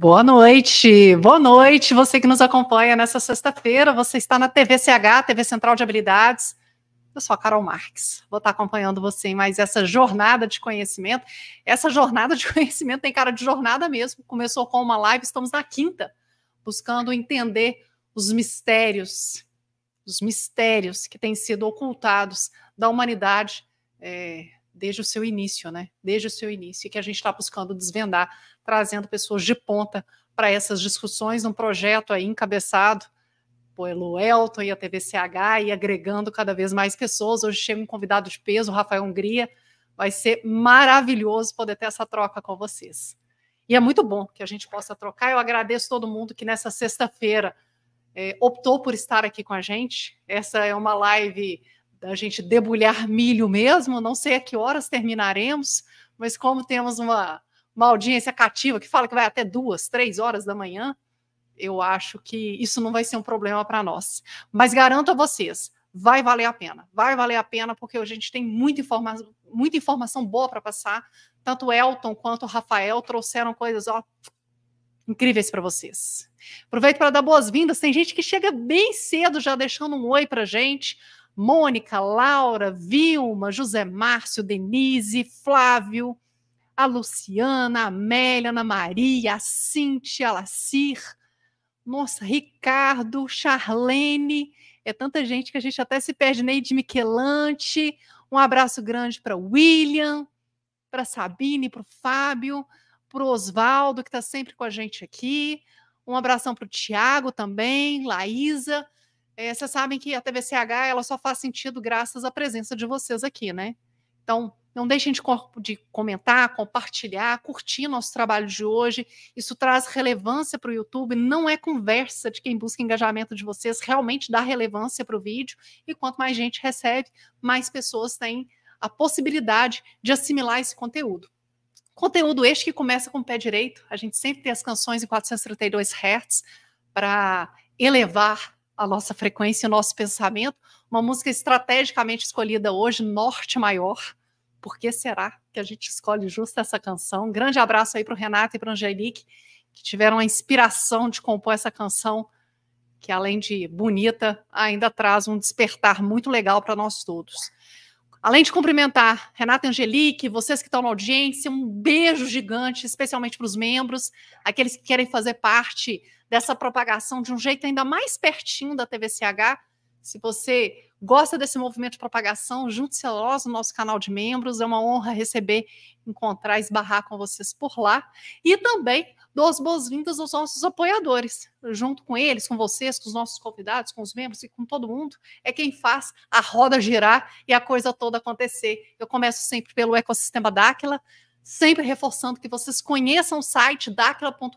Boa noite, boa noite, você que nos acompanha nessa sexta-feira. Você está na TVCH, TV Central de Habilidades. Eu sou a Carol Marques, vou estar acompanhando você em mais essa jornada de conhecimento. Essa jornada de conhecimento tem cara de jornada mesmo. Começou com uma live, estamos na quinta, buscando entender os mistérios, os mistérios que têm sido ocultados da humanidade. É, desde o seu início, né? Desde o seu início, que a gente está buscando desvendar, trazendo pessoas de ponta para essas discussões, um projeto aí encabeçado pelo Elton e a TVCH e agregando cada vez mais pessoas. Hoje chega um convidado de peso, o Rafael Hungria. Vai ser maravilhoso poder ter essa troca com vocês. E é muito bom que a gente possa trocar. Eu agradeço todo mundo que nessa sexta-feira é, optou por estar aqui com a gente. Essa é uma live da gente debulhar milho mesmo. Não sei a que horas terminaremos, mas como temos uma, uma audiência cativa que fala que vai até duas, três horas da manhã, eu acho que isso não vai ser um problema para nós. Mas garanto a vocês, vai valer a pena. Vai valer a pena porque a gente tem muita, informa muita informação boa para passar. Tanto Elton quanto Rafael trouxeram coisas ó, incríveis para vocês. Aproveito para dar boas-vindas. Tem gente que chega bem cedo já deixando um oi para gente. Mônica, Laura, Vilma, José Márcio, Denise, Flávio, a Luciana, a Amélia, Ana Maria, a Cíntia, a Lacir, nossa, Ricardo, Charlene, é tanta gente que a gente até se perde, Neide Michelante, um abraço grande para William, para Sabine, para o Fábio, para o Oswaldo, que está sempre com a gente aqui, um abração para o Tiago também, Laísa, é, vocês sabem que a TVCH ela só faz sentido graças à presença de vocês aqui, né? Então, não deixem de, de comentar, compartilhar, curtir nosso trabalho de hoje. Isso traz relevância para o YouTube. Não é conversa de quem busca engajamento de vocês, realmente dá relevância para o vídeo. E quanto mais gente recebe, mais pessoas têm a possibilidade de assimilar esse conteúdo. Conteúdo este que começa com o pé direito. A gente sempre tem as canções em 432 Hz para elevar a nossa frequência e o nosso pensamento. Uma música estrategicamente escolhida hoje, Norte Maior. Por que será que a gente escolhe justo essa canção? Um grande abraço aí para o Renato e para a Angelique, que tiveram a inspiração de compor essa canção, que além de bonita, ainda traz um despertar muito legal para nós todos. Além de cumprimentar Renata Angelique, vocês que estão na audiência, um beijo gigante, especialmente para os membros, aqueles que querem fazer parte dessa propagação de um jeito ainda mais pertinho da TVCH. Se você gosta desse movimento de propagação, junte-se a nós no nosso canal de membros. É uma honra receber, encontrar, esbarrar com vocês por lá. E também dou as boas-vindas aos nossos apoiadores. Junto com eles, com vocês, com os nossos convidados, com os membros e com todo mundo, é quem faz a roda girar e a coisa toda acontecer. Eu começo sempre pelo ecossistema Dáquila, sempre reforçando que vocês conheçam o site dacla.com.br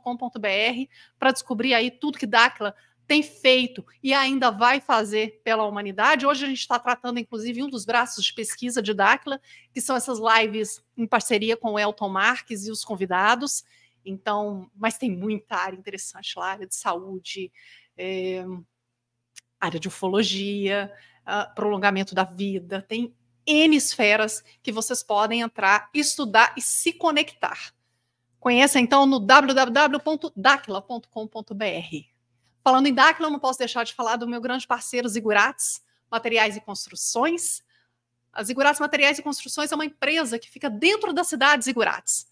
para descobrir aí tudo que Dacla tem feito e ainda vai fazer pela humanidade. Hoje a gente está tratando, inclusive, um dos braços de pesquisa de Dacla, que são essas lives em parceria com o Elton Marques e os convidados. Então, mas tem muita área interessante lá, área de saúde, é, área de ufologia, ah, prolongamento da vida, tem N esferas que vocês podem entrar, estudar e se conectar. Conheça então no www.dacla.com.br. Falando em Dacla, eu não posso deixar de falar do meu grande parceiro Zigurates Materiais e Construções. A Zigurates Materiais e Construções é uma empresa que fica dentro da cidade de Zigurates.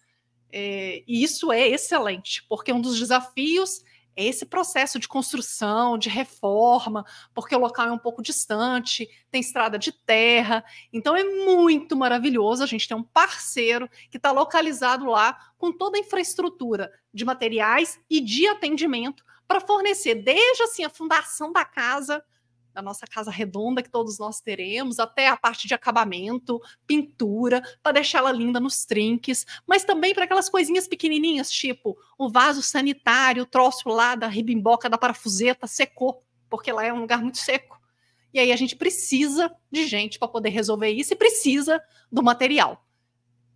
É, e isso é excelente, porque um dos desafios é esse processo de construção, de reforma, porque o local é um pouco distante, tem estrada de terra. Então é muito maravilhoso a gente ter um parceiro que está localizado lá com toda a infraestrutura de materiais e de atendimento para fornecer desde assim a fundação da casa a nossa casa redonda que todos nós teremos, até a parte de acabamento, pintura, para deixar ela linda nos trinques, mas também para aquelas coisinhas pequenininhas, tipo o vaso sanitário, o troço lá da ribimboca da parafuseta secou, porque lá é um lugar muito seco. E aí a gente precisa de gente para poder resolver isso e precisa do material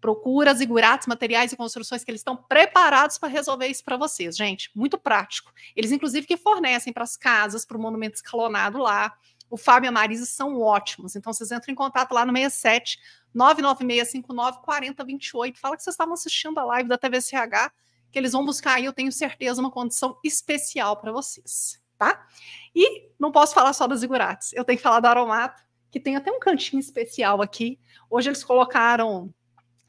procura Zigurats, materiais e construções que eles estão preparados para resolver isso para vocês, gente. Muito prático. Eles, inclusive, que fornecem para as casas, para o monumento escalonado lá. O Fábio e a Marisa são ótimos. Então, vocês entram em contato lá no 67 996 Fala que vocês estavam assistindo a live da TVCH, que eles vão buscar aí, eu tenho certeza, uma condição especial para vocês, tá? E não posso falar só das Zigurats. Eu tenho que falar do Aromato, que tem até um cantinho especial aqui. Hoje eles colocaram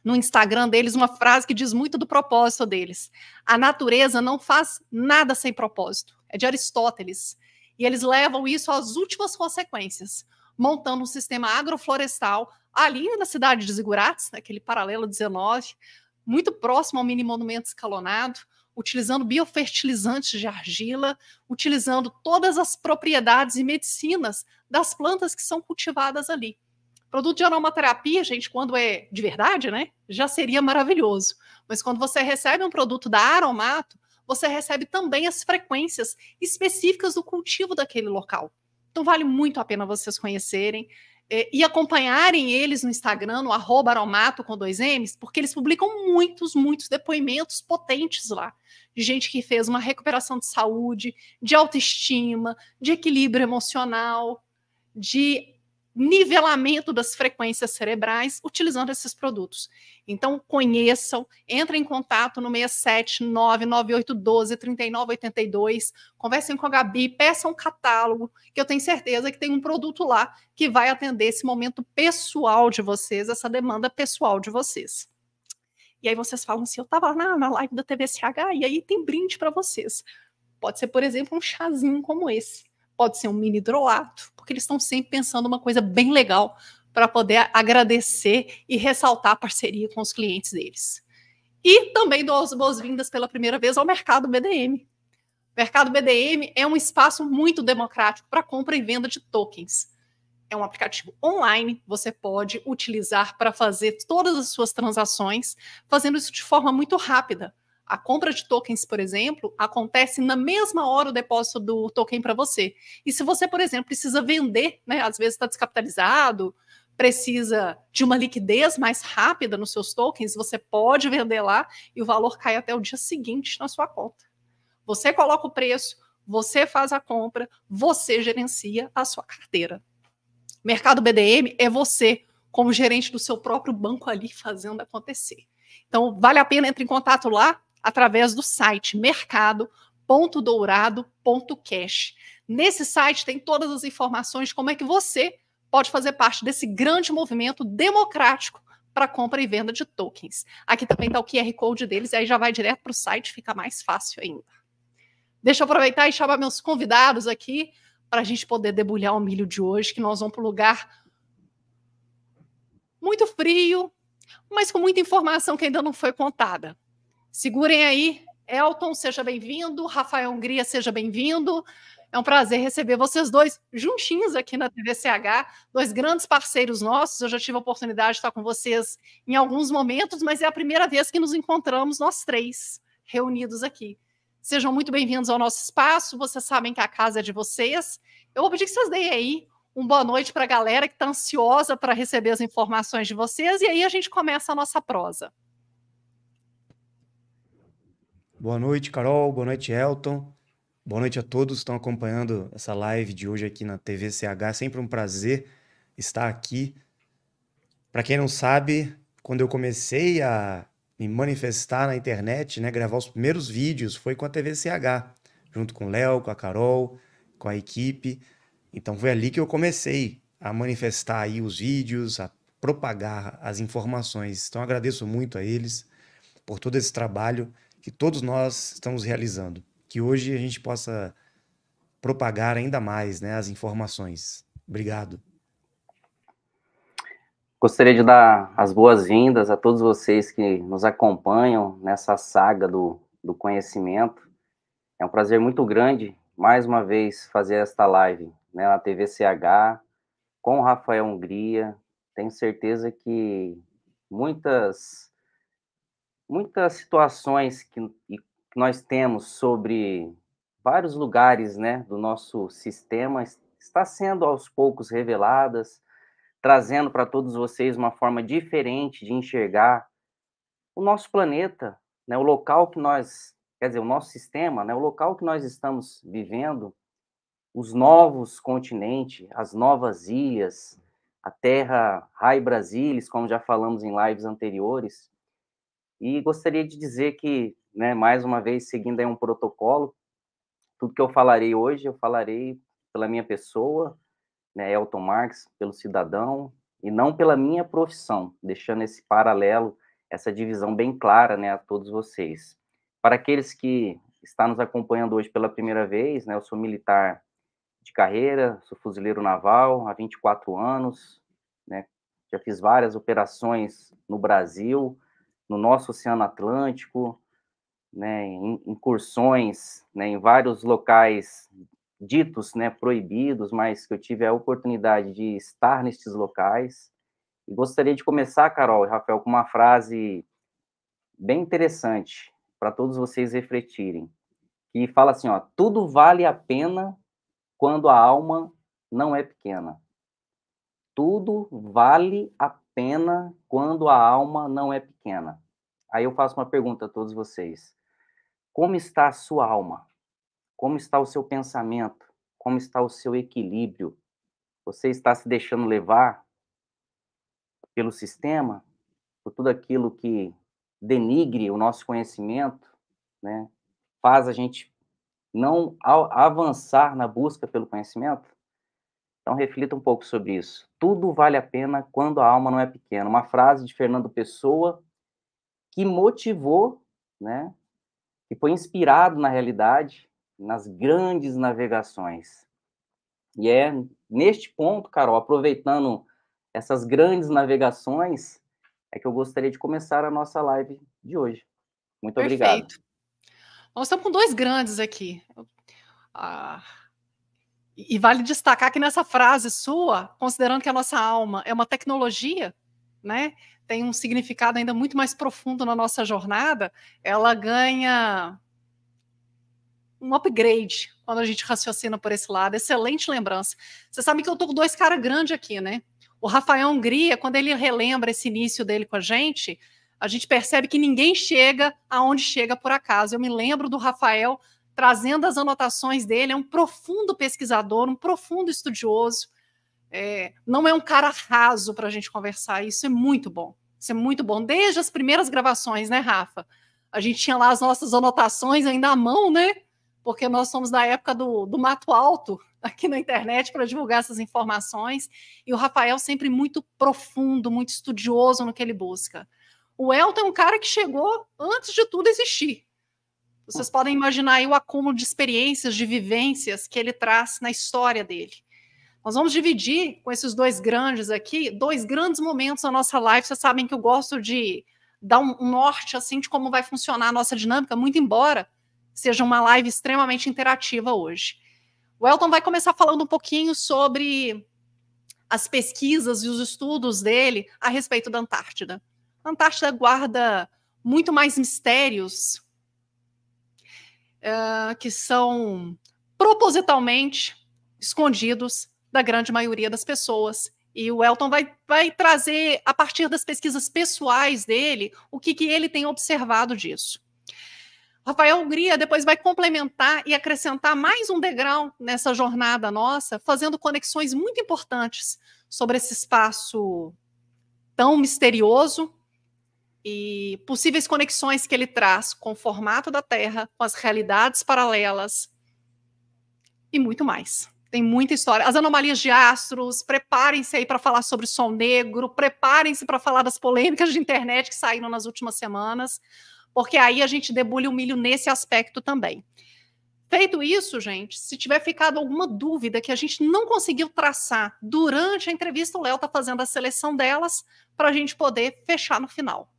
no Instagram deles uma frase que diz muito do propósito deles. A natureza não faz nada sem propósito. É de Aristóteles. E eles levam isso às últimas consequências, montando um sistema agroflorestal ali na cidade de Zigurates, naquele né, paralelo 19, muito próximo ao mini monumento escalonado, utilizando biofertilizantes de argila, utilizando todas as propriedades e medicinas das plantas que são cultivadas ali. Produto de aromaterapia, gente, quando é de verdade, né? Já seria maravilhoso. Mas quando você recebe um produto da Aromato, você recebe também as frequências específicas do cultivo daquele local. Então vale muito a pena vocês conhecerem é, e acompanharem eles no Instagram, no arroba aromato com dois M's, porque eles publicam muitos, muitos depoimentos potentes lá. De gente que fez uma recuperação de saúde, de autoestima, de equilíbrio emocional, de nivelamento das frequências cerebrais utilizando esses produtos. Então, conheçam, entrem em contato no 67998123982, conversem com a Gabi, peçam um catálogo, que eu tenho certeza que tem um produto lá que vai atender esse momento pessoal de vocês, essa demanda pessoal de vocês. E aí vocês falam assim, eu estava na, na live da TVCH e aí tem brinde para vocês. Pode ser, por exemplo, um chazinho como esse pode ser um mini hidrolato, porque eles estão sempre pensando uma coisa bem legal para poder agradecer e ressaltar a parceria com os clientes deles. E também dou as boas-vindas pela primeira vez ao mercado BDM. O mercado BDM é um espaço muito democrático para compra e venda de tokens. É um aplicativo online, você pode utilizar para fazer todas as suas transações, fazendo isso de forma muito rápida a compra de tokens, por exemplo, acontece na mesma hora o depósito do token para você. E se você, por exemplo, precisa vender, né, às vezes está descapitalizado, precisa de uma liquidez mais rápida nos seus tokens, você pode vender lá e o valor cai até o dia seguinte na sua conta. Você coloca o preço, você faz a compra, você gerencia a sua carteira. Mercado BDM é você, como gerente do seu próprio banco ali, fazendo acontecer. Então, vale a pena, entrar em contato lá através do site mercado.dourado.cash. Nesse site tem todas as informações de como é que você pode fazer parte desse grande movimento democrático para compra e venda de tokens. Aqui também está o QR Code deles, e aí já vai direto para o site, fica mais fácil ainda. Deixa eu aproveitar e chamar meus convidados aqui para a gente poder debulhar o milho de hoje, que nós vamos para um lugar muito frio, mas com muita informação que ainda não foi contada. Segurem aí. Elton, seja bem-vindo. Rafael Hungria, seja bem-vindo. É um prazer receber vocês dois juntinhos aqui na TVCH, dois grandes parceiros nossos. Eu já tive a oportunidade de estar com vocês em alguns momentos, mas é a primeira vez que nos encontramos, nós três, reunidos aqui. Sejam muito bem-vindos ao nosso espaço. Vocês sabem que a casa é de vocês. Eu vou pedir que vocês deem aí um boa noite para a galera que está ansiosa para receber as informações de vocês, e aí a gente começa a nossa prosa. Boa noite, Carol. Boa noite, Elton. Boa noite a todos que estão acompanhando essa live de hoje aqui na TVCH. CH. É sempre um prazer estar aqui. Para quem não sabe, quando eu comecei a me manifestar na internet, né, gravar os primeiros vídeos, foi com a TVCH, junto com o Léo, com a Carol, com a equipe. Então foi ali que eu comecei a manifestar aí os vídeos, a propagar as informações. Então agradeço muito a eles por todo esse trabalho que todos nós estamos realizando. Que hoje a gente possa propagar ainda mais né, as informações. Obrigado. Gostaria de dar as boas-vindas a todos vocês que nos acompanham nessa saga do, do conhecimento. É um prazer muito grande, mais uma vez, fazer esta live né, na TVCH, com o Rafael Hungria. Tenho certeza que muitas muitas situações que, que nós temos sobre vários lugares né, do nosso sistema está sendo aos poucos reveladas, trazendo para todos vocês uma forma diferente de enxergar o nosso planeta, né, o local que nós, quer dizer, o nosso sistema, né, o local que nós estamos vivendo, os novos continentes, as novas ilhas, a terra Rai Brasilis, como já falamos em lives anteriores, e gostaria de dizer que, né, mais uma vez, seguindo aí um protocolo, tudo que eu falarei hoje, eu falarei pela minha pessoa, né, Elton Marx, pelo cidadão, e não pela minha profissão, deixando esse paralelo, essa divisão bem clara né, a todos vocês. Para aqueles que estão nos acompanhando hoje pela primeira vez, né, eu sou militar de carreira, sou fuzileiro naval há 24 anos, né, já fiz várias operações no Brasil, no nosso Oceano Atlântico, né, incursões né, em vários locais ditos né, proibidos, mas que eu tive a oportunidade de estar nestes locais. E gostaria de começar, Carol e Rafael, com uma frase bem interessante para todos vocês refletirem, que fala assim, ó, tudo vale a pena quando a alma não é pequena. Tudo vale a pena quando a alma não é pequena. Aí eu faço uma pergunta a todos vocês: como está a sua alma? Como está o seu pensamento? Como está o seu equilíbrio? Você está se deixando levar pelo sistema, por tudo aquilo que denigre o nosso conhecimento, né? faz a gente não avançar na busca pelo conhecimento? Então reflita um pouco sobre isso. Tudo vale a pena quando a alma não é pequena. Uma frase de Fernando Pessoa que motivou, né? Que foi inspirado na realidade nas grandes navegações. E é neste ponto, Carol, aproveitando essas grandes navegações, é que eu gostaria de começar a nossa live de hoje. Muito Perfeito. obrigado. Nós estamos com dois grandes aqui. Ah, e vale destacar que nessa frase sua, considerando que a nossa alma é uma tecnologia, né, tem um significado ainda muito mais profundo na nossa jornada, ela ganha um upgrade quando a gente raciocina por esse lado. Excelente lembrança. Você sabe que eu estou com dois caras grandes aqui, né? O Rafael Hungria, quando ele relembra esse início dele com a gente, a gente percebe que ninguém chega aonde chega por acaso. Eu me lembro do Rafael trazendo as anotações dele. É um profundo pesquisador, um profundo estudioso. É, não é um cara raso para a gente conversar. Isso é muito bom. Isso é muito bom. Desde as primeiras gravações, né, Rafa? A gente tinha lá as nossas anotações ainda à mão, né? Porque nós somos da época do, do Mato Alto aqui na internet para divulgar essas informações. E o Rafael sempre muito profundo, muito estudioso no que ele busca. O Elton é um cara que chegou antes de tudo existir. Vocês podem imaginar aí o acúmulo de experiências, de vivências que ele traz na história dele. Nós vamos dividir com esses dois grandes aqui, dois grandes momentos da nossa live. Vocês sabem que eu gosto de dar um norte assim de como vai funcionar a nossa dinâmica, muito embora seja uma live extremamente interativa hoje. O Elton vai começar falando um pouquinho sobre as pesquisas e os estudos dele a respeito da Antártida. A Antártida guarda muito mais mistérios que são propositalmente escondidos da grande maioria das pessoas. E o Elton vai, vai trazer, a partir das pesquisas pessoais dele, o que, que ele tem observado disso. Rafael Gria depois vai complementar e acrescentar mais um degrau nessa jornada nossa, fazendo conexões muito importantes sobre esse espaço tão misterioso, e possíveis conexões que ele traz com o formato da Terra, com as realidades paralelas e muito mais. Tem muita história. As anomalias de astros, preparem-se aí para falar sobre o sol negro, preparem-se para falar das polêmicas de internet que saíram nas últimas semanas, porque aí a gente debulha o milho nesse aspecto também. Feito isso, gente, se tiver ficado alguma dúvida que a gente não conseguiu traçar durante a entrevista, o Léo está fazendo a seleção delas para a gente poder fechar no final.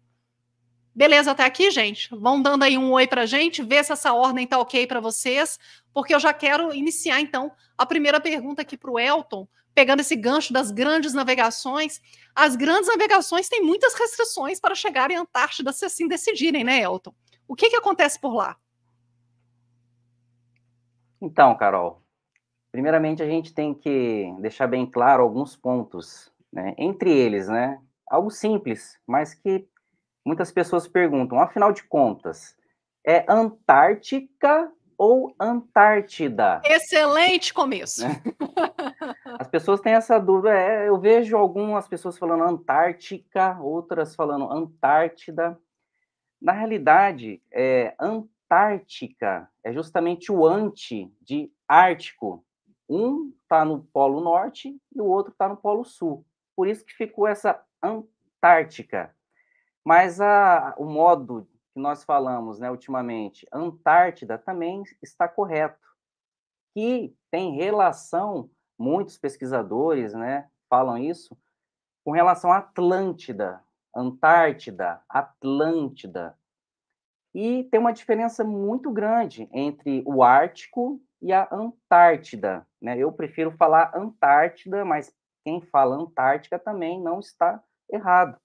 Beleza até aqui, gente? Vão dando aí um oi para gente, ver se essa ordem tá ok para vocês, porque eu já quero iniciar então a primeira pergunta aqui para o Elton, pegando esse gancho das grandes navegações. As grandes navegações têm muitas restrições para chegar em Antártida se assim decidirem, né, Elton? O que, que acontece por lá? Então, Carol, primeiramente a gente tem que deixar bem claro alguns pontos, né? entre eles, né? Algo simples, mas que Muitas pessoas perguntam, afinal de contas, é Antártica ou Antártida? Excelente começo. Né? As pessoas têm essa dúvida. É, eu vejo algumas pessoas falando Antártica, outras falando Antártida. Na realidade, é, Antártica é justamente o anti de Ártico. Um está no Polo Norte e o outro está no Polo Sul. Por isso que ficou essa Antártica. Mas a, o modo que nós falamos né, ultimamente, Antártida, também está correto, que tem relação, muitos pesquisadores né, falam isso, com relação à Atlântida, Antártida, Atlântida. E tem uma diferença muito grande entre o Ártico e a Antártida. Né? Eu prefiro falar Antártida, mas quem fala Antártica também não está errado.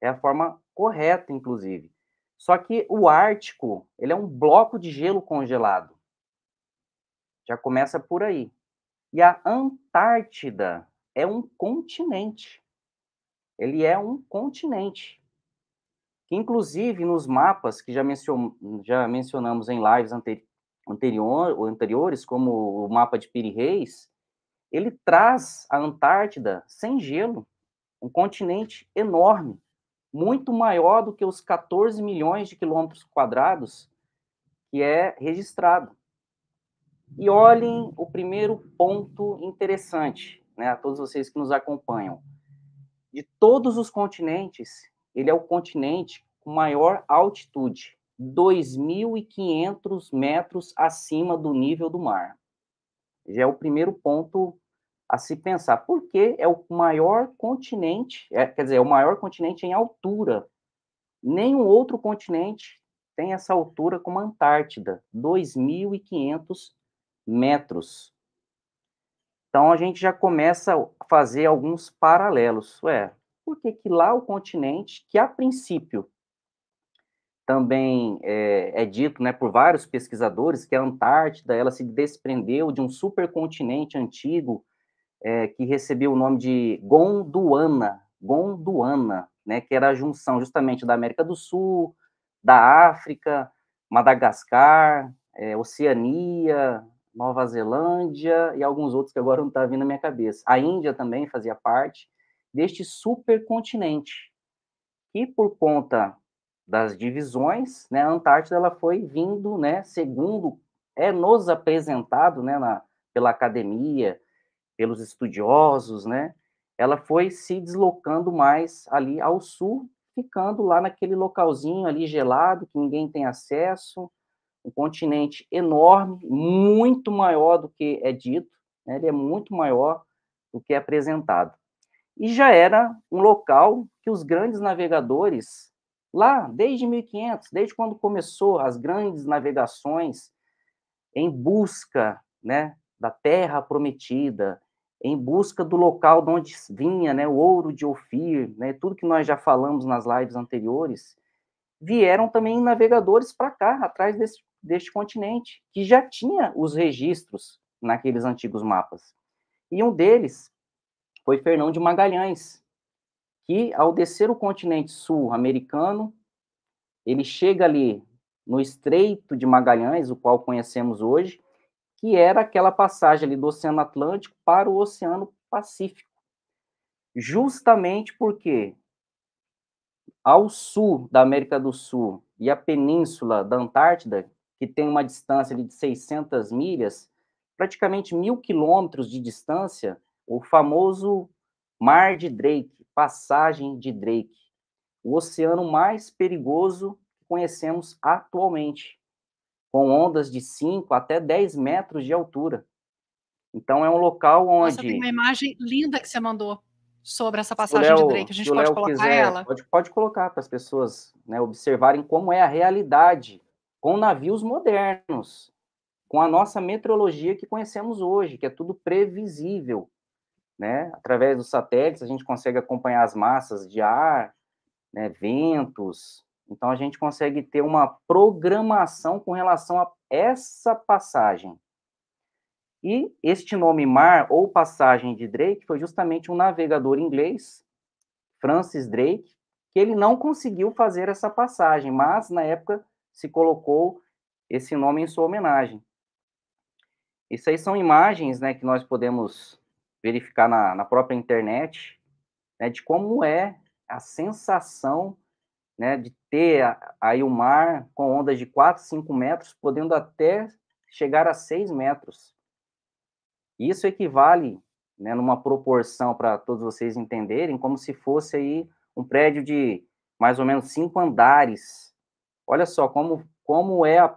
É a forma correta, inclusive. Só que o Ártico, ele é um bloco de gelo congelado. Já começa por aí. E a Antártida é um continente. Ele é um continente. Inclusive, nos mapas que já, mencion... já mencionamos em lives anteri... anterior... anteriores, como o mapa de Piri Reis, ele traz a Antártida sem gelo, um continente enorme muito maior do que os 14 milhões de quilômetros quadrados que é registrado. E olhem o primeiro ponto interessante, né, a todos vocês que nos acompanham. De todos os continentes, ele é o continente com maior altitude, 2.500 metros acima do nível do mar. Já é o primeiro ponto a se pensar, porque é o maior continente, é, quer dizer, é o maior continente em altura. Nenhum outro continente tem essa altura como a Antártida, 2.500 metros. Então a gente já começa a fazer alguns paralelos. Ué, por que, que lá o continente, que a princípio também é, é, dito né, por vários pesquisadores que a Antártida ela se desprendeu de um supercontinente antigo é, que recebeu o nome de Gondwana, Gondwana, né, que era a junção justamente da América do Sul, da África, Madagascar, é, Oceania, Nova Zelândia e alguns outros que agora não está vindo na minha cabeça. A Índia também fazia parte deste supercontinente, e por conta das divisões, né, a Antártida ela foi vindo, né, segundo é nos apresentado, né, na, pela academia, pelos estudiosos, né? Ela foi se deslocando mais ali ao sul, ficando lá naquele localzinho ali gelado que ninguém tem acesso, um continente enorme, muito maior do que é dito, né? ele é muito maior do que é apresentado. E já era um local que os grandes navegadores lá desde 1500, desde quando começou as grandes navegações em busca, né, da terra prometida, em busca do local de onde vinha né, o ouro de Ofir, né, tudo que nós já falamos nas lives anteriores, vieram também navegadores para cá, atrás desse, deste continente, que já tinha os registros naqueles antigos mapas. E um deles foi Fernão de Magalhães, que, ao descer o continente sul-americano, ele chega ali no Estreito de Magalhães, o qual conhecemos hoje, que era aquela passagem ali do Oceano Atlântico para o Oceano Pacífico. Justamente porque ao sul da América do Sul e a península da Antártida, que tem uma distância de 600 milhas, praticamente mil quilômetros de distância, o famoso Mar de Drake, Passagem de Drake, o oceano mais perigoso que conhecemos atualmente com ondas de 5 até 10 metros de altura. Então é um local onde. Nossa, tem uma imagem linda que você mandou sobre essa passagem Léo, de Drake. A gente pode Léo colocar quiser, ela. Pode, pode colocar para as pessoas né, observarem como é a realidade com navios modernos, com a nossa meteorologia que conhecemos hoje, que é tudo previsível. Né? Através dos satélites, a gente consegue acompanhar as massas de ar, né, ventos, então a gente consegue ter uma programação com relação a essa passagem. E este nome mar ou passagem de Drake foi justamente um navegador inglês, Francis Drake, que ele não conseguiu fazer essa passagem, mas na época se colocou esse nome em sua homenagem. Isso aí são imagens né, que nós podemos verificar na, na própria internet né, de como é a sensação né, de ter aí o mar com ondas de 4, 5 metros, podendo até chegar a 6 metros. Isso equivale, né, numa proporção para todos vocês entenderem, como se fosse aí um prédio de mais ou menos cinco andares. Olha só como, como é a,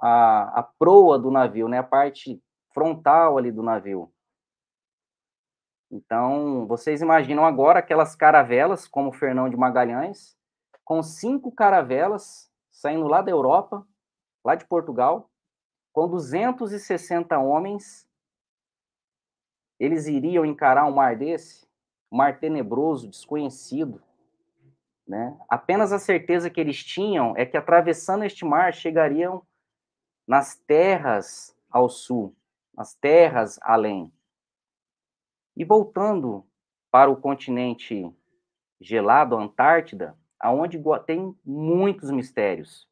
a, a proa do navio, né, a parte frontal ali do navio. Então, vocês imaginam agora aquelas caravelas, como o Fernão de Magalhães, com cinco caravelas saindo lá da Europa, lá de Portugal, com 260 homens. Eles iriam encarar um mar desse, um mar tenebroso, desconhecido, né? Apenas a certeza que eles tinham é que atravessando este mar chegariam nas terras ao sul, nas terras além. E voltando para o continente gelado, Antártida, aonde tem muitos mistérios.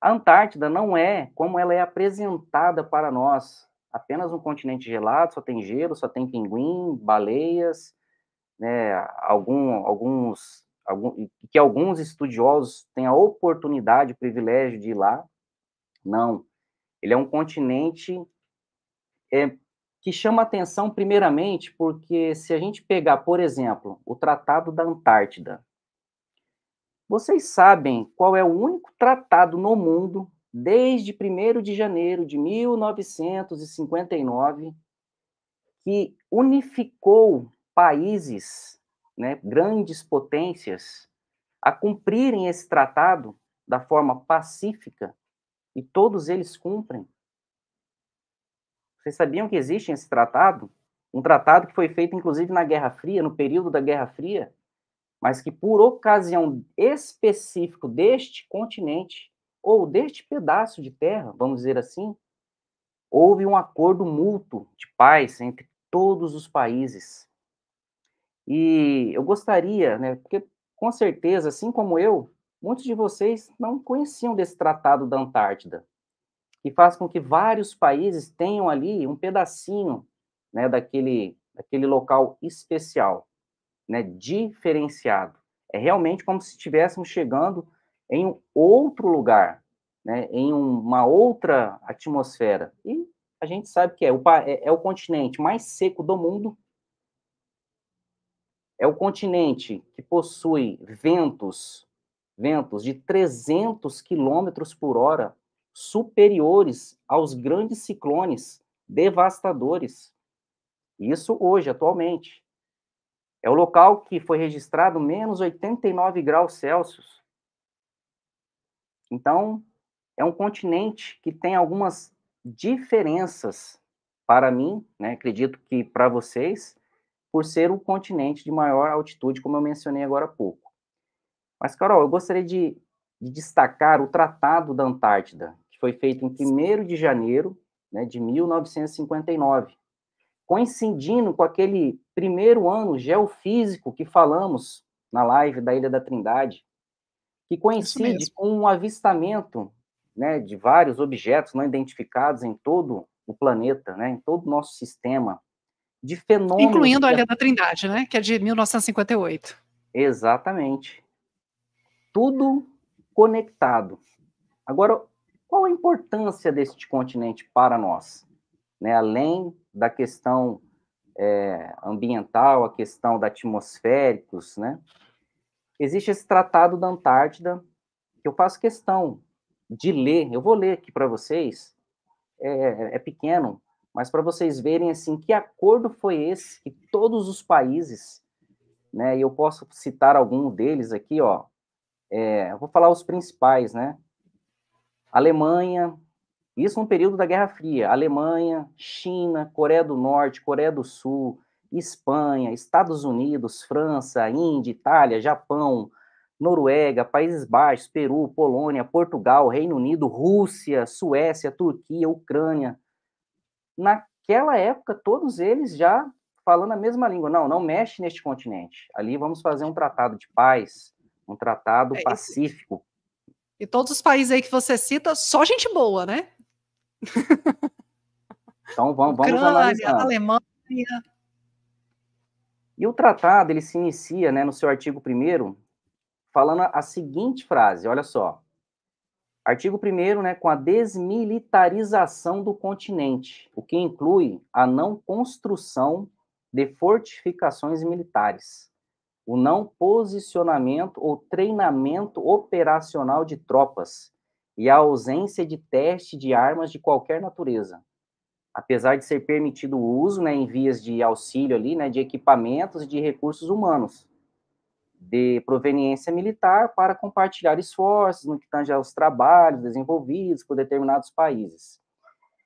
A Antártida não é como ela é apresentada para nós, apenas um continente gelado, só tem gelo, só tem pinguim, baleias, né, algum, alguns, algum, que alguns estudiosos têm a oportunidade, o privilégio de ir lá. Não, ele é um continente é, que chama atenção primeiramente porque se a gente pegar, por exemplo, o Tratado da Antártida, vocês sabem qual é o único tratado no mundo, desde 1 de janeiro de 1959, que unificou países, né, grandes potências, a cumprirem esse tratado da forma pacífica e todos eles cumprem? Vocês sabiam que existe esse tratado? Um tratado que foi feito, inclusive, na Guerra Fria, no período da Guerra Fria, mas que por ocasião específico deste continente ou deste pedaço de terra, vamos dizer assim, houve um acordo mútuo de paz entre todos os países. E eu gostaria, né, porque com certeza, assim como eu, muitos de vocês não conheciam desse tratado da Antártida, que faz com que vários países tenham ali um pedacinho né, daquele, daquele local especial né, diferenciado. É realmente como se estivéssemos chegando em um outro lugar, né, em uma outra atmosfera. E a gente sabe que é o, é, é o continente mais seco do mundo, é o continente que possui ventos, ventos de 300 quilômetros por hora superiores aos grandes ciclones devastadores. Isso hoje, atualmente. É o local que foi registrado menos 89 graus Celsius. Então, é um continente que tem algumas diferenças para mim, né, acredito que para vocês, por ser um continente de maior altitude, como eu mencionei agora há pouco. Mas, Carol, eu gostaria de, de destacar o Tratado da Antártida, que foi feito em 1 de janeiro né, de 1959 coincidindo com aquele primeiro ano geofísico que falamos na live da Ilha da Trindade, que coincide com um avistamento né, de vários objetos não identificados em todo o planeta, né, em todo o nosso sistema, de fenômenos. Incluindo a Ilha da Trindade, né, que é de 1958. Exatamente. Tudo conectado. Agora, qual a importância deste continente para nós? né, além da questão é, ambiental, a questão da atmosféricos, né, existe esse Tratado da Antártida que eu faço questão de ler. Eu vou ler aqui para vocês, é, é, pequeno, mas para vocês verem assim que acordo foi esse que todos os países, né? E eu posso citar algum deles aqui, ó. É, vou falar os principais, né? Alemanha, isso no período da Guerra Fria. Alemanha, China, Coreia do Norte, Coreia do Sul, Espanha, Estados Unidos, França, Índia, Itália, Japão, Noruega, Países Baixos, Peru, Polônia, Portugal, Reino Unido, Rússia, Suécia, Turquia, Ucrânia. Naquela época, todos eles já falando a mesma língua. Não, não mexe neste continente. Ali vamos fazer um tratado de paz, um tratado é pacífico. E todos os países aí que você cita, só gente boa, né? Então vamos, vamos Ucrânia, analisar. Alemanha. E o tratado ele se inicia, né, no seu artigo primeiro, falando a seguinte frase. Olha só. Artigo 1 né, com a desmilitarização do continente, o que inclui a não construção de fortificações militares, o não posicionamento ou treinamento operacional de tropas e a ausência de teste de armas de qualquer natureza. Apesar de ser permitido o uso, né, em vias de auxílio ali, né, de equipamentos e de recursos humanos de proveniência militar para compartilhar esforços no que tange aos trabalhos desenvolvidos por determinados países.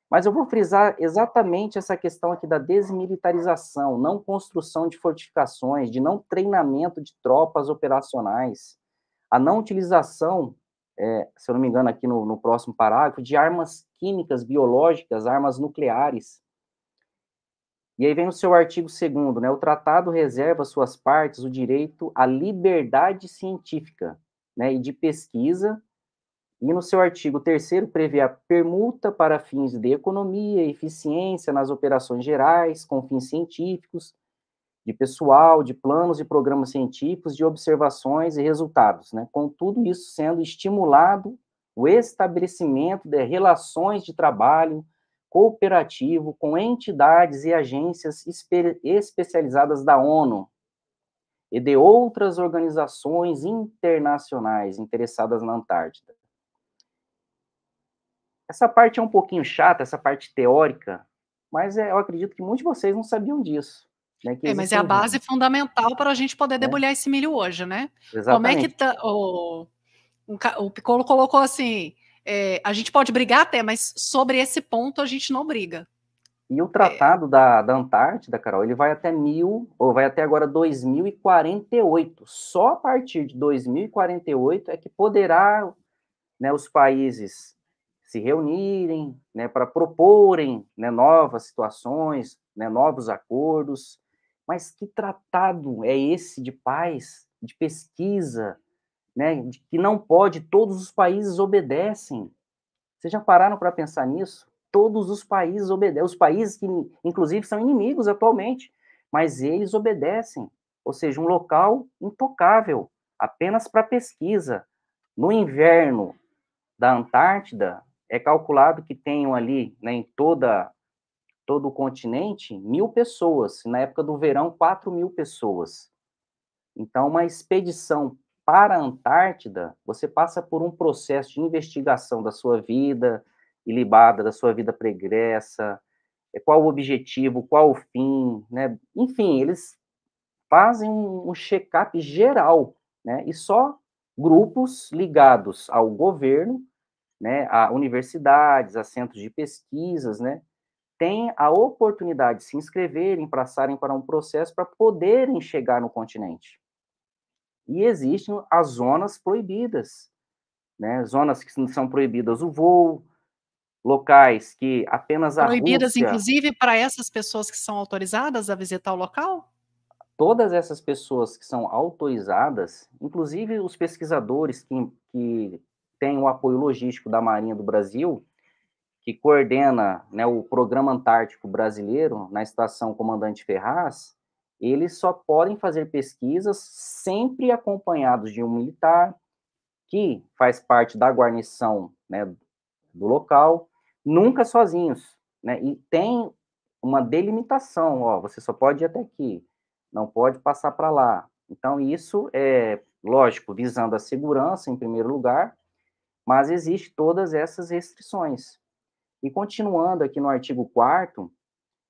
Mas eu vou frisar exatamente essa questão aqui da desmilitarização, não construção de fortificações, de não treinamento de tropas operacionais, a não utilização é, se eu não me engano, aqui no, no próximo parágrafo, de armas químicas, biológicas, armas nucleares. E aí vem o seu artigo 2 né? O tratado reserva às suas partes o direito à liberdade científica, né, e de pesquisa. E no seu artigo 3 prevê a permuta para fins de economia, eficiência nas operações gerais, com fins científicos, de pessoal, de planos e programas científicos, de observações e resultados, né? com tudo isso sendo estimulado o estabelecimento de relações de trabalho cooperativo com entidades e agências especializadas da ONU e de outras organizações internacionais interessadas na Antártida. Essa parte é um pouquinho chata, essa parte teórica, mas é, eu acredito que muitos de vocês não sabiam disso. Né, é, mas é a base fundamental para a gente poder né? debulhar é. esse milho hoje, né? Exatamente. Como é que tá, o, o Piccolo colocou assim: é, a gente pode brigar até, mas sobre esse ponto a gente não briga. E o é. tratado é. da, da Antártida, Carol, ele vai até mil, ou vai até agora 2048. Só a partir de 2048 é que poderá né, os países se reunirem né, para proporem né, novas situações, né, novos acordos. Mas que tratado é esse de paz, de pesquisa, né, de que não pode, todos os países obedecem. Vocês já pararam para pensar nisso? Todos os países obedecem, os países que, inclusive, são inimigos atualmente, mas eles obedecem, ou seja, um local intocável, apenas para pesquisa. No inverno da Antártida, é calculado que tenham ali, né, em toda todo o continente, mil pessoas. Na época do verão, quatro mil pessoas. Então, uma expedição para a Antártida, você passa por um processo de investigação da sua vida ilibada, da sua vida pregressa, é, qual o objetivo, qual o fim, né? Enfim, eles fazem um check-up geral, né? E só grupos ligados ao governo, né, a universidades, a centros de pesquisas, né, têm a oportunidade de se inscreverem, passarem para um processo para poderem chegar no continente. E existem as zonas proibidas, né? Zonas que são proibidas o voo, locais que apenas a proibidas Rússia, inclusive para essas pessoas que são autorizadas a visitar o local. Todas essas pessoas que são autorizadas, inclusive os pesquisadores que, que têm o apoio logístico da Marinha do Brasil, que coordena né, o Programa Antártico Brasileiro, na estação Comandante Ferraz, eles só podem fazer pesquisas sempre acompanhados de um militar que faz parte da guarnição né, do local, nunca sozinhos. Né, e tem uma delimitação, ó, você só pode ir até aqui, não pode passar para lá. Então, isso é, lógico, visando a segurança em primeiro lugar, mas existe todas essas restrições. E continuando aqui no artigo 4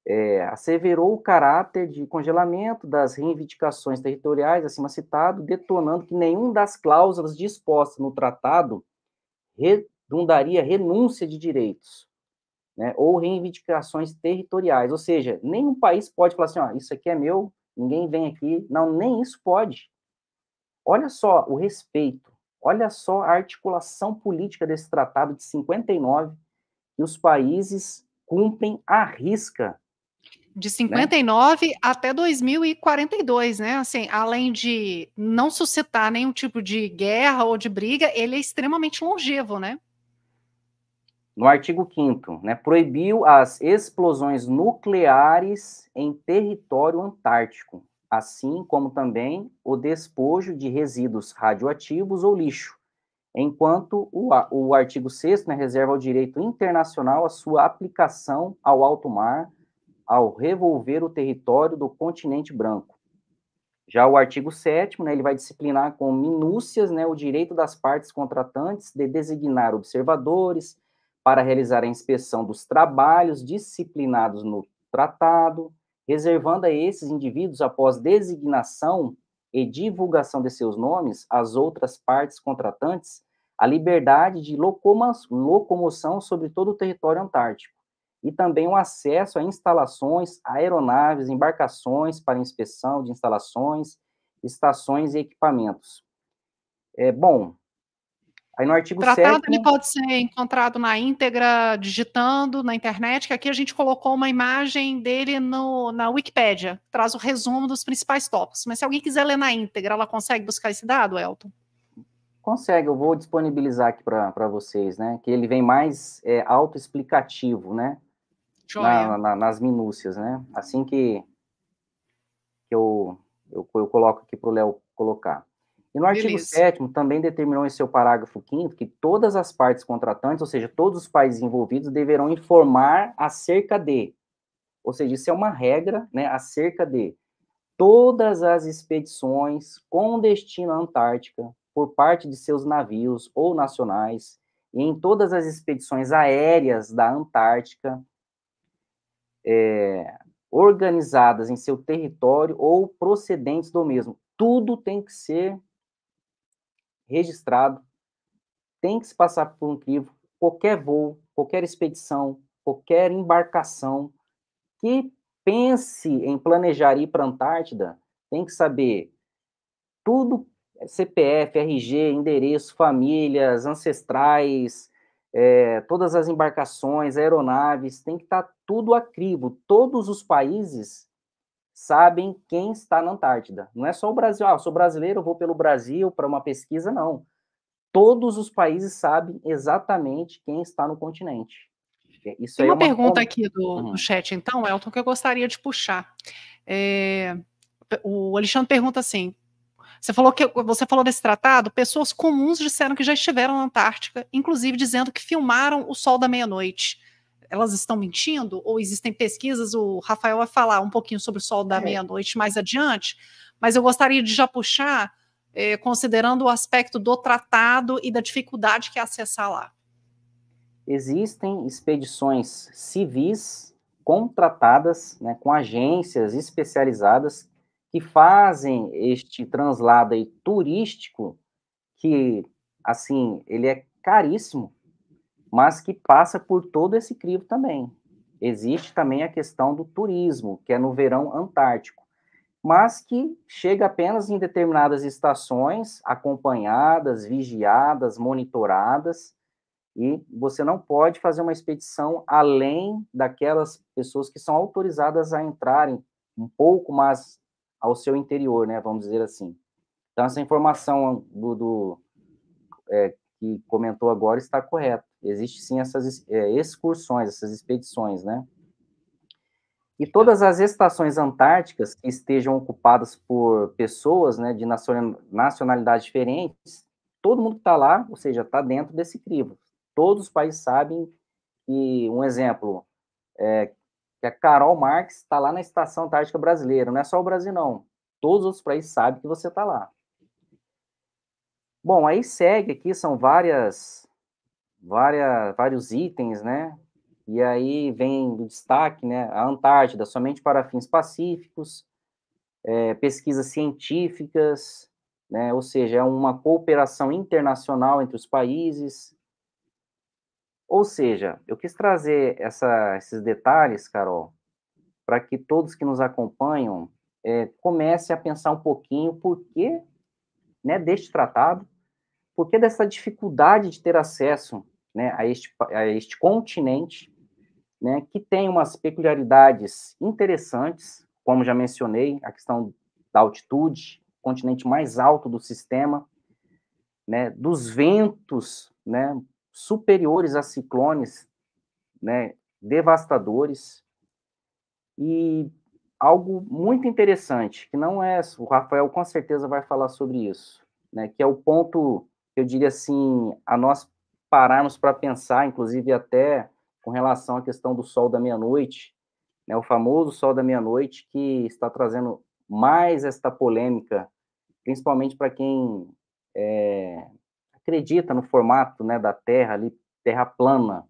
é, asseverou o caráter de congelamento das reivindicações territoriais acima citado, detonando que nenhum das cláusulas dispostas no tratado redundaria renúncia de direitos né, ou reivindicações territoriais. Ou seja, nenhum país pode falar assim: ó, isso aqui é meu, ninguém vem aqui. Não, nem isso pode. Olha só o respeito, olha só a articulação política desse tratado de 59 que os países cumprem a risca. De 59 né? até 2042, né? Assim, além de não suscitar nenhum tipo de guerra ou de briga, ele é extremamente longevo, né? No artigo 5 né, proibiu as explosões nucleares em território antártico, assim como também o despojo de resíduos radioativos ou lixo, enquanto o, o artigo 6 né, reserva ao direito internacional a sua aplicação ao alto mar, ao revolver o território do continente branco. Já o artigo 7 né, ele vai disciplinar com minúcias né, o direito das partes contratantes de designar observadores para realizar a inspeção dos trabalhos disciplinados no tratado, reservando a esses indivíduos, após designação e divulgação de seus nomes, as outras partes contratantes a liberdade de locomoção sobre todo o território antártico e também o acesso a instalações, aeronaves, embarcações para inspeção de instalações, estações e equipamentos. É bom. Aí no artigo Tratado 7, ele pode ser encontrado na íntegra digitando na internet, que aqui a gente colocou uma imagem dele no, na Wikipédia, traz o resumo dos principais tópicos. Mas se alguém quiser ler na íntegra, ela consegue buscar esse dado, Elton? Consegue, eu vou disponibilizar aqui para vocês, né? Que ele vem mais é, autoexplicativo, né? Na, na, nas minúcias, né? Assim que, que eu, eu, eu coloco aqui para o Léo colocar. E no artigo 7 também determinou em seu parágrafo 5 que todas as partes contratantes, ou seja, todos os países envolvidos, deverão informar acerca de, ou seja, isso é uma regra, né, acerca de todas as expedições com destino à Antártica, por parte de seus navios ou nacionais e em todas as expedições aéreas da Antártica é, organizadas em seu território ou procedentes do mesmo. Tudo tem que ser registrado, tem que se passar por um crivo, qualquer voo, qualquer expedição, qualquer embarcação que pense em planejar ir para a Antártida tem que saber tudo CPF, RG, endereço, famílias, ancestrais, é, todas as embarcações, aeronaves, tem que estar tá tudo a crivo. Todos os países sabem quem está na Antártida. Não é só o Brasil, ah, eu sou brasileiro, eu vou pelo Brasil para uma pesquisa, não. Todos os países sabem exatamente quem está no continente. É, isso Tem uma, é uma pergunta aqui do, uhum. do, chat, então, Elton, que eu gostaria de puxar. É, o Alexandre pergunta assim: você falou que você falou desse tratado, pessoas comuns disseram que já estiveram na Antártica, inclusive dizendo que filmaram o sol da meia-noite. Elas estão mentindo ou existem pesquisas? O Rafael vai falar um pouquinho sobre o sol da é. meia-noite mais adiante, mas eu gostaria de já puxar eh, considerando o aspecto do tratado e da dificuldade que é acessar lá. Existem expedições civis contratadas né, com agências especializadas que fazem este translado aí turístico, que, assim, ele é caríssimo, mas que passa por todo esse crivo também. Existe também a questão do turismo, que é no verão antártico, mas que chega apenas em determinadas estações, acompanhadas, vigiadas, monitoradas, e você não pode fazer uma expedição além daquelas pessoas que são autorizadas a entrarem um pouco mais ao seu interior, né? Vamos dizer assim. Então, essa informação do, do é, que comentou agora está correta. Existem sim essas é, excursões, essas expedições, né? E todas as estações antárticas que estejam ocupadas por pessoas né, de nacionalidades diferentes, todo mundo que está lá, ou seja, está dentro desse crivo. Todos os países sabem que, um exemplo, é, que a é Carol Marx está lá na Estação Antártica Brasileira. Não é só o Brasil, não. Todos os países sabem que você está lá. Bom, aí segue aqui, são várias, várias, vários itens, né? E aí vem do destaque, né? A Antártida, somente para fins pacíficos, é, pesquisas científicas, né? Ou seja, é uma cooperação internacional entre os países, ou seja, eu quis trazer essa, esses detalhes, Carol, para que todos que nos acompanham é, comecem a pensar um pouquinho por que né, deste tratado, por que dessa dificuldade de ter acesso né, a, este, a este continente, né, que tem umas peculiaridades interessantes, como já mencionei, a questão da altitude, continente mais alto do sistema, né, dos ventos né, superiores a ciclones né, devastadores. E algo muito interessante, que não é, o Rafael com certeza vai falar sobre isso, né, que é o ponto, eu diria assim, a nós pararmos para pensar, inclusive até com relação à questão do sol da meia-noite, né, o famoso sol da meia-noite, que está trazendo mais esta polêmica, principalmente para quem é, acredita no formato né, da Terra ali, Terra plana,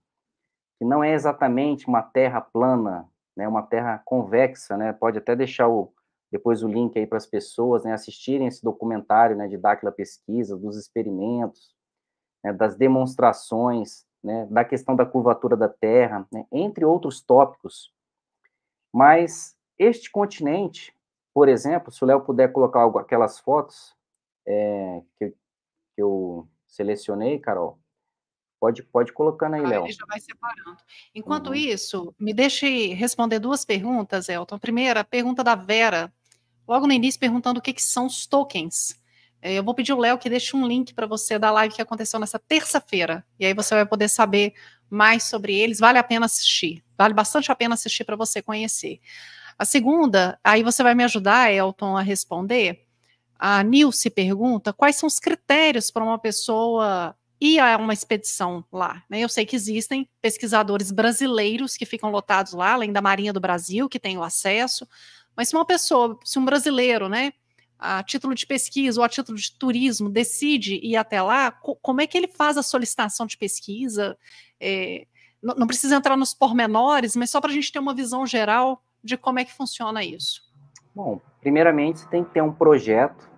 que não é exatamente uma Terra plana, né, uma Terra convexa, né, pode até deixar o, depois o link aí para as pessoas né, assistirem esse documentário né, de Dáquila Pesquisa, dos experimentos, né, das demonstrações, né, da questão da curvatura da Terra, né, entre outros tópicos. Mas este continente, por exemplo, se o Léo puder colocar aquelas fotos é, que, que eu Selecionei, Carol? Pode, pode colocando aí, ah, Léo. Ele já vai separando. Enquanto uhum. isso, me deixe responder duas perguntas, Elton. primeira, pergunta da Vera, logo no início, perguntando o que, que são os tokens. É, eu vou pedir o Léo que deixe um link para você da live que aconteceu nessa terça-feira. E aí você vai poder saber mais sobre eles. Vale a pena assistir. Vale bastante a pena assistir para você conhecer. A segunda, aí você vai me ajudar, Elton, a responder. A Nilce pergunta quais são os critérios para uma pessoa ir a uma expedição lá. Né? Eu sei que existem pesquisadores brasileiros que ficam lotados lá, além da Marinha do Brasil, que tem o acesso. Mas se uma pessoa, se um brasileiro, né, a título de pesquisa ou a título de turismo, decide ir até lá, co como é que ele faz a solicitação de pesquisa? É, não, não precisa entrar nos pormenores, mas só para a gente ter uma visão geral de como é que funciona isso. Bom, primeiramente você tem que ter um projeto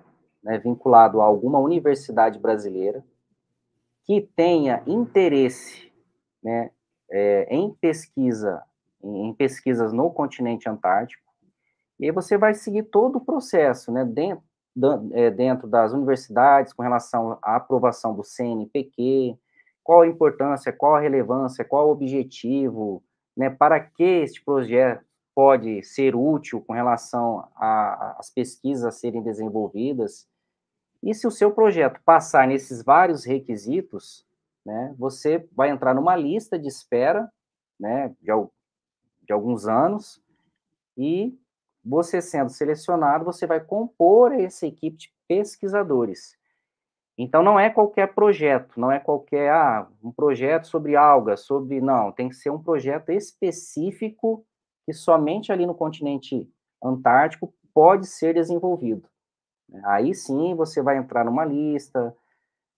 né, vinculado a alguma universidade brasileira que tenha interesse né, é, em pesquisa, em pesquisas no continente antártico, e aí você vai seguir todo o processo, né, dentro, é, dentro das universidades, com relação à aprovação do CNPq, qual a importância, qual a relevância, qual o objetivo, né, para que este projeto, pode ser útil com relação às pesquisas a serem desenvolvidas. E se o seu projeto passar nesses vários requisitos, né, você vai entrar numa lista de espera né, de, de alguns anos e você sendo selecionado, você vai compor essa equipe de pesquisadores. Então não é qualquer projeto, não é qualquer ah, um projeto sobre algas, sobre não, tem que ser um projeto específico que somente ali no continente antártico pode ser desenvolvido. Né? Aí sim você vai entrar numa lista,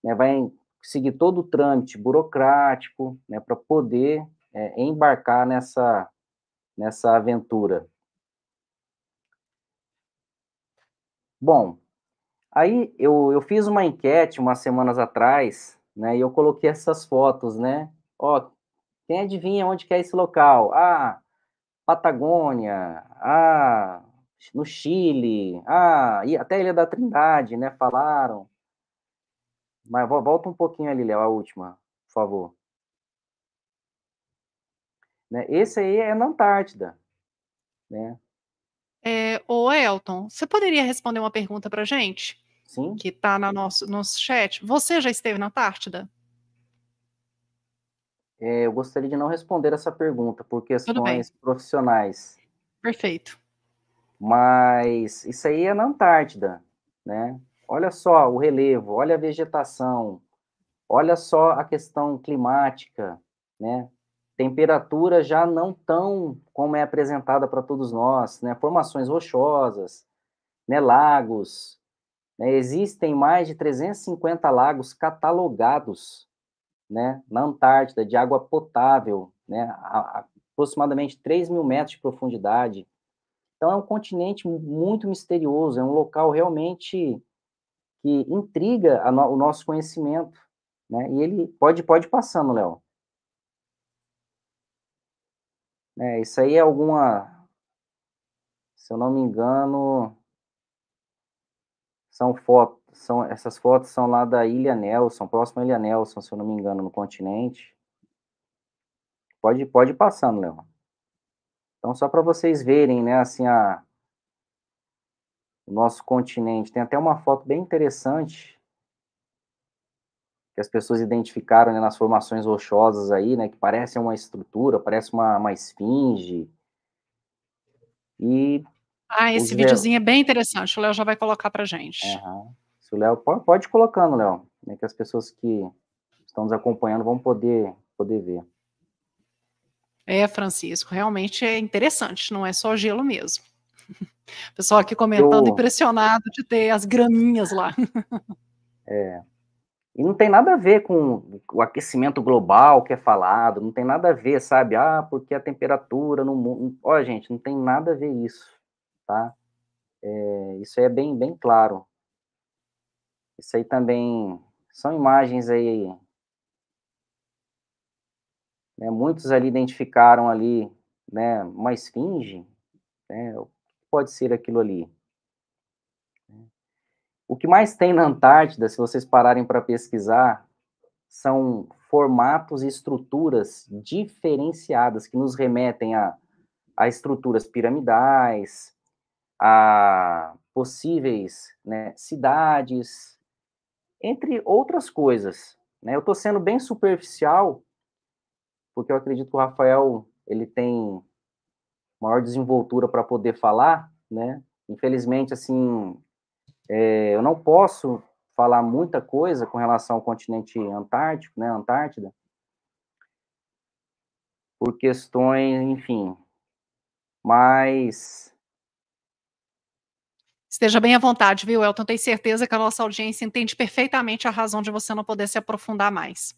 né, vai seguir todo o trâmite burocrático né, para poder é, embarcar nessa, nessa aventura. Bom, aí eu, eu fiz uma enquete umas semanas atrás, né, e eu coloquei essas fotos, né? Ó, quem adivinha onde que é esse local? Ah, Patagônia, ah, no Chile, ah, e até a Ilha da Trindade, né? Falaram. Mas volta um pouquinho ali, Léo, a última, por favor. Né? Esse aí é na Antártida, né? É, ô Elton, você poderia responder uma pergunta para gente? Sim. Que está no nosso, chat. Você já esteve na Antártida? É, eu gostaria de não responder essa pergunta por questões profissionais. Perfeito. Mas isso aí é na Antártida, né? Olha só o relevo, olha a vegetação, olha só a questão climática, né? Temperatura já não tão como é apresentada para todos nós, né? Formações rochosas, né? Lagos, né? existem mais de 350 lagos catalogados né, na Antártida de água potável, né, a, a aproximadamente 3 mil metros de profundidade. Então, é um continente muito misterioso, é um local realmente que intriga no, o nosso conhecimento. Né? E ele pode, pode passando, Léo. É, isso aí é alguma, se eu não me engano, são fotos são, essas fotos são lá da Ilha Nelson, próxima à Ilha Nelson, se eu não me engano, no continente. Pode, pode ir passando, Leon. Então, só para vocês verem, né, assim, a, o nosso continente. Tem até uma foto bem interessante que as pessoas identificaram né, nas formações rochosas aí, né, que parece uma estrutura, parece uma, uma esfinge. E ah, esse videozinho é bem interessante. O Léo já vai colocar para gente. Uhum se o Léo pode, ir colocando, Léo, né, que as pessoas que estão nos acompanhando vão poder, poder ver. É, Francisco, realmente é interessante, não é só gelo mesmo. O pessoal aqui comentando, Eu... impressionado de ter as graminhas lá. É. E não tem nada a ver com o aquecimento global que é falado, não tem nada a ver, sabe? Ah, porque a temperatura no mundo. Ó, gente, não tem nada a ver isso, tá? É, isso é bem, bem claro. Isso aí também são imagens aí. Né, muitos ali identificaram ali né, uma esfinge. Né, o que pode ser aquilo ali? O que mais tem na Antártida, se vocês pararem para pesquisar, são formatos e estruturas diferenciadas que nos remetem a, a estruturas piramidais, a possíveis né, cidades, entre outras coisas. Né? Eu estou sendo bem superficial, porque eu acredito que o Rafael ele tem maior desenvoltura para poder falar, né? Infelizmente, assim, é, eu não posso falar muita coisa com relação ao continente antártico, né, Antártida, por questões, enfim. Mas Esteja bem à vontade, viu, Elton? Tenho certeza que a nossa audiência entende perfeitamente a razão de você não poder se aprofundar mais.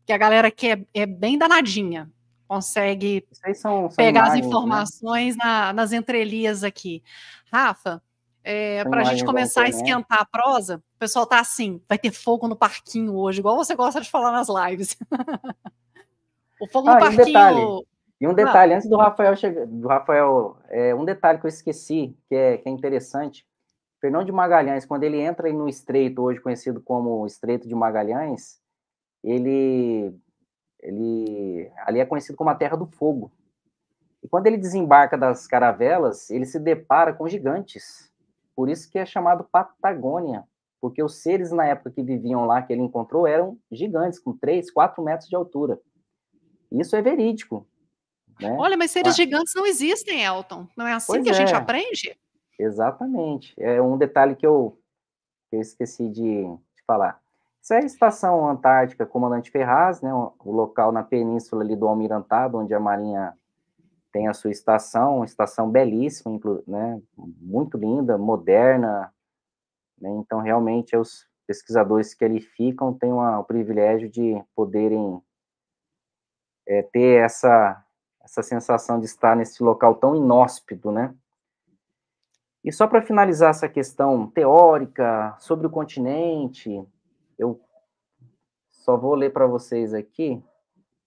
Porque a galera aqui é, é bem danadinha, consegue são, são pegar imagens, as né? informações né? na, nas entrelinhas aqui. Rafa, é, para a gente começar a esquentar a prosa, o pessoal tá assim, vai ter fogo no parquinho hoje, igual você gosta de falar nas lives. o fogo ah, no parquinho... Um detalhe, e um ah. detalhe, ah. antes do Rafael chegar, do Rafael, é, um detalhe que eu esqueci, que é, que é interessante, Fernão de Magalhães, quando ele entra no estreito, hoje conhecido como Estreito de Magalhães, ele, ele ali é conhecido como a Terra do Fogo. E quando ele desembarca das caravelas, ele se depara com gigantes. Por isso que é chamado Patagônia, porque os seres na época que viviam lá, que ele encontrou, eram gigantes, com 3, 4 metros de altura. Isso é verídico. Né? Olha, mas seres ah. gigantes não existem, Elton. Não é assim pois que a gente é. aprende? Exatamente. É um detalhe que eu, que eu esqueci de, de falar. Isso é a Estação Antártica Comandante Ferraz, né, o local na península ali do Almirantado, onde a Marinha tem a sua estação, uma estação belíssima, né, muito linda, moderna. Né, então, realmente, os pesquisadores que ali ficam têm uma, o privilégio de poderem é, ter essa, essa sensação de estar nesse local tão inóspito, né? E só para finalizar essa questão teórica sobre o continente, eu só vou ler para vocês aqui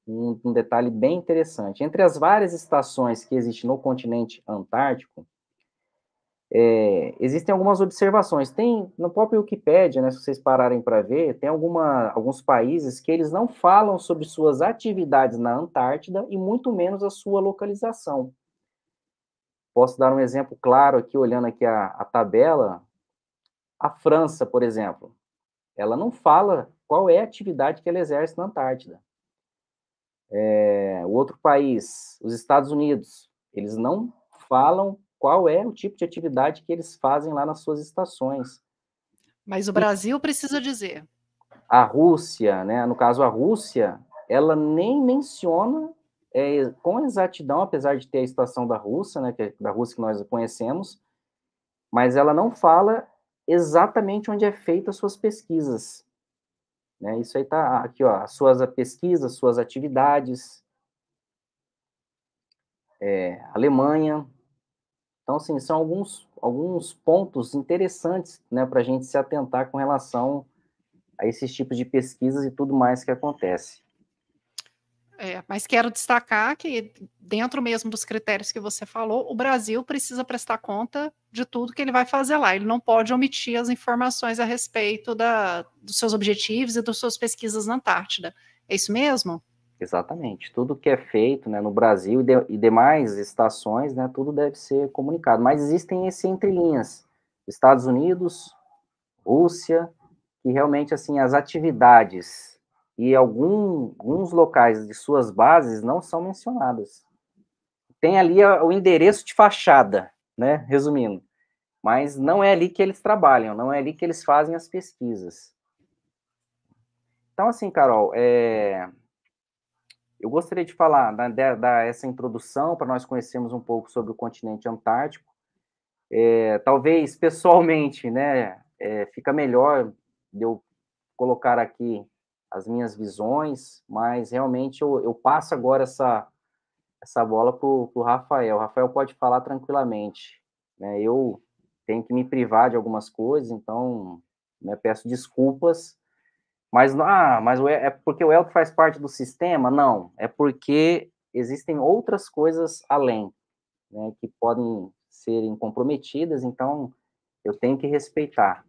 um, um, detalhe bem interessante. Entre as várias estações que existem no continente antártico, é, existem algumas observações. Tem no próprio Wikipedia, né, se vocês pararem para ver, tem alguma, alguns países que eles não falam sobre suas atividades na Antártida e muito menos a sua localização. Posso dar um exemplo claro aqui, olhando aqui a, a tabela. A França, por exemplo, ela não fala qual é a atividade que ela exerce na Antártida. É, o outro país, os Estados Unidos, eles não falam qual é o tipo de atividade que eles fazem lá nas suas estações. Mas o Brasil e, precisa dizer. A Rússia, né? No caso a Rússia, ela nem menciona é, com exatidão, apesar de ter a situação da Rússia, né, que, é, da Rússia que nós conhecemos, mas ela não fala exatamente onde é feita as suas pesquisas. Né? Isso aí está aqui, ó, as suas pesquisas, suas atividades, é, Alemanha. Então, assim, são alguns, alguns pontos interessantes né, para a gente se atentar com relação a esses tipos de pesquisas e tudo mais que acontece. É, mas quero destacar que, dentro mesmo dos critérios que você falou, o Brasil precisa prestar conta de tudo que ele vai fazer lá. Ele não pode omitir as informações a respeito da, dos seus objetivos e das suas pesquisas na Antártida. É isso mesmo? Exatamente. Tudo que é feito né, no Brasil e, de, e demais estações, né, tudo deve ser comunicado. Mas existem esse entrelinhas. Estados Unidos, Rússia, e realmente assim as atividades e algum, alguns locais de suas bases não são mencionados. Tem ali o endereço de fachada, né? Resumindo. Mas não é ali que eles trabalham, não é ali que eles fazem as pesquisas. Então, assim, Carol, é... eu gostaria de falar da, da essa introdução para nós conhecermos um pouco sobre o continente antártico. É, talvez pessoalmente, né, é, fica melhor eu colocar aqui as minhas visões, mas realmente eu, eu passo agora essa, essa bola para o Rafael. O Rafael pode falar tranquilamente. Né? Eu tenho que me privar de algumas coisas, então né, peço desculpas. Mas, ah, mas é porque o Elton faz parte do sistema? Não, é porque existem outras coisas além, né, que podem serem comprometidas, então eu tenho que respeitar.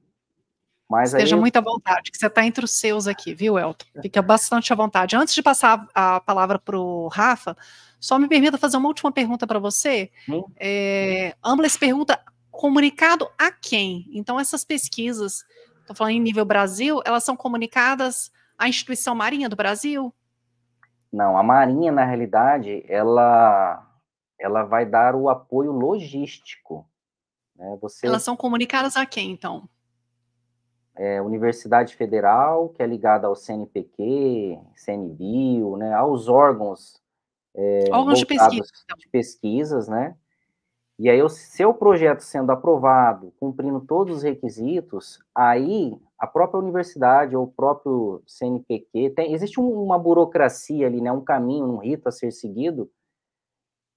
Mas Esteja aí... muito à vontade, que você está entre os seus aqui, viu, Elton? É. Fica bastante à vontade. Antes de passar a palavra para o Rafa, só me permita fazer uma última pergunta para você. Hum? É, pergunta: comunicado a quem? Então, essas pesquisas, estou falando em nível Brasil, elas são comunicadas à instituição Marinha do Brasil? Não, a Marinha, na realidade, ela, ela vai dar o apoio logístico. Né? Você... Elas são comunicadas a quem, então? é, Universidade Federal, que é ligada ao CNPq, CNBio, né, aos órgãos, é, órgãos de, pesquisa. Então. de pesquisas, né? E aí, o seu projeto sendo aprovado, cumprindo todos os requisitos, aí a própria universidade ou o próprio CNPq, tem, existe uma burocracia ali, né, um caminho, um rito a ser seguido,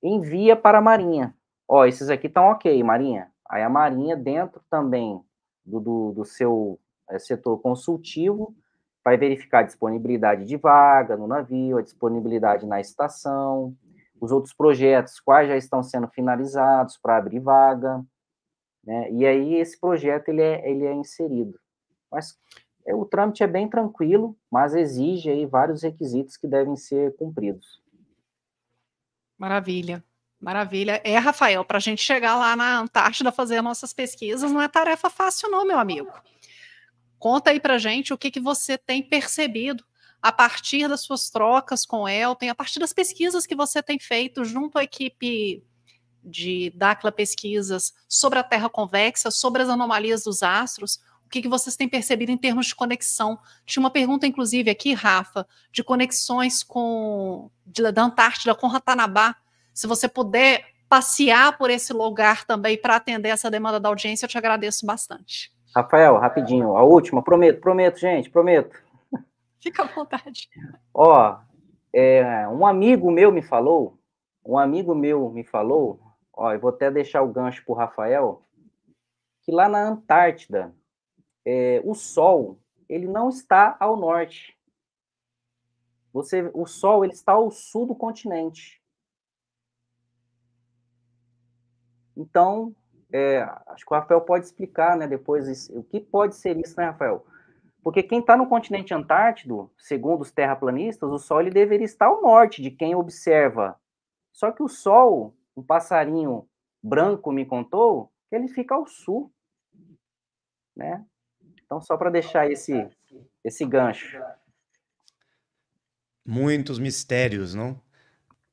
envia para a Marinha. Ó, esses aqui estão ok, Marinha. Aí a Marinha, dentro também do, do, do seu é setor consultivo, vai verificar a disponibilidade de vaga no navio, a disponibilidade na estação, os outros projetos, quais já estão sendo finalizados para abrir vaga, né? E aí esse projeto ele é, ele é inserido. Mas é, o trâmite é bem tranquilo, mas exige aí vários requisitos que devem ser cumpridos. Maravilha. Maravilha. É, Rafael, para a gente chegar lá na Antártida fazer nossas pesquisas, não é tarefa fácil, não, meu amigo. Conta aí para gente o que, que você tem percebido a partir das suas trocas com o Elton, a partir das pesquisas que você tem feito junto à equipe de Dacla Pesquisas sobre a Terra convexa, sobre as anomalias dos astros, o que, que vocês têm percebido em termos de conexão? Tinha uma pergunta, inclusive, aqui, Rafa, de conexões com de, da Antártida com Ratanabá. Se você puder passear por esse lugar também para atender essa demanda da audiência, eu te agradeço bastante. Rafael, rapidinho, a última, prometo, prometo, gente, prometo. Fica à vontade. Ó, é, um amigo meu me falou, um amigo meu me falou, ó, eu vou até deixar o gancho para o Rafael, que lá na Antártida, é, o Sol, ele não está ao norte. Você, o Sol, ele está ao sul do continente. Então, é, acho que o Rafael pode explicar né, depois isso, o que pode ser isso, né, Rafael? Porque quem está no continente antártico, segundo os terraplanistas, o Sol ele deveria estar ao norte de quem observa. Só que o Sol, um passarinho branco me contou, que ele fica ao sul. Né? Então, só para deixar esse, esse gancho. Muitos mistérios, não?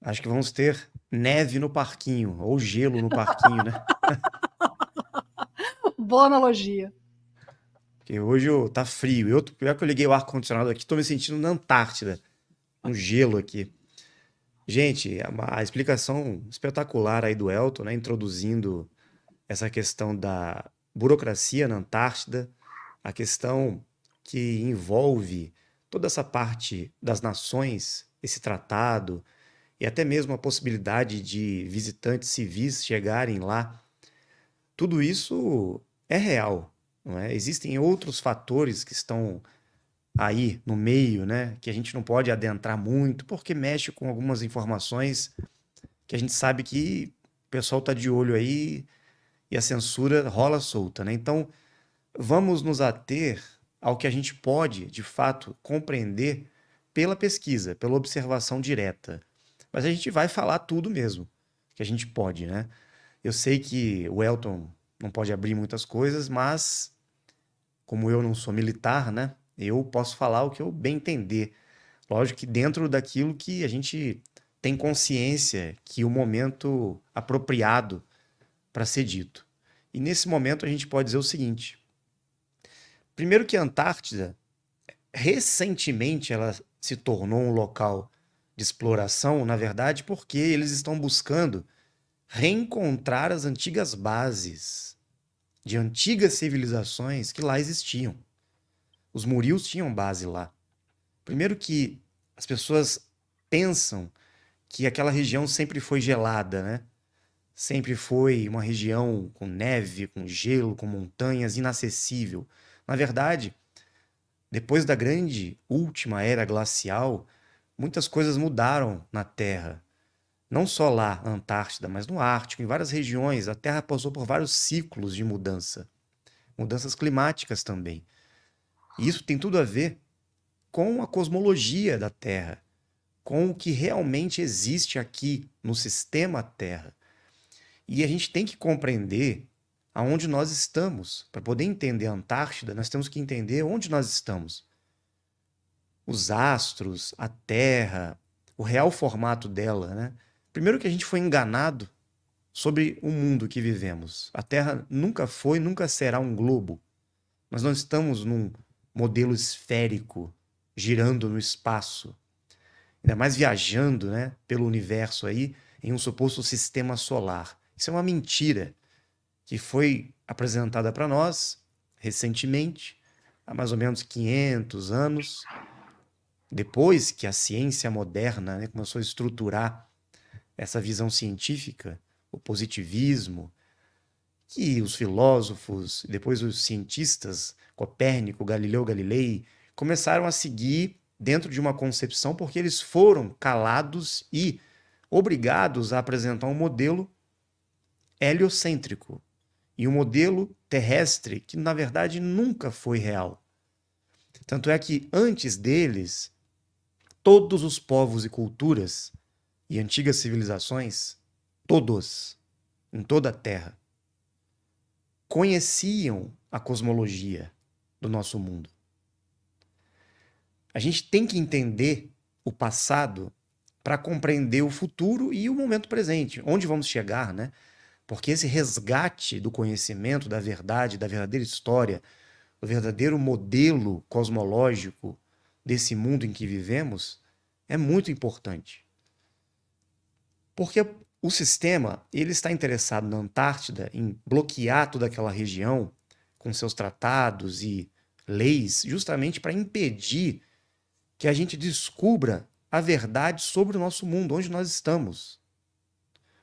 Acho que vamos ter neve no parquinho, ou gelo no parquinho, né? Boa analogia. Porque hoje tá frio. Eu, pior que eu liguei o ar-condicionado aqui, tô me sentindo na Antártida. Um gelo aqui. Gente, a, a, explicação espetacular aí do Elton, né? Introduzindo essa questão da burocracia na Antártida, a questão que envolve toda essa parte das nações, esse tratado, e até mesmo a possibilidade de visitantes civis chegarem lá. Tudo isso é real. Não é? Existem outros fatores que estão aí no meio, né? Que a gente não pode adentrar muito, porque mexe com algumas informações que a gente sabe que o pessoal está de olho aí e a censura rola solta, né? Então, vamos nos ater ao que a gente pode, de fato, compreender pela pesquisa, pela observação direta. Mas a gente vai falar tudo mesmo que a gente pode, né? Eu sei que o Elton não pode abrir muitas coisas, mas como eu não sou militar, né? Eu posso falar o que eu bem entender. Lógico que dentro daquilo que a gente tem consciência que o momento apropriado para ser dito. E nesse momento a gente pode dizer o seguinte: primeiro que a Antártida recentemente ela se tornou um local de exploração, na verdade, porque eles estão buscando reencontrar as antigas bases de antigas civilizações que lá existiam. Os murios tinham base lá. Primeiro que as pessoas pensam que aquela região sempre foi gelada, né? Sempre foi uma região com neve, com gelo, com montanhas, inacessível. Na verdade, depois da grande última era glacial, muitas coisas mudaram na Terra. Não só lá, na Antártida, mas no Ártico, em várias regiões, a Terra passou por vários ciclos de mudança. Mudanças climáticas também. E isso tem tudo a ver com a cosmologia da Terra, com o que realmente existe aqui no sistema Terra. E a gente tem que compreender aonde nós estamos. Para poder entender a Antártida, nós temos que entender onde nós estamos. Os astros, a Terra, o real formato dela, né? Primeiro que a gente foi enganado sobre o mundo que vivemos. A Terra nunca foi, nunca será um globo. Mas nós estamos num modelo esférico girando no espaço. Ainda mais viajando, né, pelo universo aí em um suposto sistema solar. Isso é uma mentira que foi apresentada para nós recentemente, há mais ou menos 500 anos, depois que a ciência moderna né, começou a estruturar essa visão científica, o positivismo, que os filósofos, depois os cientistas, Copérnico, Galileu Galilei, começaram a seguir dentro de uma concepção porque eles foram calados e obrigados a apresentar um modelo heliocêntrico e um modelo terrestre que na verdade nunca foi real. Tanto é que antes deles, todos os povos e culturas e antigas civilizações, todos, em toda a Terra, conheciam a cosmologia do nosso mundo. A gente tem que entender o passado para compreender o futuro e o momento presente, onde vamos chegar, né? Porque esse resgate do conhecimento, da verdade, da verdadeira história, do verdadeiro modelo cosmológico desse mundo em que vivemos é muito importante. Porque o sistema ele está interessado na Antártida em bloquear toda aquela região com seus tratados e leis, justamente para impedir que a gente descubra a verdade sobre o nosso mundo, onde nós estamos.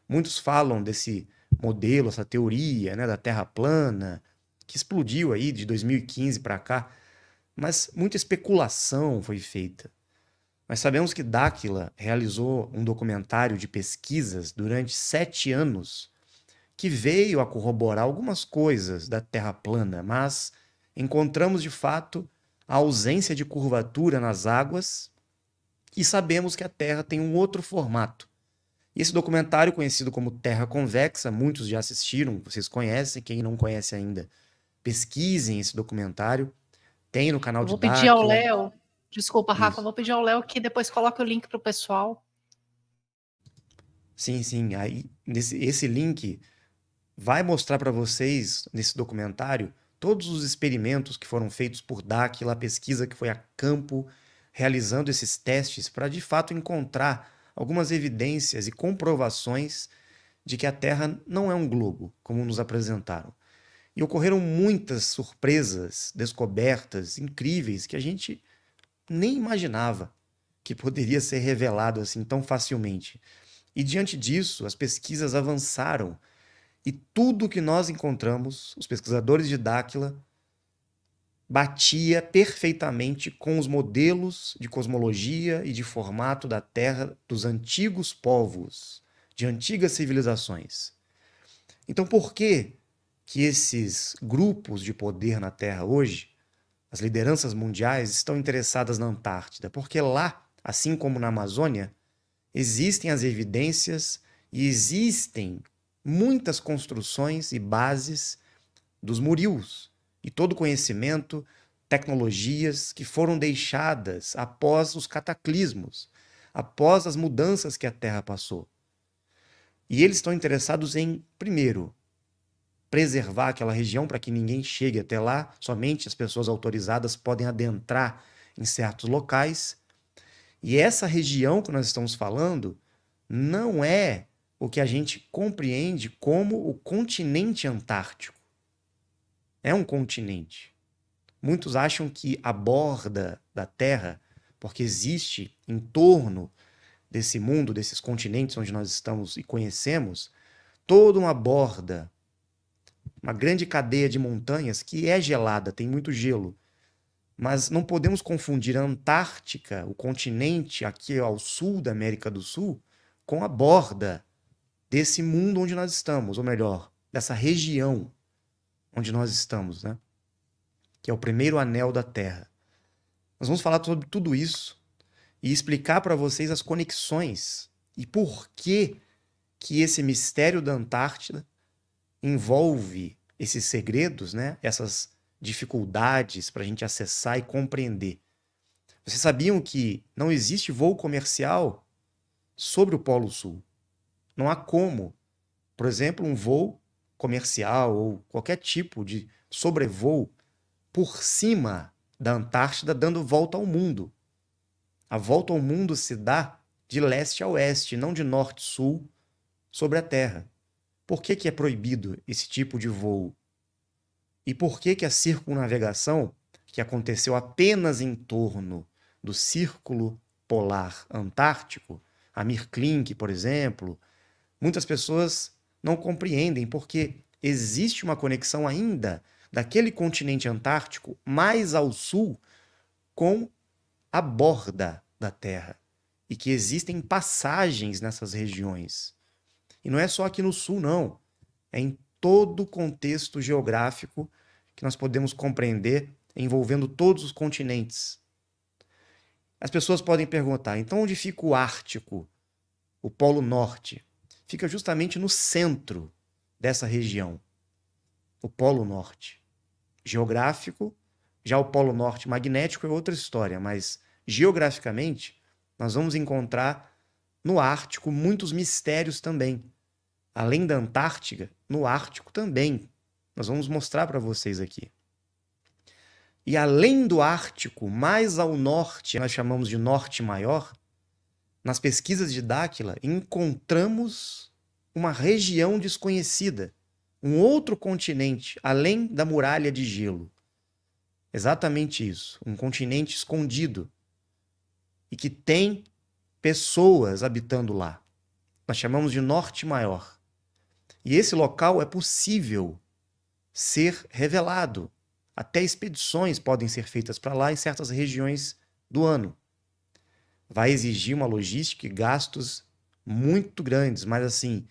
Muitos falam desse modelo, essa teoria né, da Terra plana, que explodiu aí de 2015 para cá, mas muita especulação foi feita. Mas sabemos que Dáquila realizou um documentário de pesquisas durante sete anos que veio a corroborar algumas coisas da Terra plana, mas encontramos de fato a ausência de curvatura nas águas e sabemos que a Terra tem um outro formato. E esse documentário, conhecido como Terra Convexa, muitos já assistiram, vocês conhecem, quem não conhece ainda, pesquisem esse documentário. Tem no canal Eu de Vou pedir ao Léo Desculpa, Rafa, Isso. vou pedir ao Léo que depois coloque o link para o pessoal. Sim, sim. Aí, nesse, esse link vai mostrar para vocês, nesse documentário, todos os experimentos que foram feitos por DAC, lá pesquisa que foi a campo, realizando esses testes para de fato encontrar algumas evidências e comprovações de que a Terra não é um globo, como nos apresentaram. E ocorreram muitas surpresas, descobertas incríveis que a gente nem imaginava que poderia ser revelado assim tão facilmente. E diante disso, as pesquisas avançaram e tudo que nós encontramos, os pesquisadores de Dáquila, batia perfeitamente com os modelos de cosmologia e de formato da Terra dos antigos povos, de antigas civilizações. Então, por que que esses grupos de poder na Terra hoje as lideranças mundiais estão interessadas na Antártida, porque lá, assim como na Amazônia, existem as evidências e existem muitas construções e bases dos murios e todo conhecimento, tecnologias que foram deixadas após os cataclismos, após as mudanças que a Terra passou. E eles estão interessados em, primeiro, preservar aquela região para que ninguém chegue até lá, somente as pessoas autorizadas podem adentrar em certos locais. E essa região que nós estamos falando não é o que a gente compreende como o continente antártico. É um continente. Muitos acham que a borda da Terra, porque existe em torno desse mundo, desses continentes onde nós estamos e conhecemos, toda uma borda uma grande cadeia de montanhas que é gelada, tem muito gelo. Mas não podemos confundir a Antártica, o continente aqui ao sul da América do Sul, com a borda desse mundo onde nós estamos, ou melhor, dessa região onde nós estamos, né? Que é o primeiro anel da Terra. Nós vamos falar sobre tudo isso e explicar para vocês as conexões e por que que esse mistério da Antártida envolve esses segredos, né? essas dificuldades para a gente acessar e compreender. Vocês sabiam que não existe voo comercial sobre o Polo Sul? Não há como. Por exemplo, um voo comercial ou qualquer tipo de sobrevoo por cima da Antártida dando volta ao mundo. A volta ao mundo se dá de leste a oeste, não de norte a sul sobre a Terra. Por que, que é proibido esse tipo de voo? E por que, que a circunnavegação, que aconteceu apenas em torno do Círculo Polar Antártico, a Mirklink, por exemplo, muitas pessoas não compreendem porque existe uma conexão ainda daquele continente antártico mais ao sul com a borda da Terra e que existem passagens nessas regiões. E não é só aqui no sul, não. É em todo o contexto geográfico que nós podemos compreender envolvendo todos os continentes. As pessoas podem perguntar: então onde fica o Ártico, o Polo Norte? Fica justamente no centro dessa região, o Polo Norte. Geográfico, já o Polo Norte magnético é outra história, mas geograficamente nós vamos encontrar no Ártico muitos mistérios também além da Antártica, no Ártico também. Nós vamos mostrar para vocês aqui. E além do Ártico, mais ao norte, nós chamamos de Norte Maior, nas pesquisas de Dáquila, encontramos uma região desconhecida, um outro continente além da muralha de gelo. Exatamente isso, um continente escondido e que tem pessoas habitando lá. Nós chamamos de Norte Maior. E esse local é possível ser revelado. Até expedições podem ser feitas para lá em certas regiões do ano. Vai exigir uma logística e gastos muito grandes, mas assim,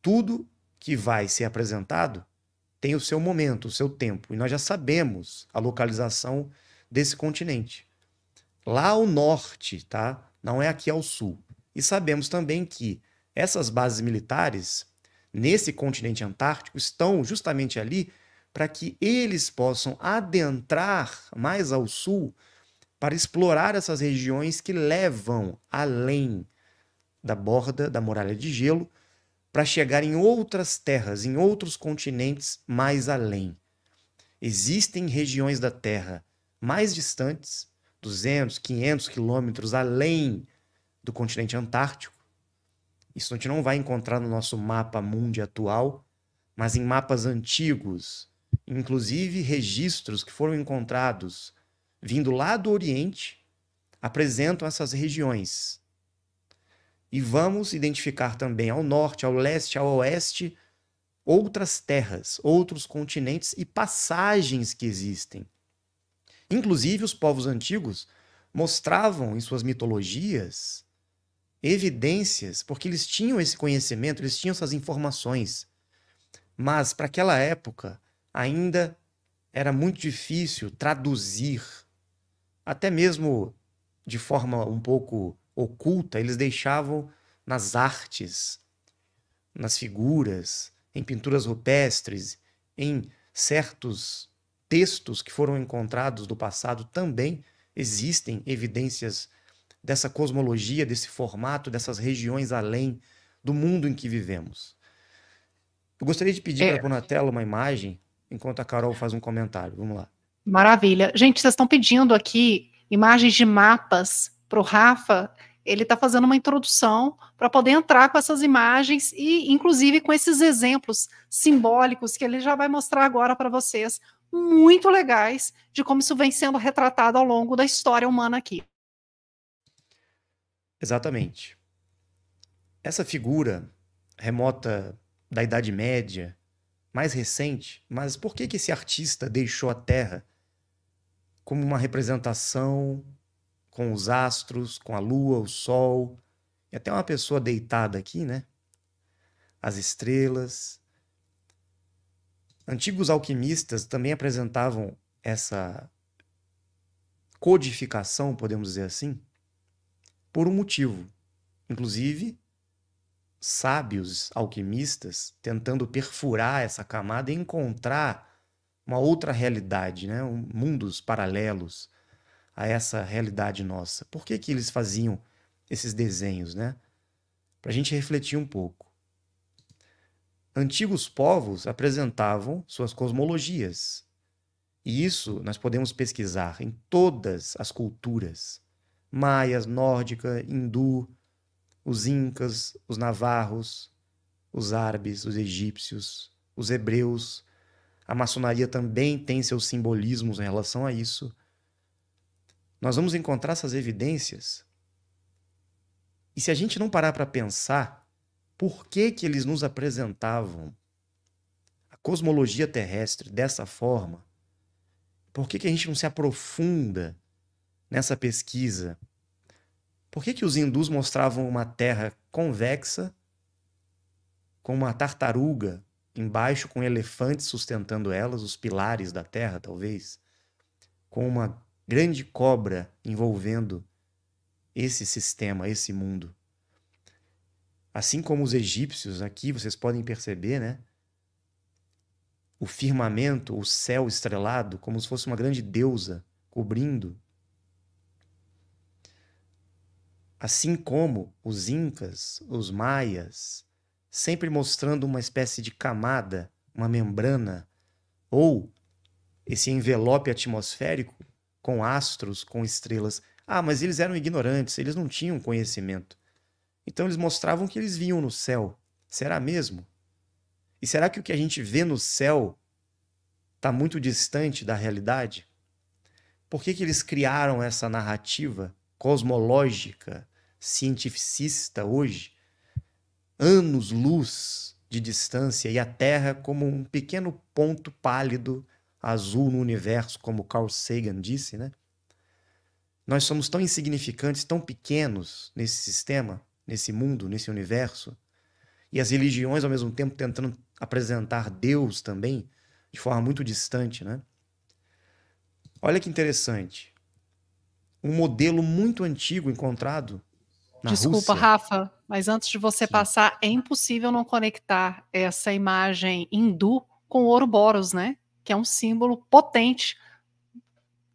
tudo que vai ser apresentado tem o seu momento, o seu tempo. E nós já sabemos a localização desse continente. Lá ao norte, tá? Não é aqui ao sul. E sabemos também que essas bases militares nesse continente antártico estão justamente ali para que eles possam adentrar mais ao sul para explorar essas regiões que levam além da borda da muralha de gelo para chegar em outras terras, em outros continentes mais além. Existem regiões da Terra mais distantes, 200, 500 quilômetros além do continente antártico, isso a gente não vai encontrar no nosso mapa mundi atual, mas em mapas antigos, inclusive registros que foram encontrados vindo lá do Oriente, apresentam essas regiões. E vamos identificar também ao norte, ao leste, ao oeste, outras terras, outros continentes e passagens que existem. Inclusive, os povos antigos mostravam em suas mitologias evidências, porque eles tinham esse conhecimento, eles tinham essas informações. Mas para aquela época ainda era muito difícil traduzir, até mesmo de forma um pouco oculta, eles deixavam nas artes, nas figuras, em pinturas rupestres, em certos textos que foram encontrados do passado também existem evidências dessa cosmologia, desse formato, dessas regiões além do mundo em que vivemos. Eu gostaria de pedir é. para pôr na tela uma imagem enquanto a Carol faz um comentário. Vamos lá. Maravilha. Gente, vocês estão pedindo aqui imagens de mapas para o Rafa. Ele está fazendo uma introdução para poder entrar com essas imagens e, inclusive, com esses exemplos simbólicos que ele já vai mostrar agora para vocês, muito legais, de como isso vem sendo retratado ao longo da história humana aqui. Exatamente. Essa figura remota da Idade Média, mais recente, mas por que, que esse artista deixou a Terra como uma representação com os astros, com a lua, o sol, e até uma pessoa deitada aqui, né? As estrelas. Antigos alquimistas também apresentavam essa codificação, podemos dizer assim, por um motivo. Inclusive, sábios alquimistas tentando perfurar essa camada e encontrar uma outra realidade, né? Um, mundos paralelos a essa realidade nossa. Por que, que eles faziam esses desenhos? Né? Para a gente refletir um pouco. Antigos povos apresentavam suas cosmologias. E isso nós podemos pesquisar em todas as culturas maias, nórdica, hindu, os incas, os navarros, os árabes, os egípcios, os hebreus. A maçonaria também tem seus simbolismos em relação a isso. Nós vamos encontrar essas evidências. E se a gente não parar para pensar por que que eles nos apresentavam a cosmologia terrestre dessa forma, por que, que a gente não se aprofunda nessa pesquisa, por que, que os hindus mostravam uma terra convexa com uma tartaruga embaixo com elefantes sustentando elas, os pilares da terra, talvez, com uma grande cobra envolvendo esse sistema, esse mundo. Assim como os egípcios, aqui vocês podem perceber, né? O firmamento, o céu estrelado, como se fosse uma grande deusa cobrindo Assim como os incas, os maias, sempre mostrando uma espécie de camada, uma membrana, ou esse envelope atmosférico com astros, com estrelas. Ah, mas eles eram ignorantes, eles não tinham conhecimento. Então eles mostravam que eles viam no céu. Será mesmo? E será que o que a gente vê no céu está muito distante da realidade? Por que, que eles criaram essa narrativa cosmológica cientificista hoje, anos-luz de distância, e a Terra como um pequeno ponto pálido azul no universo, como Carl Sagan disse, né? Nós somos tão insignificantes, tão pequenos nesse sistema, nesse mundo, nesse universo, e as religiões ao mesmo tempo tentando apresentar Deus também de forma muito distante, né? Olha que interessante. Um modelo muito antigo encontrado Desculpa, Rússia? Rafa, mas antes de você Sim. passar, é impossível não conectar essa imagem hindu com o Ouroboros, né? Que é um símbolo potente,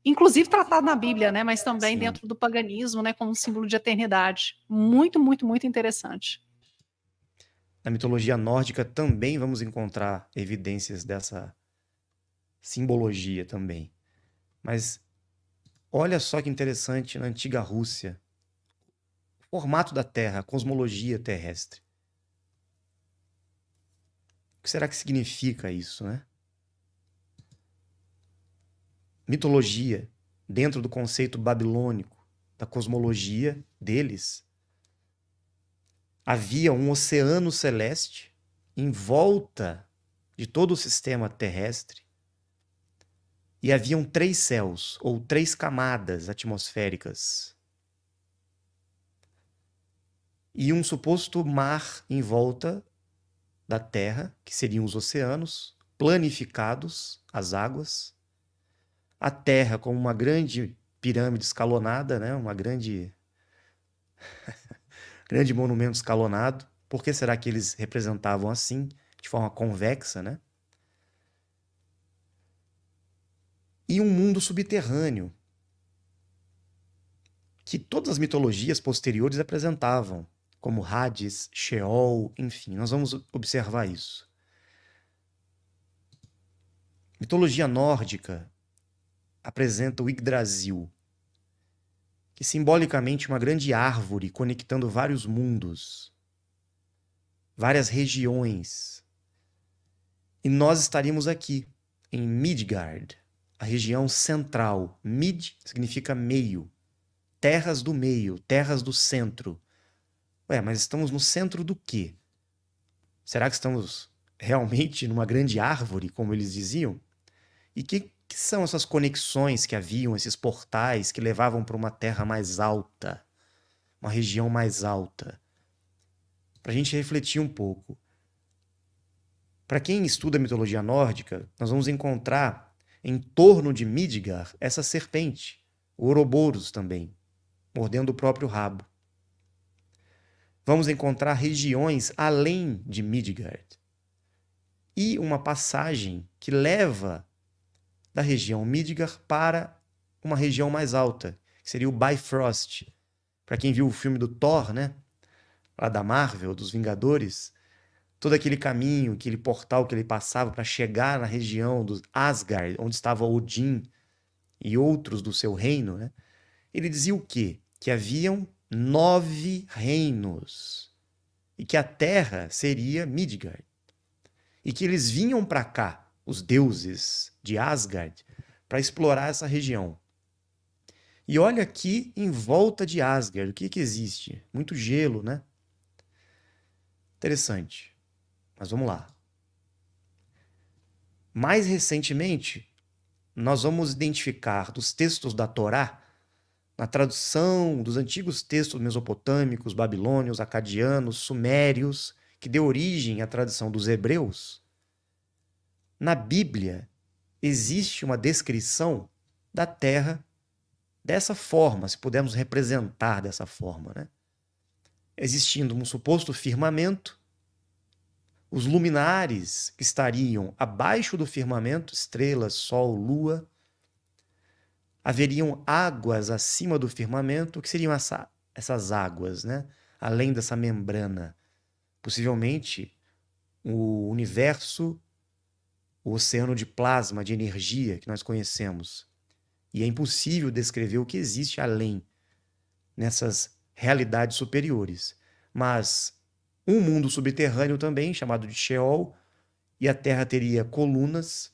inclusive tratado na Bíblia, né? Mas também Sim. dentro do paganismo, né? Como um símbolo de eternidade. Muito, muito, muito interessante. Na mitologia nórdica também vamos encontrar evidências dessa simbologia também. Mas olha só que interessante na antiga Rússia formato da Terra, a cosmologia terrestre. O que será que significa isso, né? Mitologia, dentro do conceito babilônico, da cosmologia deles, havia um oceano celeste em volta de todo o sistema terrestre e haviam três céus ou três camadas atmosféricas e um suposto mar em volta da Terra, que seriam os oceanos, planificados, as águas, a Terra como uma grande pirâmide escalonada, né? uma grande. grande monumento escalonado. Por que será que eles representavam assim, de forma convexa, né? E um mundo subterrâneo, que todas as mitologias posteriores apresentavam como Hades, Sheol, enfim, nós vamos observar isso. Mitologia nórdica apresenta o Yggdrasil, que é simbolicamente é uma grande árvore conectando vários mundos, várias regiões. E nós estaríamos aqui, em Midgard, a região central. Mid significa meio, terras do meio, terras do centro. Ué, mas estamos no centro do quê? Será que estamos realmente numa grande árvore, como eles diziam? E que, que são essas conexões que haviam, esses portais que levavam para uma terra mais alta, uma região mais alta? Para a gente refletir um pouco. Para quem estuda a mitologia nórdica, nós vamos encontrar em torno de Midgar essa serpente, o Ouroboros também, mordendo o próprio rabo vamos encontrar regiões além de Midgard e uma passagem que leva da região Midgard para uma região mais alta, que seria o Bifrost. Para quem viu o filme do Thor, né? Lá da Marvel, dos Vingadores, todo aquele caminho, aquele portal que ele passava para chegar na região dos Asgard, onde estava Odin e outros do seu reino, né? Ele dizia o quê? Que haviam nove reinos e que a terra seria Midgard e que eles vinham para cá, os deuses de Asgard, para explorar essa região. E olha aqui em volta de Asgard, o que, que existe? Muito gelo, né? Interessante. Mas vamos lá. Mais recentemente, nós vamos identificar dos textos da Torá na tradução dos antigos textos mesopotâmicos, babilônios, acadianos, sumérios, que deu origem à tradição dos hebreus, na Bíblia existe uma descrição da terra dessa forma, se pudermos representar dessa forma, né? Existindo um suposto firmamento, os luminares que estariam abaixo do firmamento, estrelas, sol, lua, haveriam águas acima do firmamento. O que seriam essa, essas águas, né? Além dessa membrana. Possivelmente o universo, o oceano de plasma, de energia que nós conhecemos. E é impossível descrever o que existe além nessas realidades superiores. Mas um mundo subterrâneo também, chamado de Sheol, e a Terra teria colunas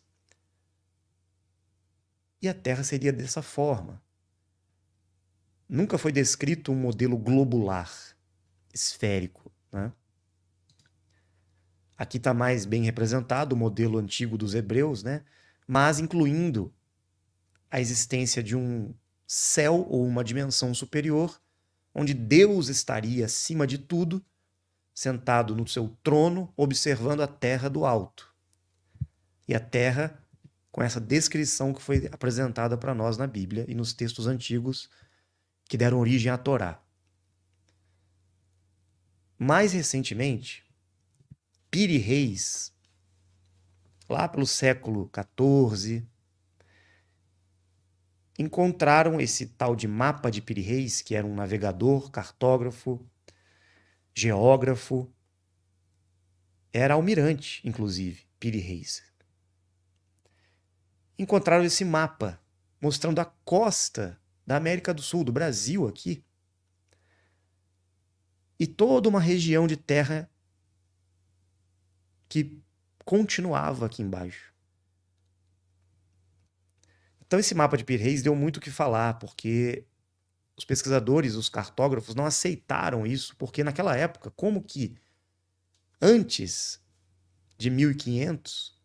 e a Terra seria dessa forma. Nunca foi descrito um modelo globular, esférico. Né? Aqui está mais bem representado o modelo antigo dos hebreus, né? mas incluindo a existência de um céu ou uma dimensão superior, onde Deus estaria acima de tudo, sentado no seu trono, observando a terra do alto. E a terra com essa descrição que foi apresentada para nós na Bíblia e nos textos antigos que deram origem à Torá. Mais recentemente, Piri Reis, lá pelo século XIV, encontraram esse tal de mapa de Piri Reis, que era um navegador, cartógrafo, geógrafo, era almirante, inclusive, Piri Reis encontraram esse mapa mostrando a costa da América do Sul, do Brasil aqui, e toda uma região de terra que continuava aqui embaixo. Então esse mapa de Pirreis deu muito o que falar, porque os pesquisadores, os cartógrafos não aceitaram isso, porque naquela época, como que antes de 1500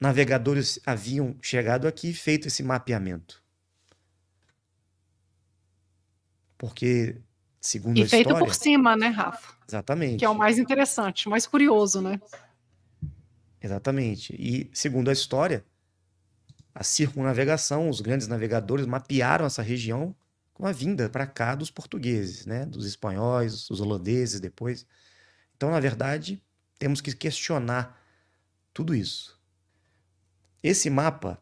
navegadores haviam chegado aqui e feito esse mapeamento. Porque, segundo e a história... E feito por cima, né, Rafa? Exatamente. Que é o mais interessante, mais curioso, né? Exatamente. E, segundo a história, a circunnavegação, os grandes navegadores mapearam essa região com a vinda para cá dos portugueses, né? Dos espanhóis, dos holandeses depois. Então, na verdade, temos que questionar tudo isso. Esse mapa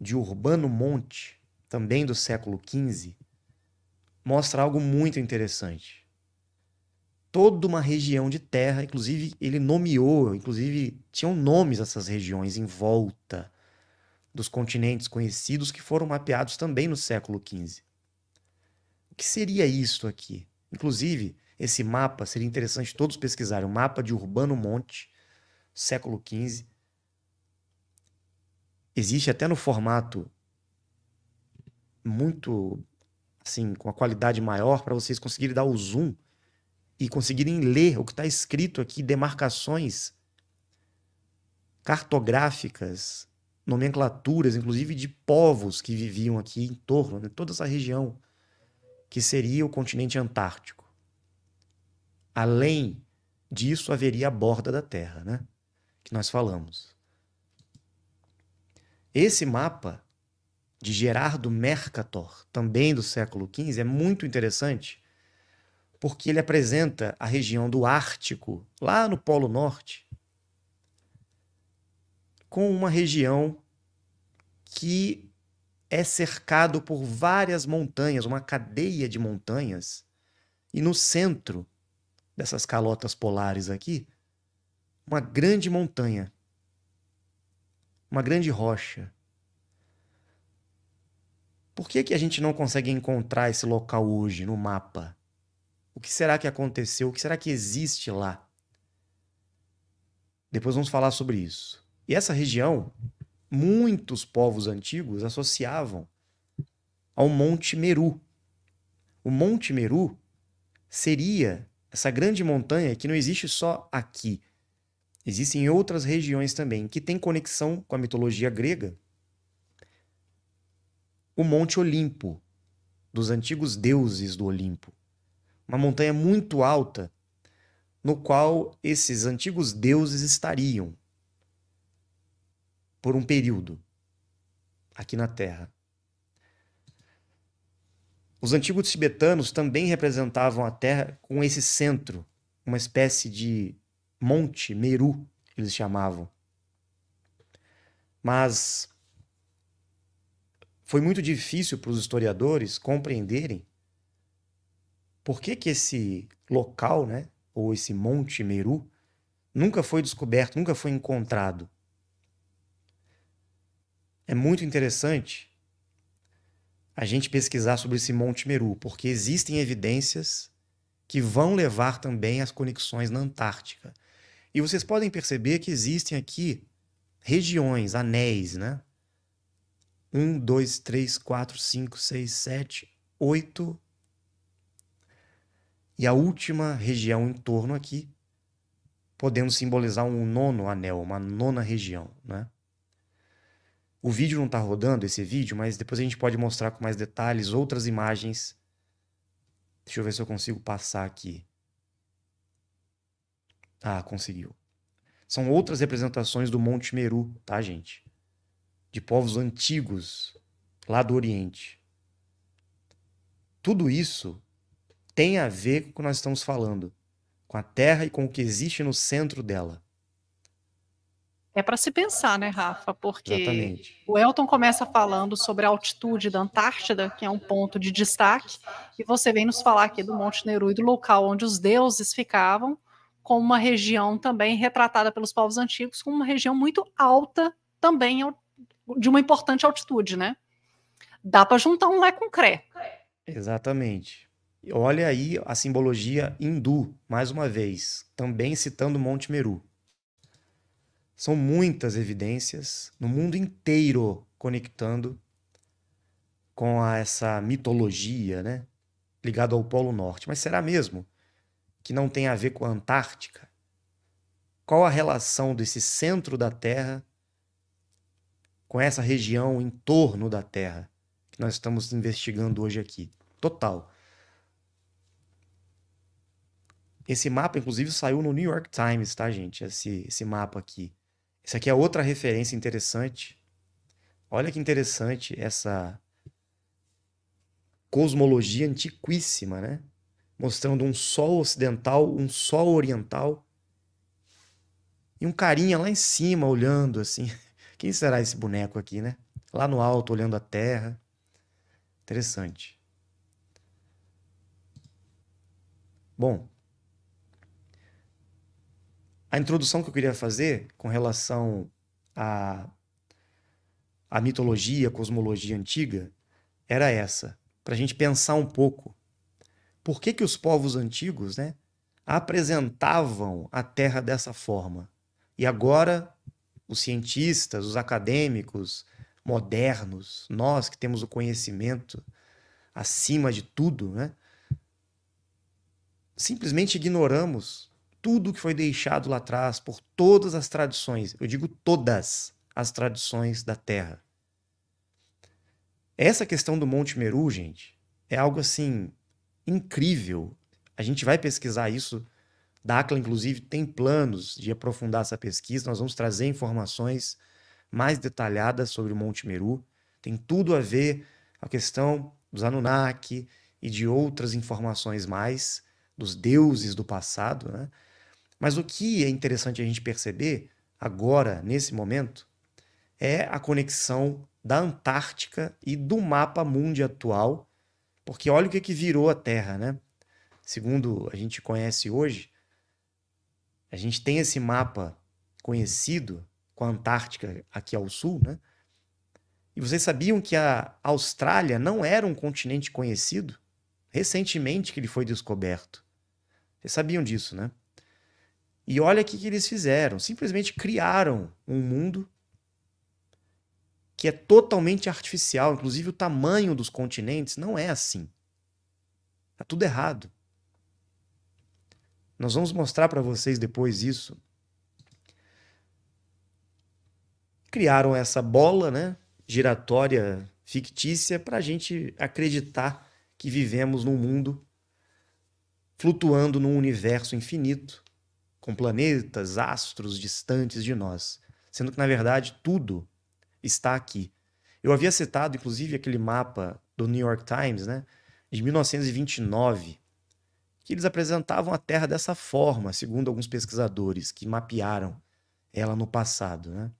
de Urbano Monte, também do século XV, mostra algo muito interessante. Toda uma região de terra, inclusive ele nomeou, inclusive tinham nomes essas regiões em volta dos continentes conhecidos que foram mapeados também no século XV. O que seria isso aqui? Inclusive, esse mapa seria interessante todos pesquisarem. O mapa de Urbano Monte, século XV, existe até no formato muito assim, com a qualidade maior para vocês conseguirem dar o zoom e conseguirem ler o que está escrito aqui, demarcações cartográficas, nomenclaturas, inclusive de povos que viviam aqui em torno, né? toda essa região que seria o continente antártico. Além disso, haveria a borda da Terra, né? Que nós falamos. Esse mapa de Gerardo Mercator, também do século XV, é muito interessante porque ele apresenta a região do Ártico, lá no Polo Norte, com uma região que é cercado por várias montanhas, uma cadeia de montanhas, e no centro dessas calotas polares aqui, uma grande montanha uma grande rocha. Por que, que a gente não consegue encontrar esse local hoje no mapa? O que será que aconteceu? O que será que existe lá? Depois vamos falar sobre isso. E essa região, muitos povos antigos associavam ao Monte Meru. O Monte Meru seria essa grande montanha que não existe só aqui, Existem outras regiões também que têm conexão com a mitologia grega. O Monte Olimpo, dos antigos deuses do Olimpo, uma montanha muito alta, no qual esses antigos deuses estariam por um período aqui na Terra. Os antigos tibetanos também representavam a Terra com esse centro, uma espécie de Monte Meru, eles chamavam. Mas foi muito difícil para os historiadores compreenderem por que, que esse local, né, ou esse Monte Meru, nunca foi descoberto, nunca foi encontrado. É muito interessante a gente pesquisar sobre esse Monte Meru, porque existem evidências que vão levar também às conexões na Antártica. E vocês podem perceber que existem aqui regiões, anéis, né? 1, 2, 3, 4, 5, 6, 7, 8. E a última região em torno aqui, podendo simbolizar um nono anel, uma nona região, né? O vídeo não está rodando, esse vídeo, mas depois a gente pode mostrar com mais detalhes outras imagens. Deixa eu ver se eu consigo passar aqui. Ah, conseguiu. São outras representações do Monte Meru, tá, gente? De povos antigos lá do Oriente. Tudo isso tem a ver com o que nós estamos falando, com a Terra e com o que existe no centro dela. É para se pensar, né, Rafa? Porque Exatamente. o Elton começa falando sobre a altitude da Antártida, que é um ponto de destaque, e você vem nos falar aqui do Monte Neru e do local onde os deuses ficavam, como uma região também retratada pelos povos antigos como uma região muito alta também de uma importante altitude, né? Dá para juntar um Lé com Cré. Exatamente. Olha aí a simbologia hindu, mais uma vez, também citando Monte Meru. São muitas evidências no mundo inteiro conectando com essa mitologia, né? Ligado ao Polo Norte. Mas será mesmo? que não tem a ver com a Antártica? Qual a relação desse centro da Terra com essa região em torno da Terra que nós estamos investigando hoje aqui? Total. Esse mapa, inclusive, saiu no New York Times, tá, gente? Esse, esse mapa aqui. Essa aqui é outra referência interessante. Olha que interessante essa cosmologia antiquíssima, né? mostrando um sol ocidental, um sol oriental e um carinha lá em cima olhando assim. Quem será esse boneco aqui, né? Lá no alto olhando a terra. Interessante. Bom, a introdução que eu queria fazer com relação à, mitologia, cosmologia antiga, era essa, para a gente pensar um pouco por que, que os povos antigos né, apresentavam a Terra dessa forma. E agora, os cientistas, os acadêmicos modernos, nós que temos o conhecimento acima de tudo, né, simplesmente ignoramos tudo que foi deixado lá atrás por todas as tradições. Eu digo todas as tradições da Terra. Essa questão do Monte Meru, gente, é algo assim incrível. A gente vai pesquisar isso. Dacla, inclusive, tem planos de aprofundar essa pesquisa. Nós vamos trazer informações mais detalhadas sobre o Monte Meru. Tem tudo a ver com a questão dos Anunnaki e de outras informações mais, dos deuses do passado. Né? Mas o que é interessante a gente perceber agora, nesse momento, é a conexão da Antártica e do mapa mundi atual porque olha o que, que virou a Terra, né? Segundo a gente conhece hoje, a gente tem esse mapa conhecido com a Antártica aqui ao sul, né? E vocês sabiam que a Austrália não era um continente conhecido? Recentemente que ele foi descoberto. Vocês sabiam disso, né? E olha o que, que eles fizeram. Simplesmente criaram um mundo que é totalmente artificial, inclusive o tamanho dos continentes não é assim. Tá tudo errado. Nós vamos mostrar para vocês depois isso. Criaram essa bola, né, giratória fictícia para a gente acreditar que vivemos num mundo flutuando num universo infinito, com planetas, astros distantes de nós, sendo que na verdade tudo está aqui. Eu havia citado, inclusive, aquele mapa do New York Times, né, de 1929, que eles apresentavam a Terra dessa forma, segundo alguns pesquisadores que mapearam ela no passado, né?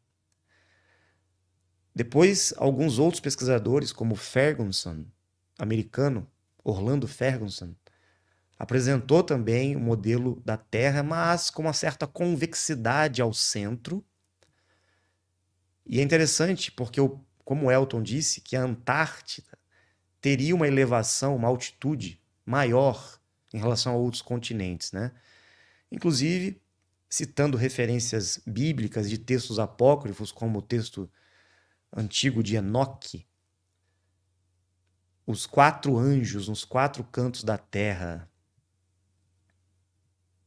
Depois, alguns outros pesquisadores, como Ferguson, americano, Orlando Ferguson, apresentou também o modelo da Terra, mas com uma certa convexidade ao centro e é interessante porque, eu, como Elton disse, que a Antártida teria uma elevação, uma altitude maior em relação a outros continentes, né? Inclusive, citando referências bíblicas de textos apócrifos, como o texto antigo de Enoque, os quatro anjos nos quatro cantos da terra.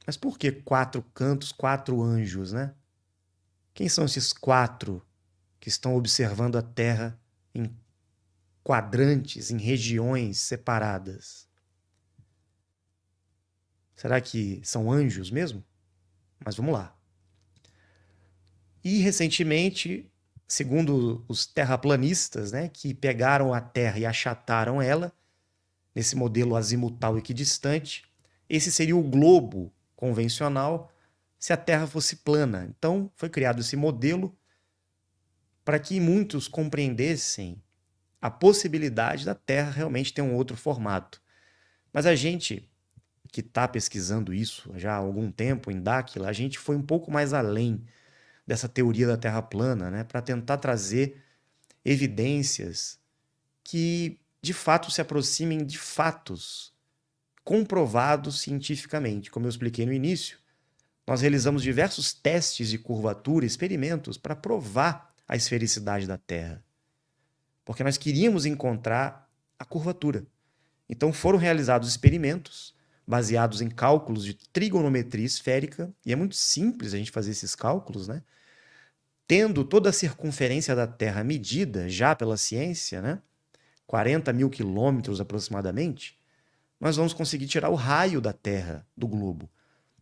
Mas por que quatro cantos, quatro anjos, né? Quem são esses quatro que estão observando a Terra em quadrantes, em regiões separadas. Será que são anjos mesmo? Mas vamos lá. E recentemente, segundo os terraplanistas, né, que pegaram a Terra e achataram ela, nesse modelo azimutal equidistante, esse seria o globo convencional se a Terra fosse plana. Então, foi criado esse modelo para que muitos compreendessem a possibilidade da Terra realmente ter um outro formato. Mas a gente que está pesquisando isso já há algum tempo em Dáquila, a gente foi um pouco mais além dessa teoria da Terra plana, né, para tentar trazer evidências que de fato se aproximem de fatos comprovados cientificamente. Como eu expliquei no início, nós realizamos diversos testes de curvatura, experimentos para provar a esfericidade da Terra. Porque nós queríamos encontrar a curvatura. Então foram realizados experimentos baseados em cálculos de trigonometria esférica, e é muito simples a gente fazer esses cálculos, né? Tendo toda a circunferência da Terra medida já pela ciência, né? 40 mil quilômetros aproximadamente, nós vamos conseguir tirar o raio da Terra, do globo,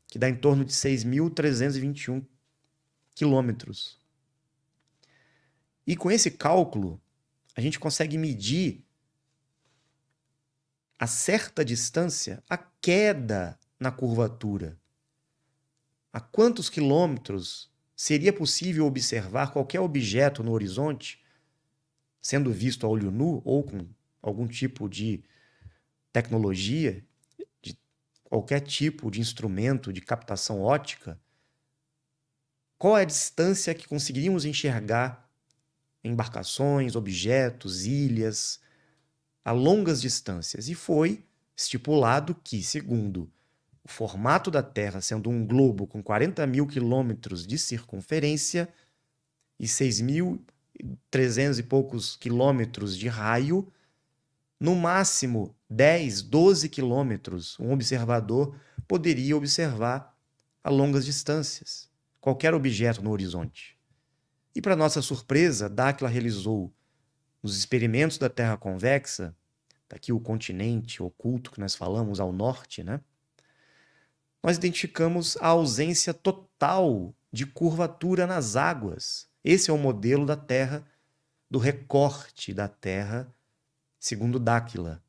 que dá em torno de 6.321 quilômetros. E com esse cálculo, a gente consegue medir a certa distância a queda na curvatura. A quantos quilômetros seria possível observar qualquer objeto no horizonte, sendo visto a olho nu ou com algum tipo de tecnologia, de qualquer tipo de instrumento de captação ótica? Qual é a distância que conseguiríamos enxergar embarcações, objetos, ilhas, a longas distâncias, e foi estipulado que, segundo o formato da Terra sendo um globo com 40 mil quilômetros de circunferência e 6.300 e poucos quilômetros de raio, no máximo 10, 12 quilômetros, um observador poderia observar a longas distâncias qualquer objeto no horizonte. E, para nossa surpresa, Dáquila realizou nos experimentos da Terra convexa, daqui tá o continente oculto que nós falamos ao norte, né? Nós identificamos a ausência total de curvatura nas águas. Esse é o modelo da Terra, do recorte da Terra, segundo Dáquila.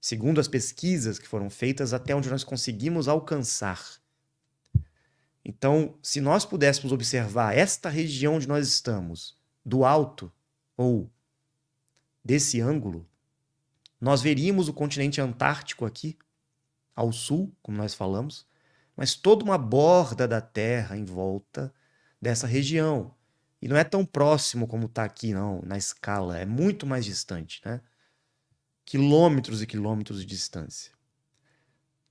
Segundo as pesquisas que foram feitas, até onde nós conseguimos alcançar então, se nós pudéssemos observar esta região onde nós estamos, do alto ou desse ângulo, nós veríamos o continente antártico aqui, ao sul, como nós falamos, mas toda uma borda da Terra em volta dessa região. E não é tão próximo como está aqui, não, na escala, é muito mais distante, né? Quilômetros e quilômetros de distância.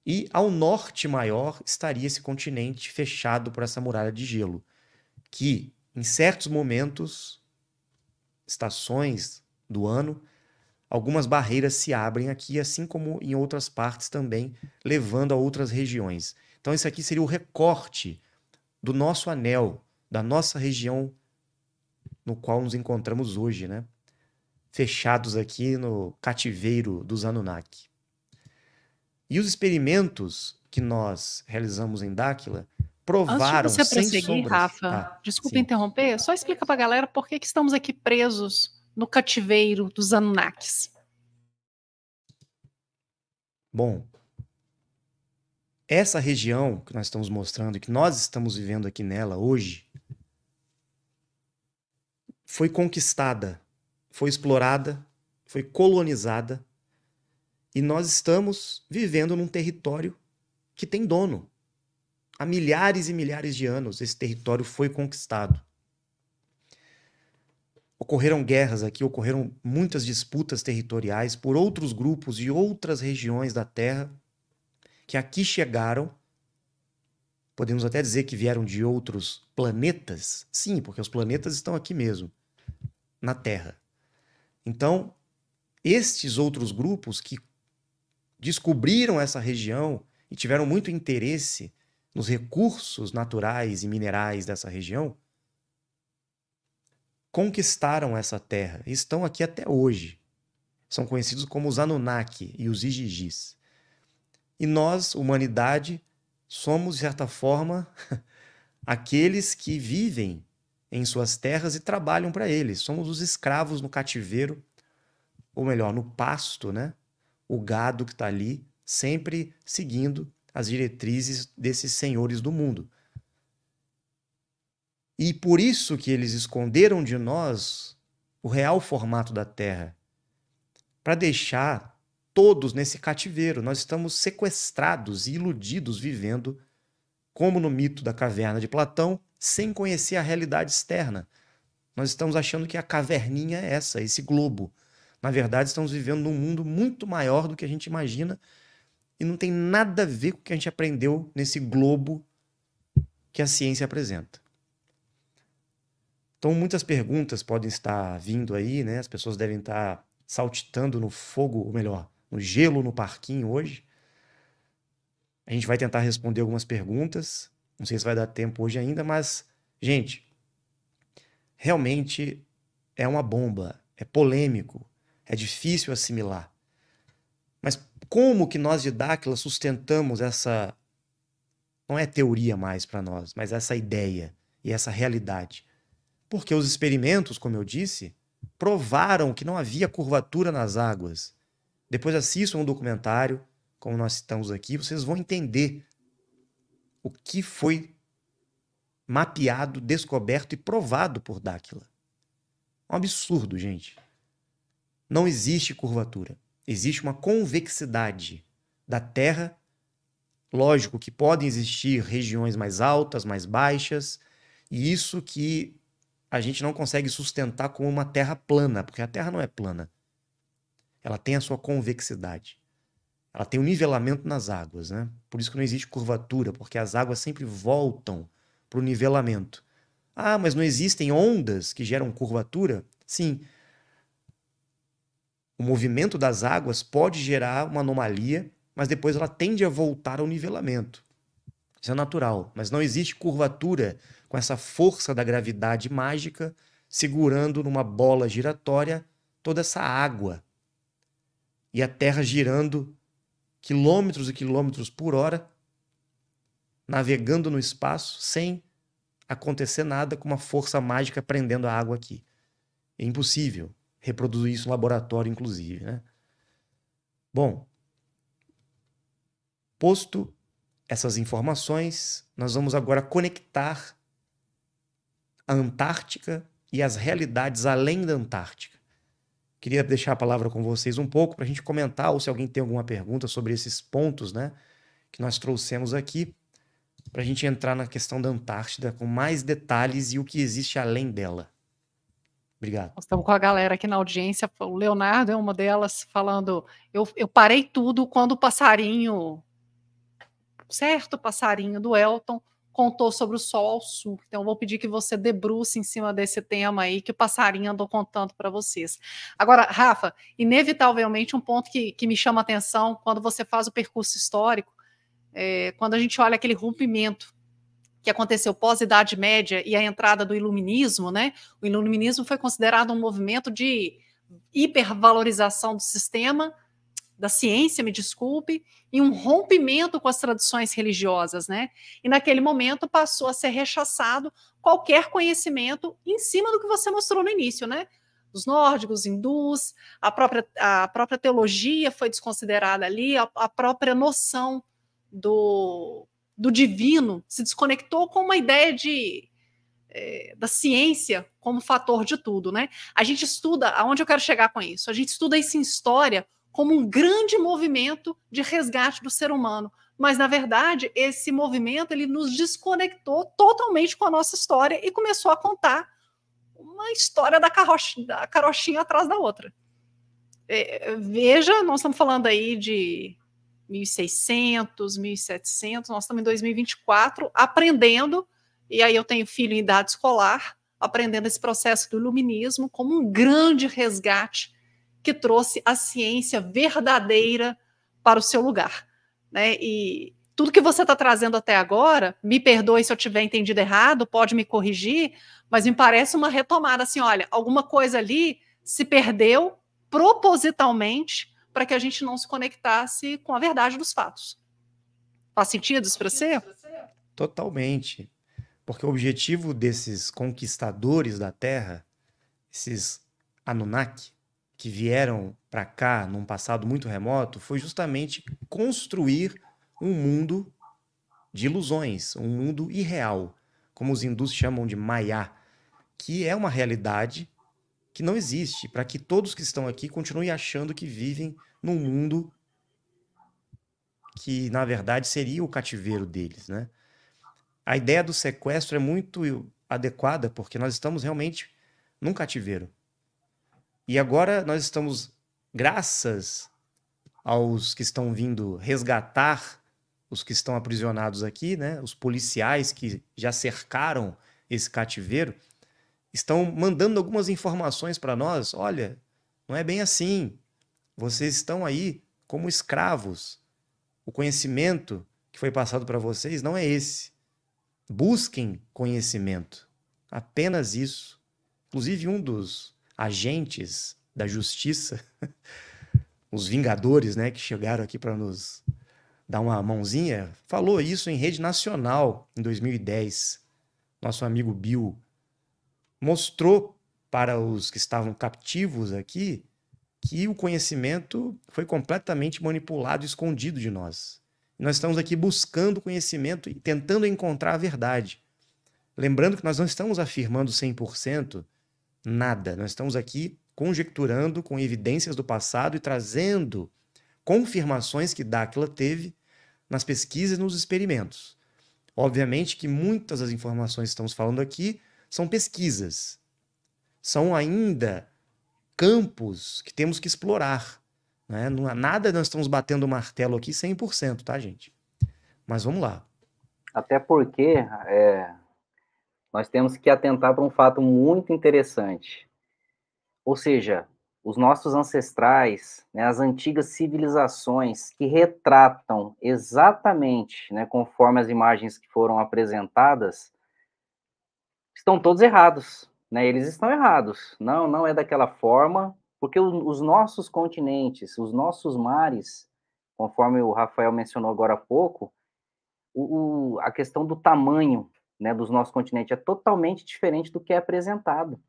E ao norte maior estaria esse continente fechado por essa muralha de gelo, que em certos momentos, estações do ano, algumas barreiras se abrem aqui, assim como em outras partes também, levando a outras regiões. Então, isso aqui seria o recorte do nosso anel, da nossa região no qual nos encontramos hoje, né? Fechados aqui no cativeiro dos Anunnaki. E os experimentos que nós realizamos em Dáquila provaram Antes de você prosseguir, Rafa, ah, desculpa sim. interromper, só explica para a galera por que, que estamos aqui presos no cativeiro dos Anunnakis. Bom, essa região que nós estamos mostrando, que nós estamos vivendo aqui nela hoje, foi conquistada, foi explorada, foi colonizada e nós estamos vivendo num território que tem dono. Há milhares e milhares de anos esse território foi conquistado. Ocorreram guerras aqui, ocorreram muitas disputas territoriais por outros grupos de outras regiões da Terra que aqui chegaram. Podemos até dizer que vieram de outros planetas. Sim, porque os planetas estão aqui mesmo, na Terra. Então, estes outros grupos que descobriram essa região e tiveram muito interesse nos recursos naturais e minerais dessa região, conquistaram essa terra e estão aqui até hoje. São conhecidos como os Anunnaki e os Ijijis. E nós, humanidade, somos, de certa forma, aqueles que vivem em suas terras e trabalham para eles. Somos os escravos no cativeiro, ou melhor, no pasto, né? o gado que está ali, sempre seguindo as diretrizes desses senhores do mundo. E por isso que eles esconderam de nós o real formato da terra para deixar todos nesse cativeiro. Nós estamos sequestrados e iludidos vivendo como no mito da caverna de Platão, sem conhecer a realidade externa. Nós estamos achando que a caverninha é essa, esse globo. Na verdade, estamos vivendo num mundo muito maior do que a gente imagina e não tem nada a ver com o que a gente aprendeu nesse globo que a ciência apresenta. Então, muitas perguntas podem estar vindo aí, né? As pessoas devem estar saltitando no fogo, ou melhor, no gelo no parquinho hoje. A gente vai tentar responder algumas perguntas. Não sei se vai dar tempo hoje ainda, mas, gente, realmente é uma bomba, é polêmico. É difícil assimilar. Mas como que nós de Dáquila sustentamos essa não é teoria mais para nós, mas essa ideia e essa realidade? Porque os experimentos, como eu disse, provaram que não havia curvatura nas águas. Depois assistam um documentário, como nós estamos aqui, vocês vão entender o que foi mapeado, descoberto e provado por Dáquila. É um absurdo, gente não existe curvatura. Existe uma convexidade da Terra. Lógico que podem existir regiões mais altas, mais baixas, e isso que a gente não consegue sustentar como uma Terra plana, porque a Terra não é plana. Ela tem a sua convexidade. Ela tem um nivelamento nas águas, né? Por isso que não existe curvatura, porque as águas sempre voltam para o nivelamento. Ah, mas não existem ondas que geram curvatura? Sim, o movimento das águas pode gerar uma anomalia, mas depois ela tende a voltar ao nivelamento. Isso é natural, mas não existe curvatura com essa força da gravidade mágica segurando numa bola giratória toda essa água e a Terra girando quilômetros e quilômetros por hora, navegando no espaço sem acontecer nada com uma força mágica prendendo a água aqui. É impossível reproduzir isso no laboratório, inclusive. Né? Bom, posto essas informações, nós vamos agora conectar a Antártica e as realidades além da Antártica. Queria deixar a palavra com vocês um pouco para a gente comentar, ou se alguém tem alguma pergunta sobre esses pontos né, que nós trouxemos aqui, para a gente entrar na questão da Antártida com mais detalhes e o que existe além dela. Obrigado. Nós estamos com a galera aqui na audiência. O Leonardo é uma delas falando: eu, eu parei tudo quando o passarinho, certo passarinho do Elton, contou sobre o Sol ao Sul. Então, eu vou pedir que você debruce em cima desse tema aí que o passarinho andou contando para vocês. Agora, Rafa, inevitavelmente um ponto que, que me chama a atenção quando você faz o percurso histórico, é, quando a gente olha aquele rompimento que aconteceu pós-Idade Média e a entrada do Iluminismo, né? O Iluminismo foi considerado um movimento de hipervalorização do sistema, da ciência, me desculpe, e um rompimento com as tradições religiosas, né? E naquele momento passou a ser rechaçado qualquer conhecimento em cima do que você mostrou no início, né? Os nórdicos, os hindus, a própria, a própria teologia foi desconsiderada ali, a, a própria noção do do divino, se desconectou com uma ideia de é, da ciência como fator de tudo, né? A gente estuda, aonde eu quero chegar com isso? A gente estuda isso em história como um grande movimento de resgate do ser humano, mas na verdade esse movimento ele nos desconectou totalmente com a nossa história e começou a contar uma história da, carrocha, da carochinha atrás da outra. É, veja, nós estamos falando aí de 1.600, 1.700, nós estamos em 2024 aprendendo, e aí eu tenho filho em idade escolar, aprendendo esse processo do iluminismo como um grande resgate que trouxe a ciência verdadeira para o seu lugar. Né? E tudo que você está trazendo até agora, me perdoe se eu tiver entendido errado, pode me corrigir, mas me parece uma retomada assim: olha, alguma coisa ali se perdeu propositalmente para que a gente não se conectasse com a verdade dos fatos. Faz sentido isso para você? Totalmente. Porque o objetivo desses conquistadores da Terra, esses Anunnaki, que vieram para cá num passado muito remoto, foi justamente construir um mundo de ilusões, um mundo irreal, como os hindus chamam de Maya, que é uma realidade que não existe, para que todos que estão aqui continuem achando que vivem num mundo que, na verdade, seria o cativeiro deles, né? A ideia do sequestro é muito adequada, porque nós estamos realmente num cativeiro. E agora nós estamos, graças aos que estão vindo resgatar os que estão aprisionados aqui, né? Os policiais que já cercaram esse cativeiro, estão mandando algumas informações para nós. Olha, não é bem assim. Vocês estão aí como escravos. O conhecimento que foi passado para vocês não é esse. Busquem conhecimento. Apenas isso. Inclusive, um dos agentes da justiça, os vingadores, né, que chegaram aqui para nos dar uma mãozinha, falou isso em rede nacional em 2010. Nosso amigo Bill mostrou para os que estavam captivos aqui que o conhecimento foi completamente manipulado, escondido de nós. Nós estamos aqui buscando conhecimento e tentando encontrar a verdade. Lembrando que nós não estamos afirmando 100% nada, nós estamos aqui conjecturando com evidências do passado e trazendo confirmações que Dáquila teve nas pesquisas e nos experimentos. Obviamente que muitas das informações que estamos falando aqui são pesquisas, são ainda campos que temos que explorar. Né? Não há nada, nós estamos batendo o martelo aqui 100%, tá, gente? Mas vamos lá. Até porque é, nós temos que atentar para um fato muito interessante. Ou seja, os nossos ancestrais, né, as antigas civilizações que retratam exatamente, né, conforme as imagens que foram apresentadas, estão todos errados, né? Eles estão errados. Não, não é daquela forma, porque os nossos continentes, os nossos mares, conforme o Rafael mencionou agora há pouco, o, o, a questão do tamanho né, dos nossos continentes é totalmente diferente do que é apresentado.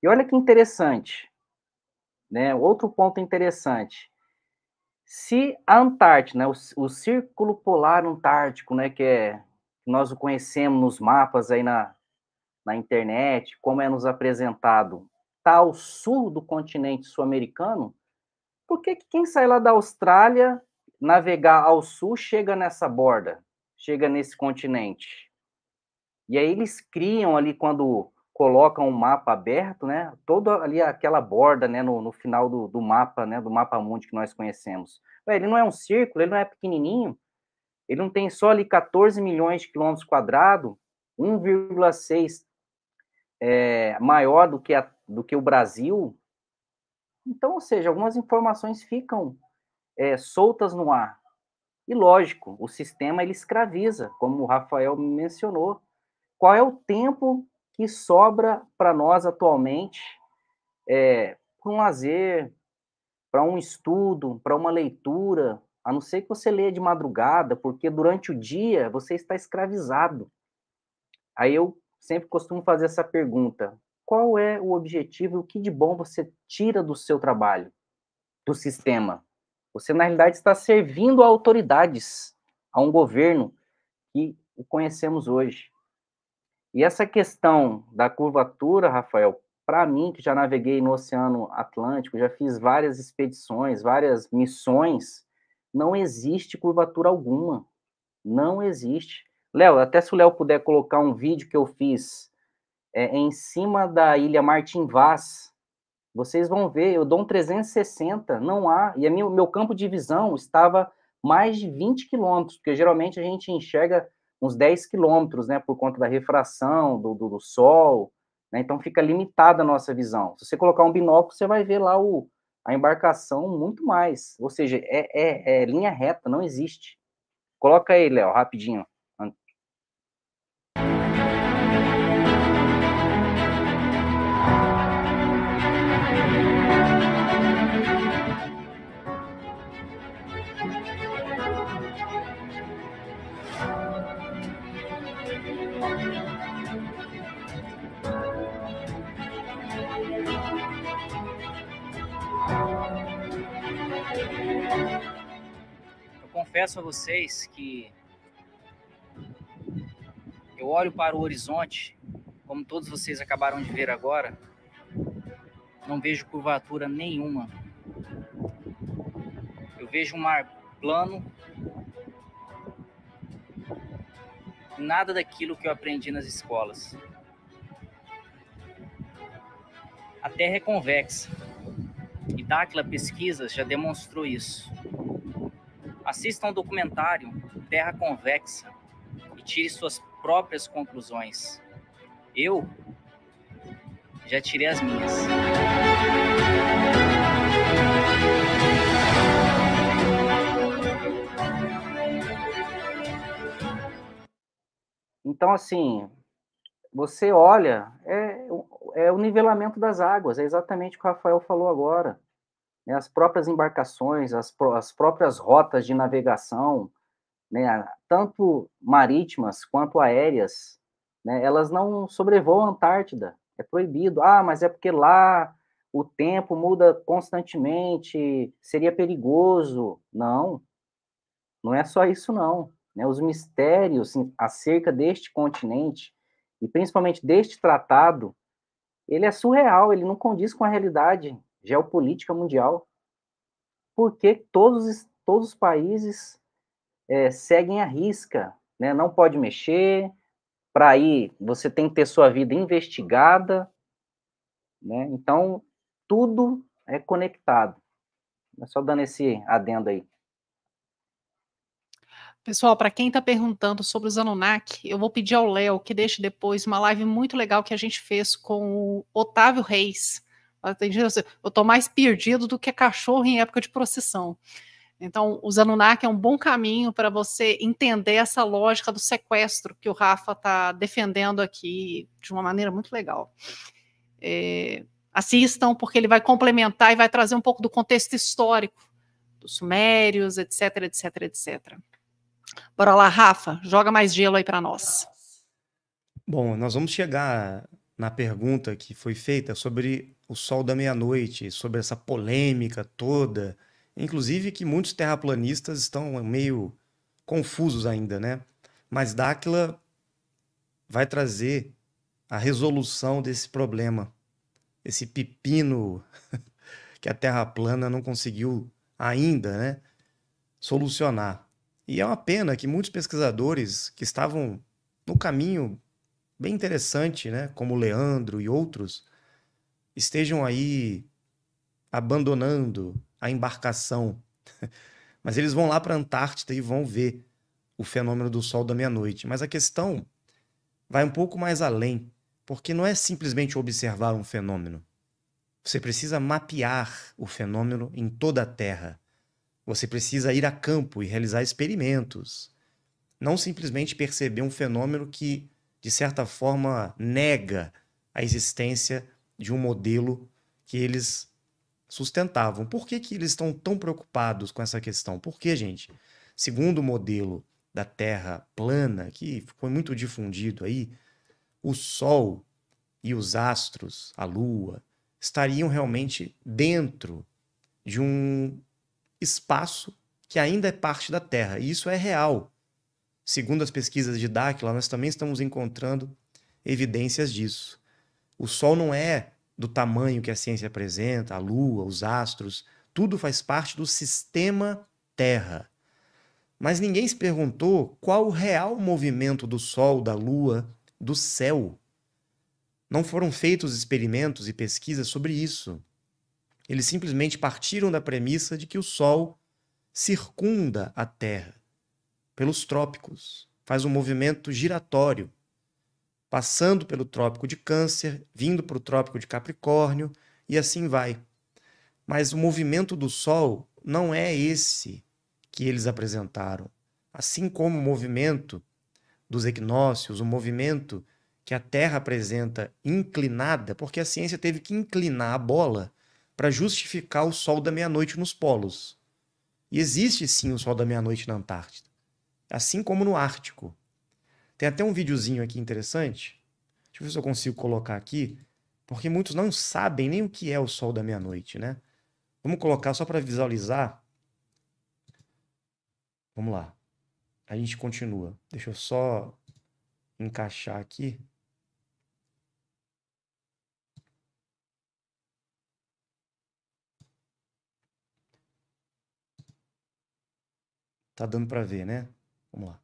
E olha que interessante, né? Outro ponto interessante. Se a Antártida, né, o, o, Círculo Polar Antártico, né, que é, nós o conhecemos nos mapas aí na, na internet, como é nos apresentado, está ao sul do continente sul-americano, por que, que quem sai lá da Austrália, navegar ao sul, chega nessa borda, chega nesse continente? E aí eles criam ali, quando colocam um mapa aberto, né? Toda ali aquela borda, né? No, no final do, do, mapa, né? Do mapa mundi que nós conhecemos. Ué, ele não é um círculo, ele não é pequenininho. Ele não tem só ali 14 milhões de quilômetros quadrados, 1,6 é, maior do que, a, do que o Brasil. Então, ou seja, algumas informações ficam é, soltas no ar. E lógico, o sistema ele escraviza, como o Rafael mencionou. Qual é o tempo que sobra para nós atualmente é, para um lazer, para um estudo, para uma leitura, a não ser que você leia de madrugada, porque durante o dia você está escravizado. Aí eu sempre costumo fazer essa pergunta: qual é o objetivo o que de bom você tira do seu trabalho, do sistema? Você, na realidade, está servindo a autoridades, a um governo que o conhecemos hoje. E essa questão da curvatura, Rafael, para mim, que já naveguei no Oceano Atlântico, já fiz várias expedições, várias missões, não existe curvatura alguma. Não existe. Léo, até se o Léo puder colocar um vídeo que eu fiz é, em cima da ilha Martin Vaz, vocês vão ver, eu dou um 360, não há, e a minha, meu campo de visão estava mais de 20 quilômetros, porque geralmente a gente enxerga uns 10 quilômetros, né, por conta da refração, do, do, do sol, né, então fica limitada a nossa visão. Se você colocar um binóculo, você vai ver lá o, a embarcação muito mais, ou seja, é, é, é linha reta, não existe. Coloca aí, Léo, rapidinho. confesso a vocês que eu olho para o horizonte, como todos vocês acabaram de ver agora, não vejo curvatura nenhuma. Eu vejo um mar plano. Nada daquilo que eu aprendi nas escolas. A Terra é convexa. E Dáquila Pesquisas já demonstrou isso. Assista um documentário Terra Convexa e tire suas próprias conclusões. Eu já tirei as minhas. Então, assim, você olha, é, é o nivelamento das águas, é exatamente o que o Rafael falou agora né, as próprias embarcações, as, as próprias rotas de navegação, né, tanto marítimas quanto aéreas, né, elas não sobrevoam a Antártida, é proibido. Ah, mas é porque lá o tempo muda constantemente, seria perigoso. Não, não é só isso, não. Né, os mistérios acerca deste continente, e principalmente deste tratado, ele é surreal, ele não condiz com a realidade geopolítica mundial. Porque todos, todos os países é, seguem a risca, né? não pode mexer, para aí você tem que ter sua vida investigada, né? Então, tudo é conectado. É só dando esse adendo aí. Pessoal, para quem está perguntando sobre os Anunnaki, eu vou pedir ao Léo que deixe depois uma live muito legal que a gente fez com o Otávio Reis. Eu estou mais perdido do que cachorro em época de procissão. Então, os Anunnaki é um bom caminho para você entender essa lógica do sequestro que o Rafa está defendendo aqui de uma maneira muito legal. É, assistam, porque ele vai complementar e vai trazer um pouco do contexto histórico dos sumérios, etc, etc, etc. Bora lá, Rafa, joga mais gelo aí para nós. Bom, nós vamos chegar na pergunta que foi feita sobre o Sol da Meia-Noite, sobre essa polêmica toda, inclusive que muitos terraplanistas estão meio confusos ainda, né? Mas Dáquila vai trazer a resolução desse problema, esse pepino que a Terra plana não conseguiu ainda, né, solucionar. E é uma pena que muitos pesquisadores que estavam no caminho bem interessante, né, como Leandro e outros, estejam aí abandonando a embarcação, mas eles vão lá para a Antártida e vão ver o fenômeno do sol da meia-noite. Mas a questão vai um pouco mais além, porque não é simplesmente observar um fenômeno. Você precisa mapear o fenômeno em toda a Terra. Você precisa ir a campo e realizar experimentos. Não simplesmente perceber um fenômeno que, de certa forma, nega a existência de um modelo que eles sustentavam. Por que, que eles estão tão preocupados com essa questão? Porque, gente, segundo o modelo da Terra plana, que foi muito difundido aí, o Sol e os astros, a Lua, estariam realmente dentro de um espaço que ainda é parte da Terra. E isso é real. Segundo as pesquisas de Dáquila, nós também estamos encontrando evidências disso. O Sol não é do tamanho que a ciência apresenta, a Lua, os astros, tudo faz parte do sistema Terra. Mas ninguém se perguntou qual o real movimento do Sol, da Lua, do céu. Não foram feitos experimentos e pesquisas sobre isso. Eles simplesmente partiram da premissa de que o Sol circunda a Terra pelos trópicos, faz um movimento giratório passando pelo Trópico de Câncer, vindo para o Trópico de Capricórnio e assim vai. Mas o movimento do Sol não é esse que eles apresentaram. Assim como o movimento dos equinócios, o movimento que a Terra apresenta inclinada, porque a ciência teve que inclinar a bola para justificar o Sol da meia-noite nos polos. E existe sim o Sol da meia-noite na Antártida, assim como no Ártico. Tem até um videozinho aqui interessante. Deixa eu ver se eu consigo colocar aqui, porque muitos não sabem nem o que é o sol da meia-noite, né? Vamos colocar só para visualizar. Vamos lá. A gente continua. Deixa eu só encaixar aqui. Tá dando para ver, né? Vamos lá.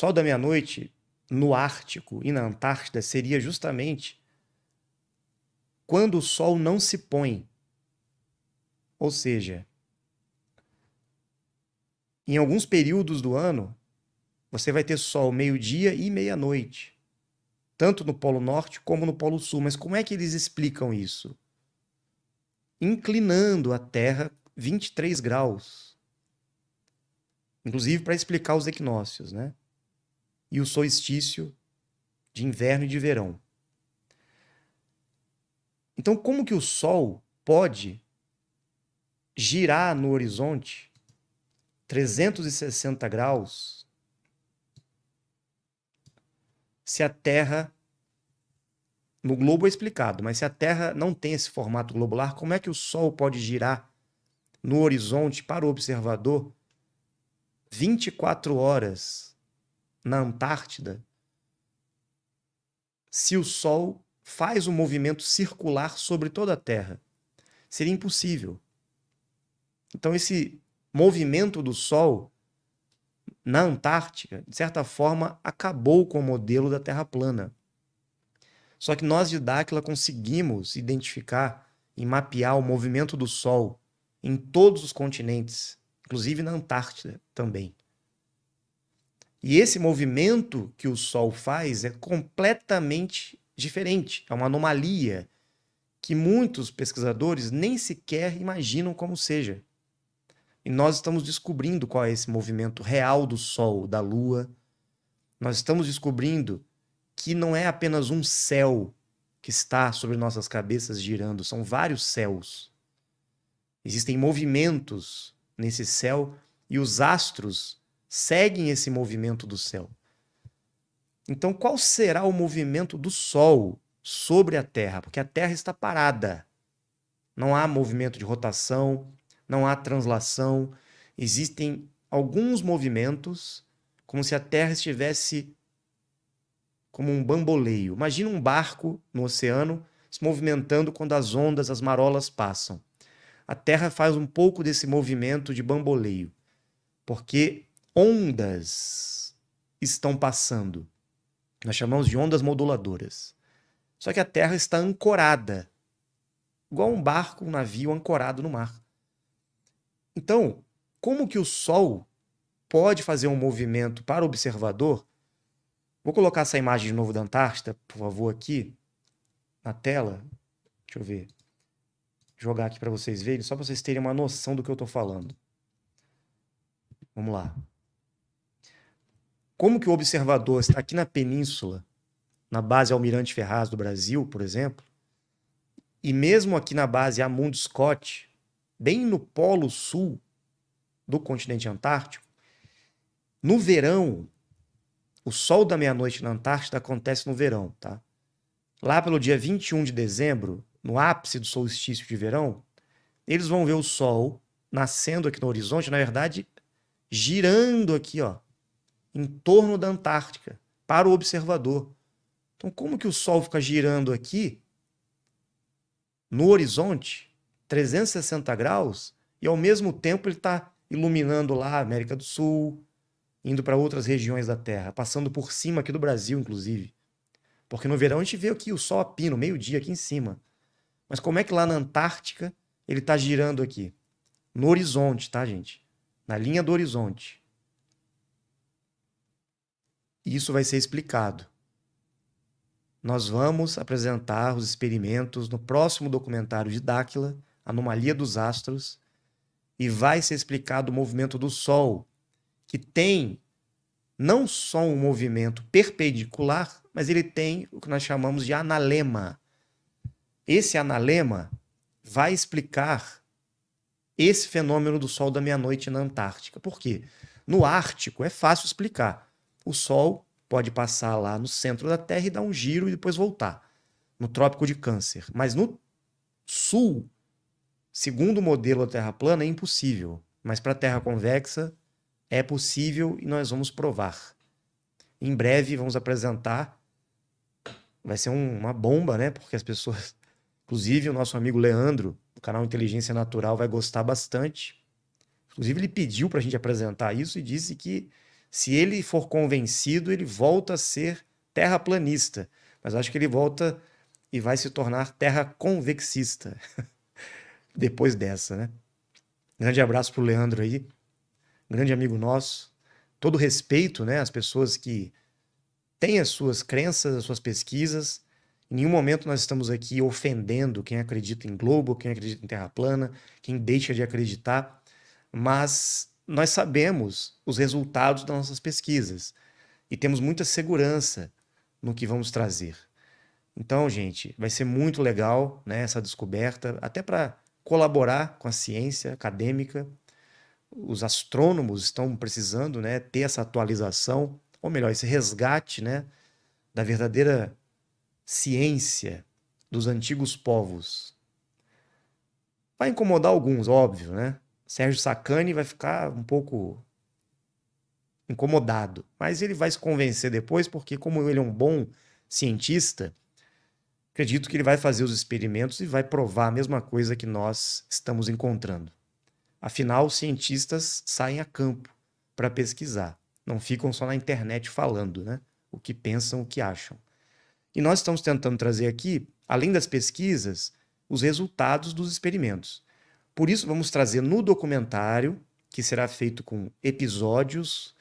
sol da meia-noite no Ártico e na Antártida seria justamente quando o sol não se põe. Ou seja, em alguns períodos do ano, você vai ter sol meio-dia e meia-noite, tanto no Polo Norte como no Polo Sul. Mas como é que eles explicam isso? Inclinando a Terra 23 graus. Inclusive para explicar os equinócios, né? e o solstício de inverno e de verão. Então, como que o Sol pode girar no horizonte 360 graus se a Terra. No globo é explicado, mas se a Terra não tem esse formato globular, como é que o Sol pode girar no horizonte para o observador 24 horas na Antártida, se o Sol faz um movimento circular sobre toda a Terra. Seria impossível. Então, esse movimento do Sol na Antártica, de certa forma, acabou com o modelo da Terra plana. Só que nós de Dáquila conseguimos identificar e mapear o movimento do Sol em todos os continentes, inclusive na Antártida também. E esse movimento que o Sol faz é completamente diferente, é uma anomalia que muitos pesquisadores nem sequer imaginam como seja. E nós estamos descobrindo qual é esse movimento real do Sol, da Lua. Nós estamos descobrindo que não é apenas um céu que está sobre nossas cabeças girando, são vários céus. Existem movimentos nesse céu e os astros seguem esse movimento do céu. Então, qual será o movimento do Sol sobre a Terra? Porque a Terra está parada. Não há movimento de rotação, não há translação. Existem alguns movimentos como se a Terra estivesse como um bamboleio. Imagina um barco no oceano se movimentando quando as ondas, as marolas passam. A Terra faz um pouco desse movimento de bamboleio, porque ondas estão passando. Nós chamamos de ondas moduladoras. Só que a Terra está ancorada, igual um barco, um navio ancorado no mar. Então, como que o Sol pode fazer um movimento para o observador? Vou colocar essa imagem de novo da Antártida, por favor, aqui na tela. Deixa eu ver. Jogar aqui para vocês verem, só para vocês terem uma noção do que eu estou falando. Vamos lá. Como que o observador está aqui na península, na base Almirante Ferraz do Brasil, por exemplo, e mesmo aqui na base Amundo Scott, bem no polo sul do continente antártico, no verão, o sol da meia-noite na Antártida acontece no verão, tá? Lá pelo dia 21 de dezembro, no ápice do solstício de verão, eles vão ver o sol nascendo aqui no horizonte, na verdade, girando aqui, ó, em torno da Antártica, para o observador. Então, como que o Sol fica girando aqui, no horizonte, 360 graus, e ao mesmo tempo ele está iluminando lá a América do Sul, indo para outras regiões da Terra, passando por cima aqui do Brasil, inclusive. Porque no verão a gente vê aqui o Sol a pino, meio-dia aqui em cima. Mas como é que lá na Antártica ele está girando aqui? No horizonte, tá, gente? Na linha do horizonte. E isso vai ser explicado. Nós vamos apresentar os experimentos no próximo documentário de Dáquila, Anomalia dos Astros, e vai ser explicado o movimento do Sol, que tem não só um movimento perpendicular, mas ele tem o que nós chamamos de analema. Esse analema vai explicar esse fenômeno do sol da meia-noite na Antártica. Por quê? No Ártico é fácil explicar o Sol pode passar lá no centro da Terra e dar um giro e depois voltar, no Trópico de Câncer. Mas no Sul, segundo o modelo da Terra plana, é impossível. Mas para a Terra convexa, é possível e nós vamos provar. Em breve vamos apresentar. Vai ser um, uma bomba, né? Porque as pessoas. Inclusive, o nosso amigo Leandro, do canal Inteligência Natural, vai gostar bastante. Inclusive, ele pediu para a gente apresentar isso e disse que se ele for convencido, ele volta a ser terraplanista. Mas acho que ele volta e vai se tornar terra convexista. Depois dessa, né? Grande abraço pro Leandro aí, grande amigo nosso. Todo respeito, né, às pessoas que têm as suas crenças, as suas pesquisas. Em nenhum momento nós estamos aqui ofendendo quem acredita em globo, quem acredita em terra plana, quem deixa de acreditar, mas nós sabemos os resultados das nossas pesquisas e temos muita segurança no que vamos trazer. Então, gente, vai ser muito legal né, essa descoberta, até para colaborar com a ciência acadêmica. Os astrônomos estão precisando né, ter essa atualização, ou melhor, esse resgate né, da verdadeira ciência dos antigos povos. Vai incomodar alguns, óbvio, né? Sérgio Sacani vai ficar um pouco incomodado, mas ele vai se convencer depois, porque como ele é um bom cientista, acredito que ele vai fazer os experimentos e vai provar a mesma coisa que nós estamos encontrando. Afinal, os cientistas saem a campo para pesquisar, não ficam só na internet falando, né? O que pensam, o que acham. E nós estamos tentando trazer aqui, além das pesquisas, os resultados dos experimentos. Por isso, vamos trazer no documentário, que será feito com episódios,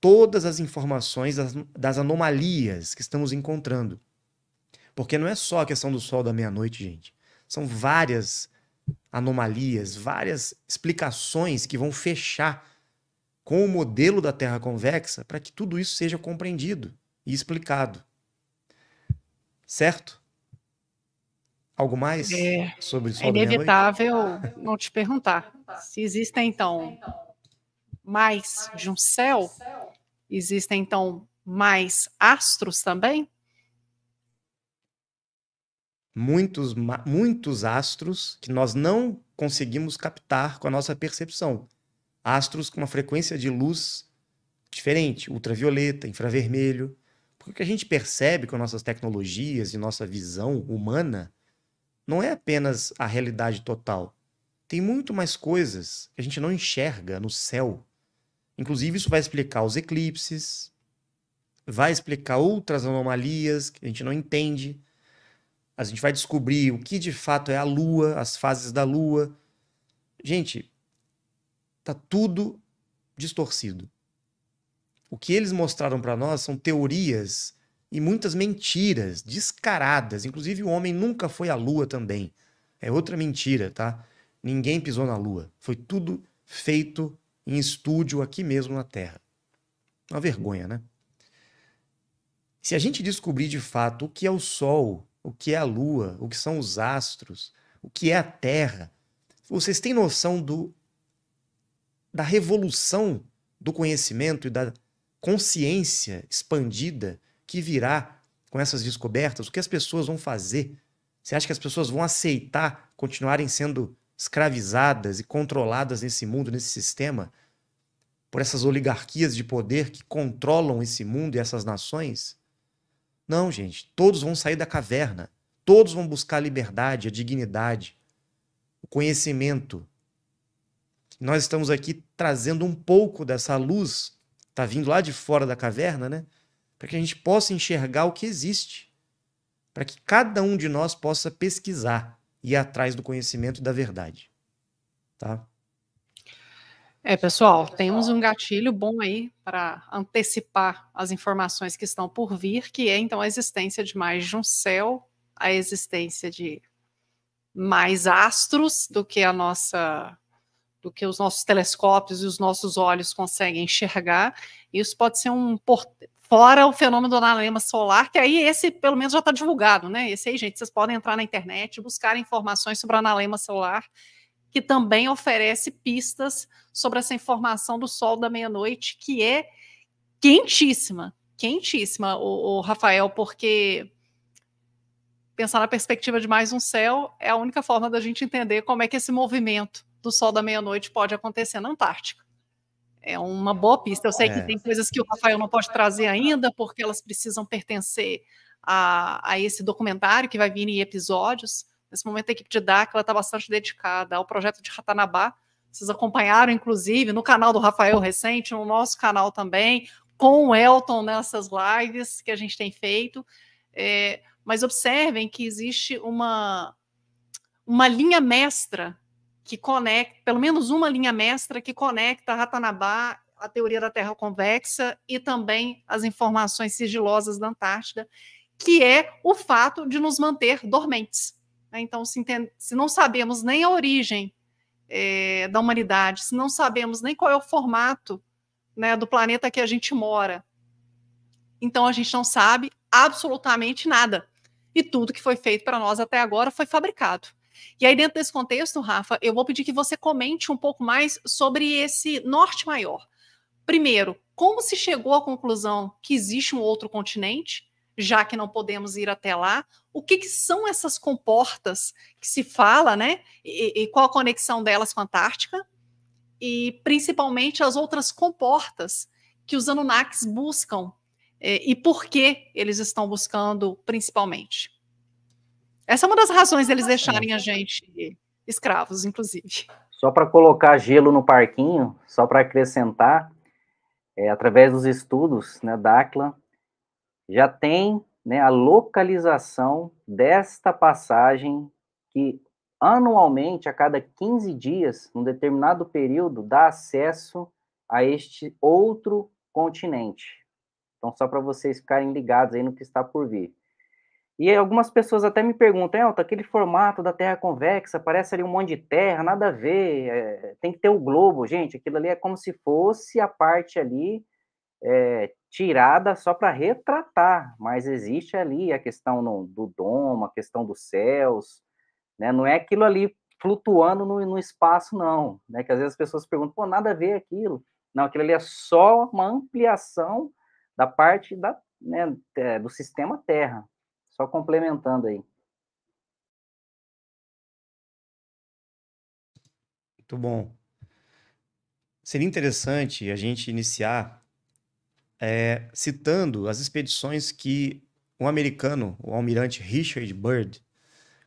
todas as informações das, das anomalias que estamos encontrando. Porque não é só a questão do sol da meia-noite, gente. São várias anomalias, várias explicações que vão fechar com o modelo da Terra convexa para que tudo isso seja compreendido e explicado. Certo? Algo mais é, sobre isso? É inevitável não te perguntar. Se existem, então, mais de um céu, existem, então, mais astros também? Muitos, muitos astros que nós não conseguimos captar com a nossa percepção. Astros com uma frequência de luz diferente, ultravioleta, infravermelho. Porque o que a gente percebe com nossas tecnologias e nossa visão humana não é apenas a realidade total. Tem muito mais coisas que a gente não enxerga no céu. Inclusive, isso vai explicar os eclipses, vai explicar outras anomalias que a gente não entende. A gente vai descobrir o que de fato é a Lua, as fases da Lua. Gente, tá tudo distorcido. O que eles mostraram para nós são teorias e muitas mentiras descaradas. Inclusive, o homem nunca foi à lua também. É outra mentira, tá? Ninguém pisou na lua. Foi tudo feito em estúdio aqui mesmo na Terra. Uma vergonha, né? Se a gente descobrir de fato o que é o Sol, o que é a Lua, o que são os astros, o que é a Terra, vocês têm noção do da revolução do conhecimento e da consciência expandida que virá com essas descobertas? O que as pessoas vão fazer? Você acha que as pessoas vão aceitar continuarem sendo escravizadas e controladas nesse mundo, nesse sistema, por essas oligarquias de poder que controlam esse mundo e essas nações? Não, gente, todos vão sair da caverna. Todos vão buscar a liberdade, a dignidade, o conhecimento. Nós estamos aqui trazendo um pouco dessa luz, tá vindo lá de fora da caverna, né? para que a gente possa enxergar o que existe, para que cada um de nós possa pesquisar e ir atrás do conhecimento e da verdade. Tá? É, pessoal, temos um gatilho bom aí para antecipar as informações que estão por vir, que é então a existência de mais de um céu, a existência de mais astros do que a nossa do que os nossos telescópios e os nossos olhos conseguem enxergar. Isso pode ser um Fora o fenômeno do analema solar, que aí esse pelo menos já está divulgado, né? Esse aí, gente, vocês podem entrar na internet, buscar informações sobre o analema solar, que também oferece pistas sobre essa informação do sol da meia-noite, que é quentíssima, quentíssima, o, o Rafael, porque pensar na perspectiva de mais um céu é a única forma da gente entender como é que esse movimento do sol da meia-noite pode acontecer na Antártica é uma boa pista. Eu sei é. que tem coisas que o Rafael não pode trazer ainda, porque elas precisam pertencer a, a esse documentário que vai vir em episódios. Nesse momento, a equipe de DAC está bastante dedicada ao projeto de Ratanabá. Vocês acompanharam, inclusive, no canal do Rafael recente, no nosso canal também, com o Elton nessas lives que a gente tem feito. É, mas observem que existe uma, uma linha mestra que conecta, pelo menos uma linha mestra que conecta Ratanabá, a teoria da Terra convexa e também as informações sigilosas da Antártida, que é o fato de nos manter dormentes. Né? Então, se, entende, se não sabemos nem a origem é, da humanidade, se não sabemos nem qual é o formato né, do planeta que a gente mora, então a gente não sabe absolutamente nada. E tudo que foi feito para nós até agora foi fabricado. E aí, dentro desse contexto, Rafa, eu vou pedir que você comente um pouco mais sobre esse norte maior. Primeiro, como se chegou à conclusão que existe um outro continente, já que não podemos ir até lá? O que, que são essas comportas que se fala, né? E, e qual a conexão delas com a Antártica? E principalmente as outras comportas que os Anunnakis buscam eh, e por que eles estão buscando principalmente. Essa é uma das razões deles deixarem a gente escravos, inclusive. Só para colocar gelo no parquinho, só para acrescentar, é, através dos estudos né, da ACLA, já tem né, a localização desta passagem que anualmente, a cada 15 dias, num determinado período, dá acesso a este outro continente. Então, só para vocês ficarem ligados aí no que está por vir. E algumas pessoas até me perguntam, Elton, aquele formato da Terra convexa, parece ali um monte de terra, nada a ver, é, tem que ter o globo, gente, aquilo ali é como se fosse a parte ali é, tirada só para retratar, mas existe ali a questão no, do domo, a questão dos céus, né? não é aquilo ali flutuando no, no espaço, não, né? que às vezes as pessoas perguntam, pô, nada a ver aquilo, não, aquilo ali é só uma ampliação da parte da, né, é, do sistema Terra, só complementando aí. Muito bom. Seria interessante a gente iniciar é, citando as expedições que um americano, o almirante Richard Byrd,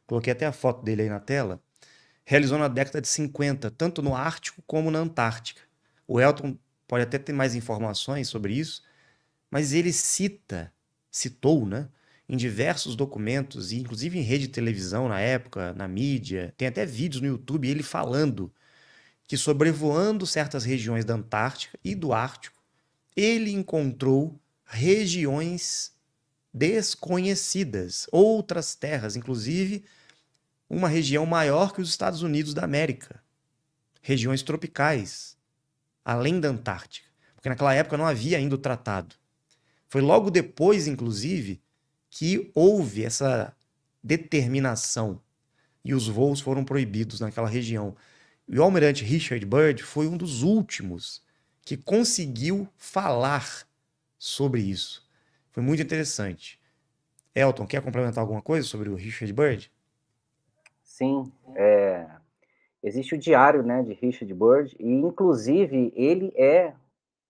coloquei até a foto dele aí na tela, realizou na década de 50, tanto no Ártico como na Antártica. O Elton pode até ter mais informações sobre isso, mas ele cita, citou, né, em diversos documentos, e inclusive em rede de televisão na época, na mídia, tem até vídeos no YouTube ele falando que sobrevoando certas regiões da Antártica e do Ártico, ele encontrou regiões desconhecidas, outras terras, inclusive uma região maior que os Estados Unidos da América, regiões tropicais, além da Antártica, porque naquela época não havia ainda o tratado. Foi logo depois, inclusive, que houve essa determinação e os voos foram proibidos naquela região. E o almirante Richard Byrd foi um dos últimos que conseguiu falar sobre isso. Foi muito interessante. Elton, quer complementar alguma coisa sobre o Richard Byrd? Sim, é... existe o diário né, de Richard Byrd, e inclusive ele é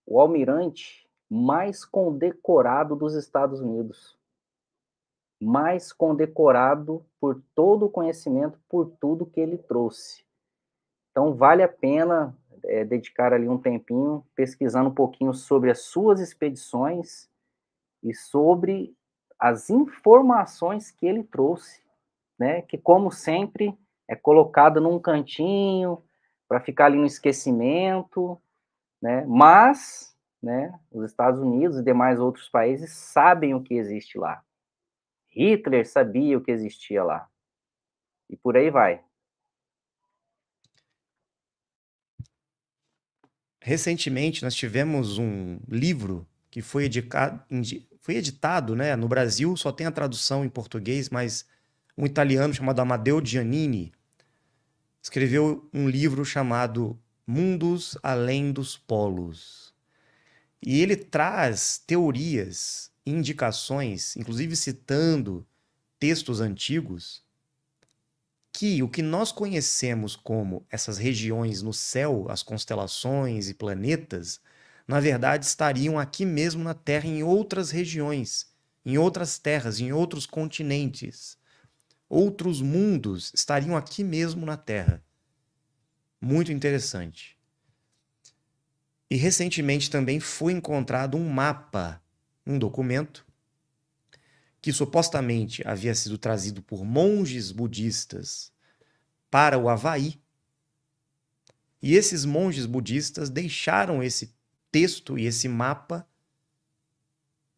o almirante mais condecorado dos Estados Unidos mas condecorado por todo o conhecimento, por tudo que ele trouxe. Então, vale a pena é, dedicar ali um tempinho pesquisando um pouquinho sobre as suas expedições e sobre as informações que ele trouxe, né? Que, como sempre, é colocado num cantinho para ficar ali no esquecimento, né? Mas, né? Os Estados Unidos e demais outros países sabem o que existe lá. Hitler sabia o que existia lá. E por aí vai. Recentemente nós tivemos um livro que foi, foi editado, né? No Brasil só tem a tradução em português, mas um italiano chamado Amadeu Giannini escreveu um livro chamado Mundos Além dos Polos. E ele traz teorias indicações, inclusive citando textos antigos, que o que nós conhecemos como essas regiões no céu, as constelações e planetas, na verdade estariam aqui mesmo na Terra em outras regiões, em outras terras, em outros continentes. Outros mundos estariam aqui mesmo na Terra. Muito interessante. E recentemente também foi encontrado um mapa um documento que supostamente havia sido trazido por monges budistas para o Havaí. E esses monges budistas deixaram esse texto e esse mapa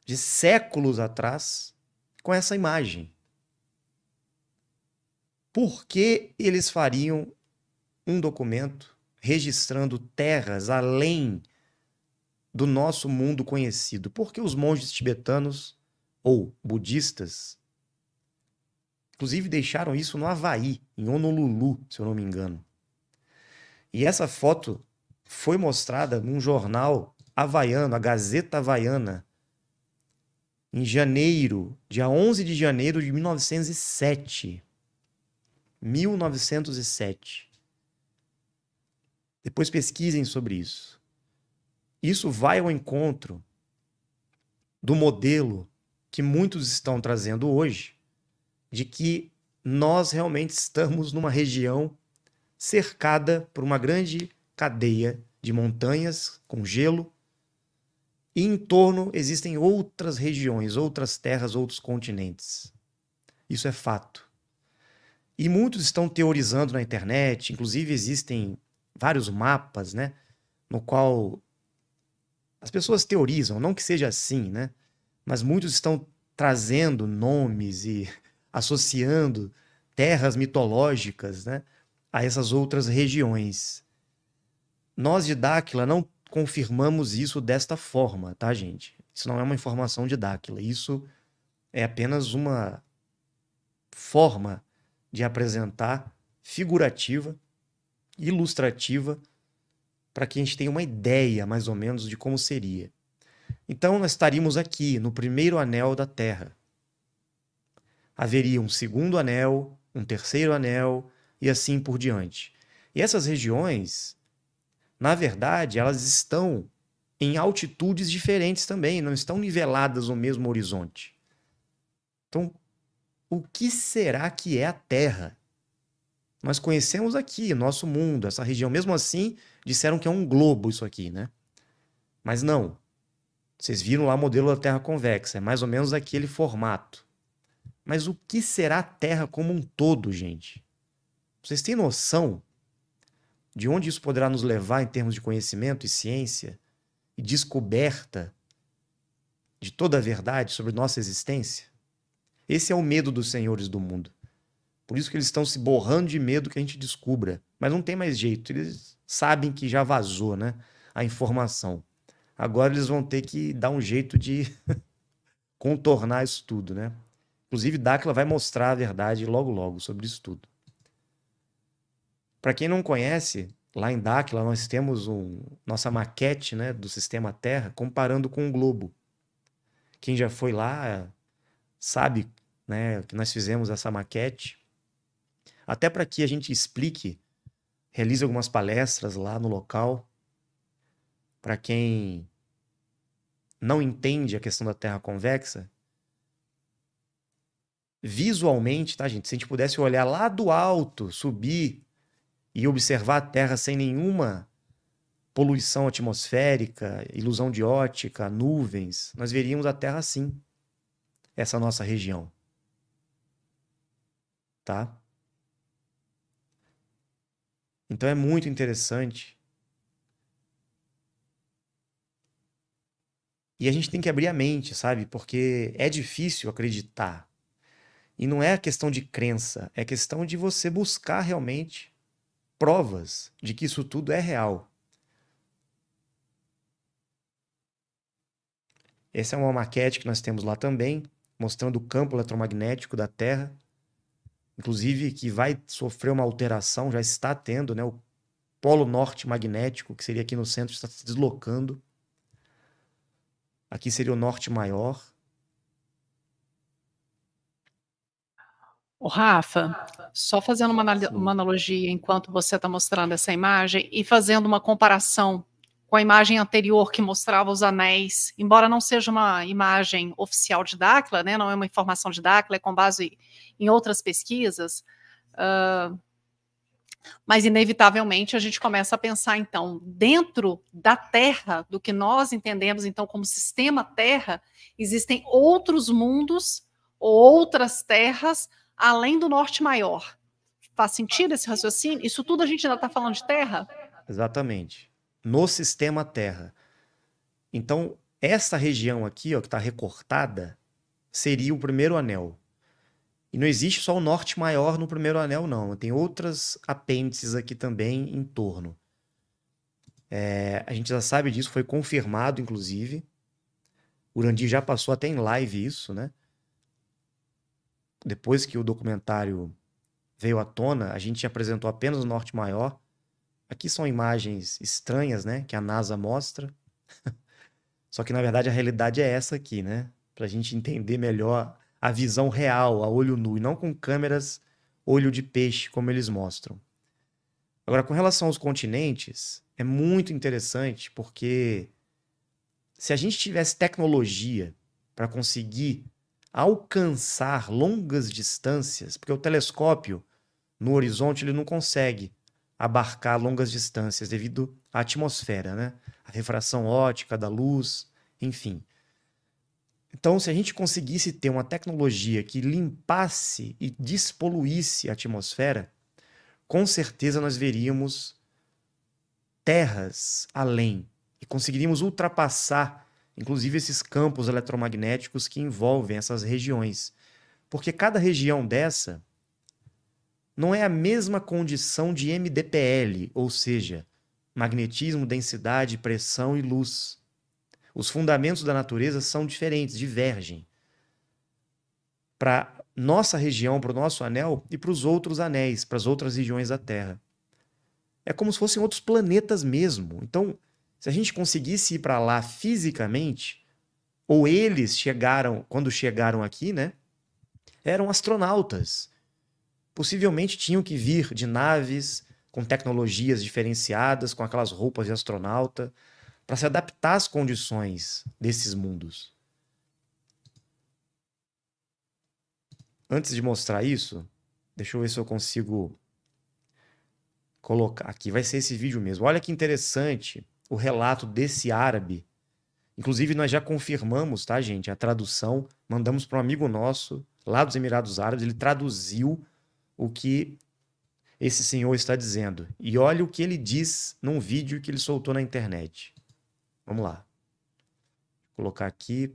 de séculos atrás com essa imagem. Por que eles fariam um documento registrando terras além do nosso mundo conhecido? Por que os monges tibetanos ou budistas, inclusive, deixaram isso no Havaí, em Honolulu, se eu não me engano? E essa foto foi mostrada num jornal havaiano, a Gazeta Havaiana, em janeiro, dia 11 de janeiro de 1907. 1907. Depois pesquisem sobre isso. Isso vai ao encontro do modelo que muitos estão trazendo hoje, de que nós realmente estamos numa região cercada por uma grande cadeia de montanhas com gelo, e em torno existem outras regiões, outras terras, outros continentes. Isso é fato. E muitos estão teorizando na internet, inclusive existem vários mapas, né, no qual as pessoas teorizam, não que seja assim, né? Mas muitos estão trazendo nomes e associando terras mitológicas, né, a essas outras regiões. Nós de Dáquila não confirmamos isso desta forma, tá, gente? Isso não é uma informação de Dáquila, isso é apenas uma forma de apresentar figurativa, ilustrativa para que a gente tenha uma ideia, mais ou menos, de como seria. Então, nós estaríamos aqui, no primeiro anel da Terra. Haveria um segundo anel, um terceiro anel e assim por diante. E essas regiões, na verdade, elas estão em altitudes diferentes também, não estão niveladas no mesmo horizonte. Então, o que será que é a Terra? nós conhecemos aqui, nosso mundo, essa região. Mesmo assim, disseram que é um globo isso aqui, né? Mas não. Vocês viram lá o modelo da Terra convexa, é mais ou menos aquele formato. Mas o que será a Terra como um todo, gente? Vocês têm noção de onde isso poderá nos levar em termos de conhecimento e ciência e descoberta de toda a verdade sobre nossa existência? Esse é o medo dos senhores do mundo. Por isso que eles estão se borrando de medo que a gente descubra. Mas não tem mais jeito, eles sabem que já vazou, né? A informação. Agora eles vão ter que dar um jeito de contornar isso tudo, né? Inclusive, Dakla vai mostrar a verdade logo logo sobre isso tudo. Para quem não conhece, lá em Dakla nós temos um, nossa maquete né, do sistema Terra comparando com o globo. Quem já foi lá sabe né, que nós fizemos essa maquete até para que a gente explique, realize algumas palestras lá no local, para quem não entende a questão da Terra convexa. Visualmente, tá, gente? Se a gente pudesse olhar lá do alto, subir e observar a Terra sem nenhuma poluição atmosférica, ilusão de ótica, nuvens, nós veríamos a Terra assim, essa nossa região. Tá? Então é muito interessante. E a gente tem que abrir a mente, sabe? Porque é difícil acreditar. E não é questão de crença, é questão de você buscar realmente provas de que isso tudo é real. Essa é uma maquete que nós temos lá também, mostrando o campo eletromagnético da Terra inclusive que vai sofrer uma alteração, já está tendo, né? O polo norte magnético, que seria aqui no centro, está se deslocando. Aqui seria o norte maior. O Rafa, só fazendo uma, uma analogia enquanto você está mostrando essa imagem e fazendo uma comparação com a imagem anterior que mostrava os anéis, embora não seja uma imagem oficial de Dacla, né, não é uma informação de Dacla, é com base em outras pesquisas, uh, mas inevitavelmente a gente começa a pensar, então, dentro da Terra, do que nós entendemos, então, como sistema Terra, existem outros mundos ou outras terras além do Norte Maior. Faz sentido esse raciocínio? Isso tudo a gente ainda está falando de Terra? Exatamente no sistema Terra. Então, essa região aqui, ó, que está recortada, seria o primeiro anel. E não existe só o norte maior no primeiro anel, não. Tem outras apêndices aqui também em torno. É, a gente já sabe disso, foi confirmado, inclusive. O Randir já passou até em live isso, né? Depois que o documentário veio à tona, a gente apresentou apenas o Norte Maior. Aqui são imagens estranhas, né? Que a NASA mostra. Só que, na verdade, a realidade é essa aqui, né? Para a gente entender melhor a visão real, a olho nu, e não com câmeras olho de peixe, como eles mostram. Agora, com relação aos continentes, é muito interessante porque se a gente tivesse tecnologia para conseguir alcançar longas distâncias, porque o telescópio no horizonte ele não consegue, abarcar longas distâncias devido à atmosfera, né? A refração ótica da luz, enfim. Então, se a gente conseguisse ter uma tecnologia que limpasse e despoluísse a atmosfera, com certeza nós veríamos terras além e conseguiríamos ultrapassar, inclusive, esses campos eletromagnéticos que envolvem essas regiões. Porque cada região dessa não é a mesma condição de MDPL, ou seja, magnetismo, densidade, pressão e luz. Os fundamentos da natureza são diferentes, divergem. Para nossa região, para o nosso anel e para os outros anéis, para as outras regiões da Terra. É como se fossem outros planetas mesmo. Então, se a gente conseguisse ir para lá fisicamente, ou eles chegaram, quando chegaram aqui, né? Eram astronautas possivelmente tinham que vir de naves com tecnologias diferenciadas, com aquelas roupas de astronauta, para se adaptar às condições desses mundos. Antes de mostrar isso, deixa eu ver se eu consigo colocar aqui. Vai ser esse vídeo mesmo. Olha que interessante o relato desse árabe. Inclusive, nós já confirmamos, tá, gente? A tradução. Mandamos para um amigo nosso, lá dos Emirados Árabes. Ele traduziu o que esse senhor está dizendo. E olha o que ele diz num vídeo que ele soltou na internet. Vamos lá. Vou colocar aqui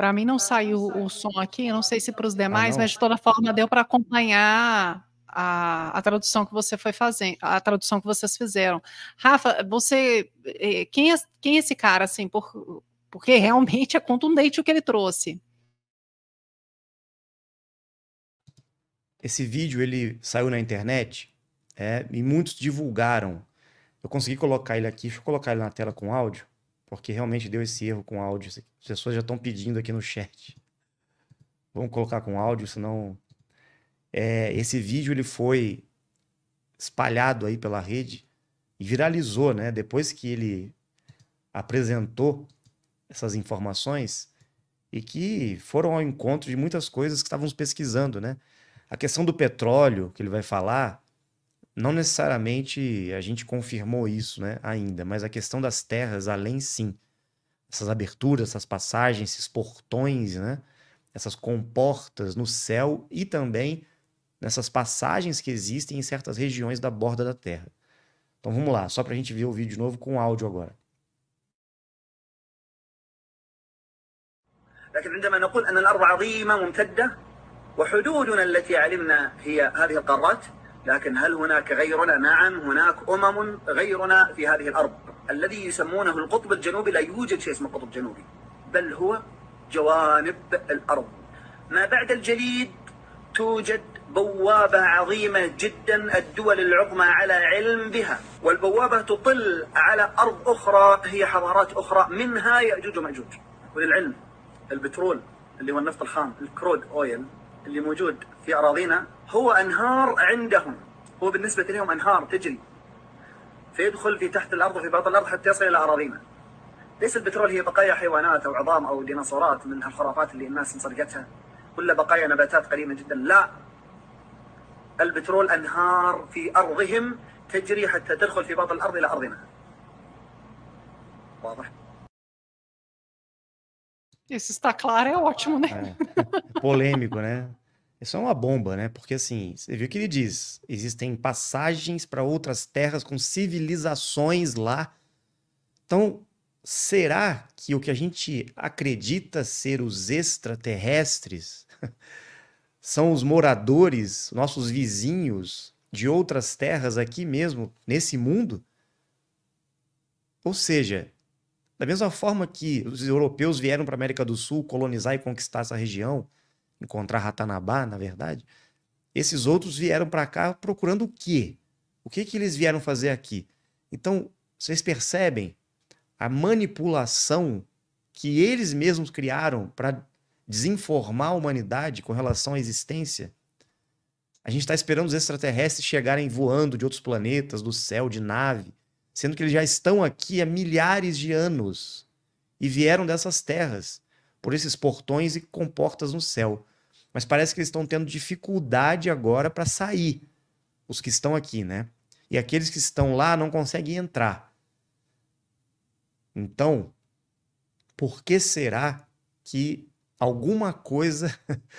Para mim não ah, saiu o som aqui, não sei se para os ah, demais, ah, mas de toda forma deu para acompanhar a, a, tradução que você foi fazendo, a tradução que vocês fizeram. Rafa, você eh, quem é, quem é esse cara assim? Por, porque realmente é contundente o que ele trouxe. Esse vídeo ele saiu na internet é, e muitos divulgaram. Eu consegui colocar ele aqui, deixa eu colocar ele na tela com áudio. Porque realmente deu esse erro com áudio. As pessoas já estão pedindo aqui no chat. Vamos colocar com áudio, senão. É, esse vídeo ele foi espalhado aí pela rede e viralizou, né? Depois que ele apresentou essas informações e que foram ao encontro de muitas coisas que estávamos pesquisando, né? A questão do petróleo que ele vai falar, não necessariamente a gente confirmou isso né, ainda, mas a questão das terras, além sim, essas aberturas, essas passagens, esses portões, né, essas comportas no céu e também nessas passagens que existem em certas regiões da borda da Terra. Então vamos lá, só para a gente ver o vídeo de novo com áudio agora. لكن عندما نقول أن الأرض عظيمة ممتدة وحدودنا التي علمنا هي هذه القارات لكن هل هناك غيرنا نعم هناك أمم غيرنا في هذه الأرض الذي يسمونه القطب الجنوبي لا يوجد شيء اسمه قطب جنوبي بل هو جوانب الأرض ما بعد الجليد توجد بوابة عظيمة جدا الدول العظمى على علم بها والبوابة تطل على أرض أخرى هي حضارات أخرى منها يأجوج ومأجوج وللعلم البترول اللي هو النفط الخام الكرود أويل اللي موجود في أراضينا هو أنهار عندهم هو بالنسبة لهم أنهار تجري فيدخل في تحت الأرض وفي باطن الأرض حتى يصل إلى أراضينا ليس البترول هي بقايا حيوانات أو عظام أو ديناصورات من الخرافات اللي الناس انسرقتها ولا بقايا نباتات قديمة جدا لا البترول أنهار في أرضهم تجري حتى تدخل في باطن الأرض إلى أرضنا واضح Isso está claro, é ótimo, né? É. Polêmico, né? Isso é uma bomba, né? Porque assim, você viu o que ele diz: existem passagens para outras terras com civilizações lá. Então, será que o que a gente acredita ser os extraterrestres são os moradores, nossos vizinhos de outras terras aqui mesmo, nesse mundo? Ou seja, da mesma forma que os europeus vieram para a América do Sul colonizar e conquistar essa região, encontrar Ratanabá, na verdade, esses outros vieram para cá procurando o quê? O que, que eles vieram fazer aqui? Então, vocês percebem a manipulação que eles mesmos criaram para desinformar a humanidade com relação à existência? A gente está esperando os extraterrestres chegarem voando de outros planetas, do céu, de nave, sendo que eles já estão aqui há milhares de anos e vieram dessas terras, por esses portões e comportas no céu mas parece que eles estão tendo dificuldade agora para sair, os que estão aqui, né? E aqueles que estão lá não conseguem entrar. Então, por que será que alguma coisa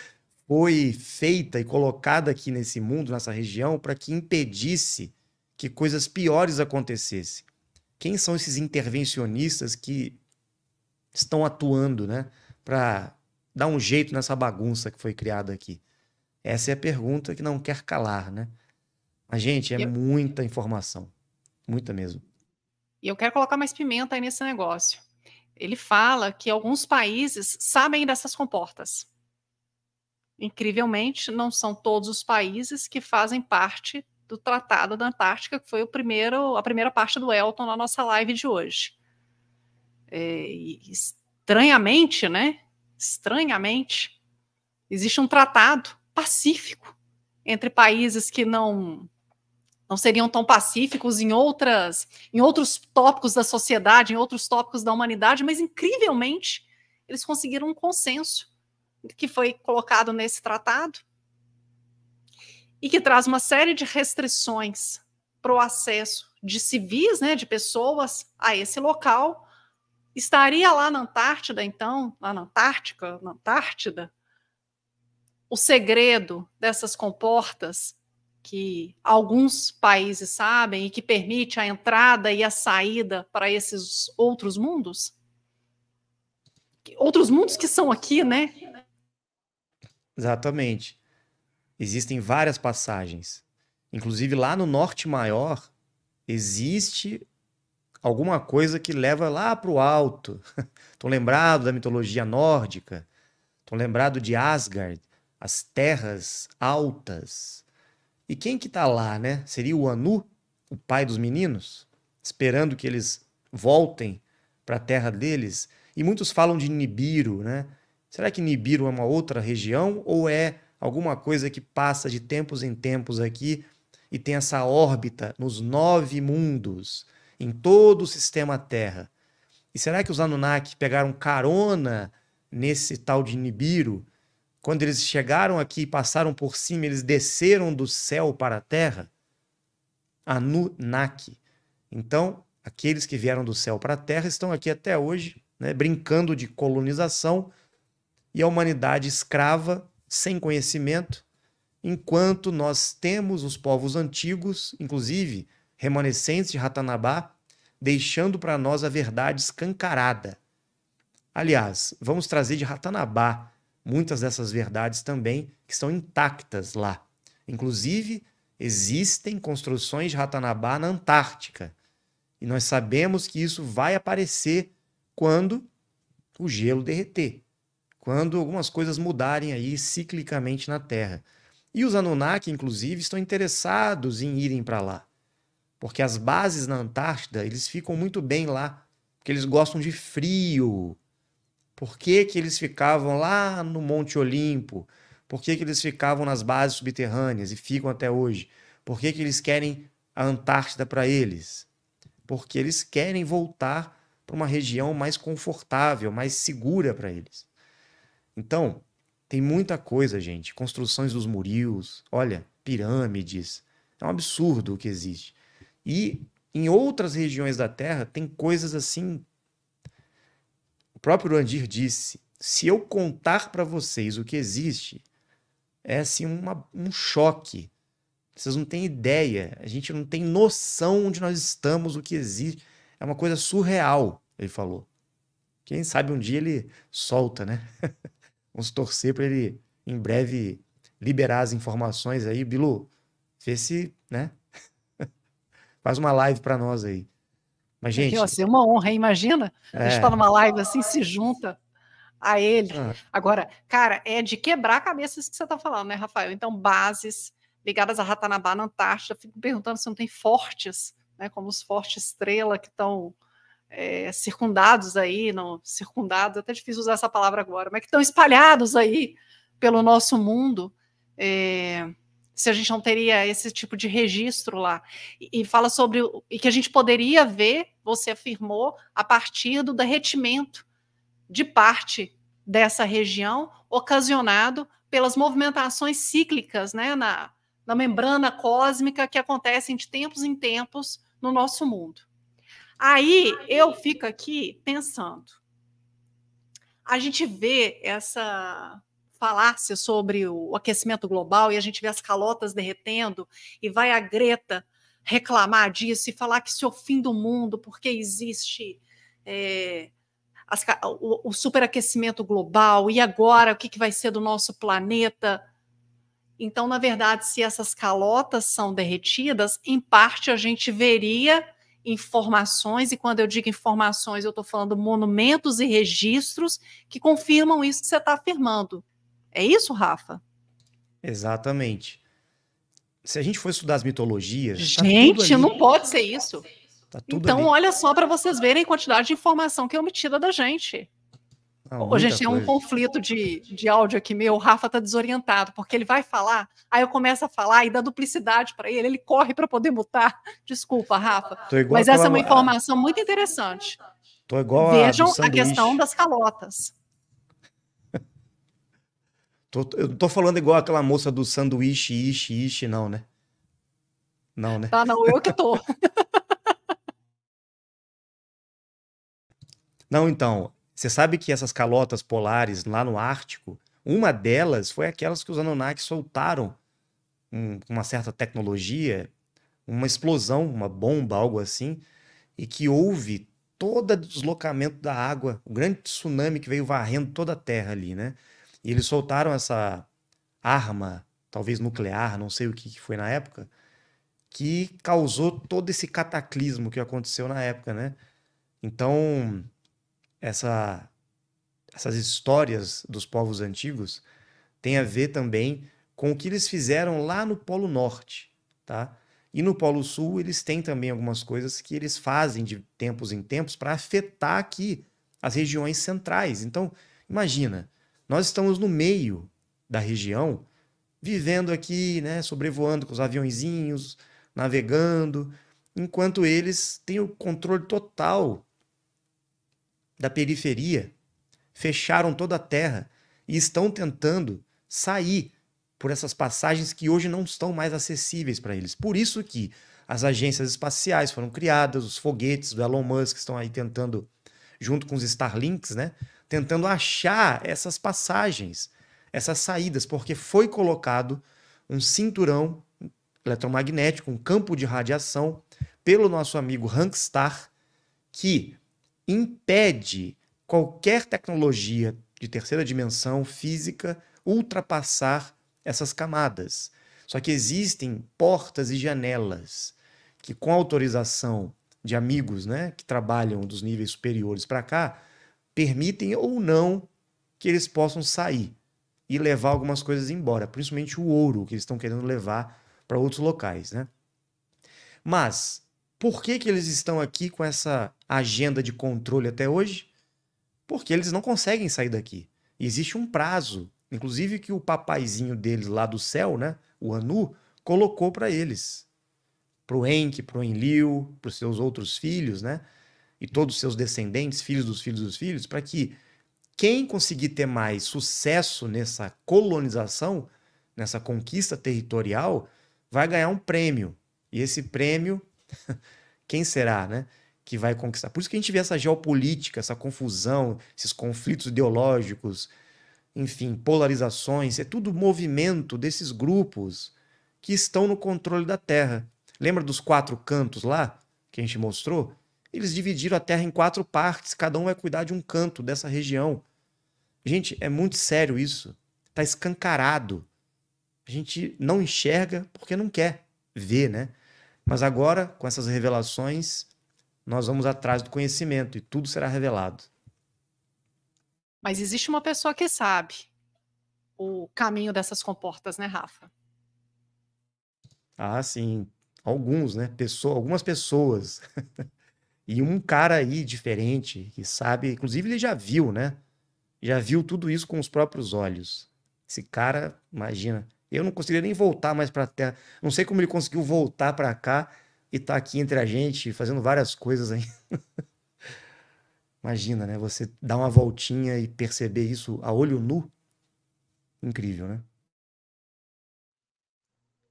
foi feita e colocada aqui nesse mundo, nessa região, para que impedisse que coisas piores acontecessem? Quem são esses intervencionistas que estão atuando, né, para dar um jeito nessa bagunça que foi criada aqui? Essa é a pergunta que não quer calar, né? Mas, gente, é eu... muita informação. Muita mesmo. E eu quero colocar mais pimenta aí nesse negócio. Ele fala que alguns países sabem dessas comportas. Incrivelmente, não são todos os países que fazem parte do Tratado da Antártica, que foi o primeiro, a primeira parte do Elton na nossa live de hoje. É, estranhamente, né? estranhamente, existe um tratado pacífico entre países que não não seriam tão pacíficos em outras em outros tópicos da sociedade, em outros tópicos da humanidade, mas incrivelmente eles conseguiram um consenso que foi colocado nesse tratado e que traz uma série de restrições para o acesso de civis, né, de pessoas a esse local, Estaria lá na Antártida, então, lá na Antártica, na Antártida, o segredo dessas comportas que alguns países sabem e que permite a entrada e a saída para esses outros mundos? Outros mundos que são aqui, né? Exatamente. Existem várias passagens. Inclusive lá no Norte Maior existe alguma coisa que leva lá para o alto. Estão lembrados da mitologia nórdica? Estão lembrados de Asgard, as terras altas? E quem que está lá, né? Seria o Anu, o pai dos meninos, esperando que eles voltem para a terra deles? E muitos falam de Nibiru, né? Será que Nibiru é uma outra região ou é alguma coisa que passa de tempos em tempos aqui e tem essa órbita nos nove mundos? em todo o sistema Terra. E será que os Anunnaki pegaram carona nesse tal de Nibiru? Quando eles chegaram aqui e passaram por cima, eles desceram do céu para a terra? Anunnaki. Então, aqueles que vieram do céu para a terra estão aqui até hoje, né, brincando de colonização e a humanidade escrava, sem conhecimento, enquanto nós temos os povos antigos, inclusive remanescentes de Ratanabá, deixando para nós a verdade escancarada. Aliás, vamos trazer de Ratanabá muitas dessas verdades também que estão intactas lá. Inclusive, existem construções de Ratanabá na Antártica. E nós sabemos que isso vai aparecer quando o gelo derreter, quando algumas coisas mudarem aí ciclicamente na Terra. E os Anunnaki, inclusive, estão interessados em irem para lá. Porque as bases na Antártida, eles ficam muito bem lá, porque eles gostam de frio. Por que, que eles ficavam lá no Monte Olimpo? Por que, que eles ficavam nas bases subterrâneas e ficam até hoje? Por que, que eles querem a Antártida para eles? Porque eles querem voltar para uma região mais confortável, mais segura para eles. Então, tem muita coisa, gente. Construções dos murios, olha, pirâmides. É um absurdo o que existe. E em outras regiões da Terra tem coisas assim. O próprio Andir disse: se eu contar para vocês o que existe, é assim uma, um choque. Vocês não têm ideia, a gente não tem noção onde nós estamos, o que existe. É uma coisa surreal, ele falou. Quem sabe um dia ele solta, né? Vamos torcer para ele em breve liberar as informações aí, Bilu. Vê se, né? Faz uma live para nós aí. Mas, gente. Ia ser uma honra, hein? imagina. É. A gente é. tá numa live assim, se junta a ele. Ah. Agora, cara, é de quebrar a cabeça isso que você tá falando, né, Rafael? Então, bases ligadas a Ratanabá na Antártida, fico perguntando se não tem fortes, né? Como os fortes estrela que estão. É, circundados aí, não, circundados, é até difícil usar essa palavra agora, mas que estão espalhados aí pelo nosso mundo. É, se a gente não teria esse tipo de registro lá. E, e fala sobre o, e que a gente poderia ver, você afirmou, a partir do derretimento de parte dessa região, ocasionado pelas movimentações cíclicas né, na, na membrana cósmica que acontecem de tempos em tempos no nosso mundo. Aí eu fico aqui pensando. A gente vê essa falácias sobre o aquecimento global e a gente vê as calotas derretendo e vai a Greta reclamar disso e falar que isso é o fim do mundo porque existe é, as, o, o, superaquecimento global e agora o que, que vai ser do nosso planeta. Então, na verdade, se essas calotas são derretidas, em parte a gente veria informações, e quando eu digo informações, eu estou falando monumentos e registros que confirmam isso que você está afirmando. É isso, Rafa? Exatamente. Se a gente for estudar as mitologias. Tá gente, tá não pode ser isso. Tá então, ali. olha só para vocês verem a quantidade de informação que é omitida da gente. Ah, Ô, gente, é coisa. um conflito de, de áudio aqui meu. O Rafa tá desorientado, porque ele vai falar, aí eu começo a falar e dá duplicidade para ele, ele corre para poder mutar. Desculpa, Rafa. Mas essa é uma informação a... muito interessante. Tô igual Vejam a, a questão das calotas. Tô, eu não tô falando igual aquela moça do sanduíche, ishi, ishi, não, né? Não, né? Ah, não, eu que tô. não, então, você sabe que essas calotas polares lá no Ártico, uma delas foi aquelas que os Anunnaki soltaram um, uma certa tecnologia, uma explosão, uma bomba, algo assim, e que houve todo o deslocamento da água, o grande tsunami que veio varrendo toda a terra ali, né? E eles soltaram essa arma, talvez nuclear, não sei o que, que foi na época, que causou todo esse cataclismo que aconteceu na época, né? Então, essa, essas histórias dos povos antigos têm a ver também com o que eles fizeram lá no Polo Norte, tá? E no Polo Sul eles têm também algumas coisas que eles fazem de tempos em tempos para afetar aqui as regiões centrais. Então, imagina, nós estamos no meio da região, vivendo aqui, né, sobrevoando com os aviãozinhos, navegando, enquanto eles têm o controle total da periferia, fecharam toda a terra e estão tentando sair por essas passagens que hoje não estão mais acessíveis para eles. Por isso que as agências espaciais foram criadas, os foguetes do Elon Musk estão aí tentando, junto com os Starlinks, né, tentando achar essas passagens, essas saídas, porque foi colocado um cinturão eletromagnético, um campo de radiação, pelo nosso amigo Rankstar, que impede qualquer tecnologia de terceira dimensão física ultrapassar essas camadas. Só que existem portas e janelas que, com autorização de amigos né, que trabalham dos níveis superiores para cá, permitem ou não que eles possam sair e levar algumas coisas embora, principalmente o ouro que eles estão querendo levar para outros locais, né? Mas por que que eles estão aqui com essa agenda de controle até hoje? Porque eles não conseguem sair daqui. Existe um prazo, inclusive que o papaizinho deles lá do céu, né, o Anu, colocou para eles, para o Enk, para o Enlil, para os seus outros filhos, né? e todos seus descendentes, filhos dos filhos dos filhos, para que quem conseguir ter mais sucesso nessa colonização, nessa conquista territorial, vai ganhar um prêmio. E esse prêmio, quem será, né? Que vai conquistar. Por isso que a gente vê essa geopolítica, essa confusão, esses conflitos ideológicos, enfim, polarizações, é tudo movimento desses grupos que estão no controle da terra. Lembra dos quatro cantos lá que a gente mostrou? Eles dividiram a terra em quatro partes, cada um vai cuidar de um canto dessa região. Gente, é muito sério isso. Está escancarado. A gente não enxerga porque não quer ver, né? Mas agora, com essas revelações, nós vamos atrás do conhecimento e tudo será revelado. Mas existe uma pessoa que sabe o caminho dessas comportas, né, Rafa? Ah, sim. Alguns, né? Pessoa, algumas pessoas. E um cara aí diferente, que sabe, inclusive ele já viu, né? Já viu tudo isso com os próprios olhos. Esse cara, imagina, eu não conseguiria nem voltar mais para Terra. Não sei como ele conseguiu voltar para cá e tá aqui entre a gente fazendo várias coisas aí. imagina, né? Você dar uma voltinha e perceber isso a olho nu. Incrível, né?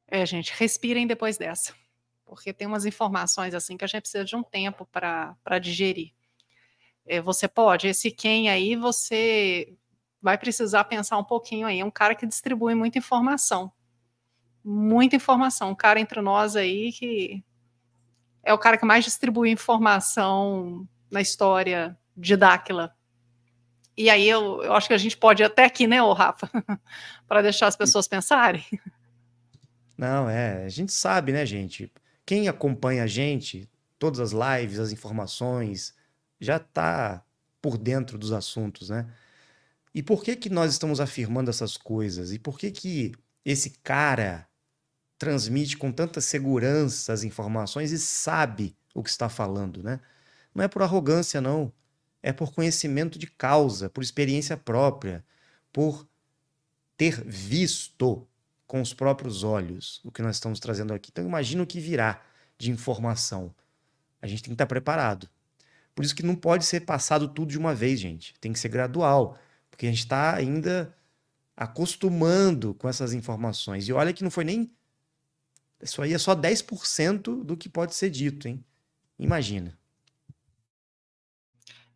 É, gente, respirem depois dessa porque tem umas informações assim que a gente precisa de um tempo para digerir. É, você pode, esse quem aí você vai precisar pensar um pouquinho aí. É um cara que distribui muita informação. Muita informação. Um cara entre nós aí que é o cara que mais distribui informação na história de Dáquila. E aí eu, eu acho que a gente pode ir até aqui, né, ô Rafa? para deixar as pessoas pensarem. Não, é. A gente sabe, né, gente? quem acompanha a gente, todas as lives, as informações, já está por dentro dos assuntos, né? E por que que nós estamos afirmando essas coisas? E por que que esse cara transmite com tanta segurança as informações e sabe o que está falando, né? Não é por arrogância não, é por conhecimento de causa, por experiência própria, por ter visto com os próprios olhos o que nós estamos trazendo aqui. Então, imagina o que virá de informação. A gente tem que estar preparado. Por isso que não pode ser passado tudo de uma vez, gente. Tem que ser gradual, porque a gente está ainda acostumando com essas informações. E olha que não foi nem. Isso aí é só 10% do que pode ser dito, hein? Imagina.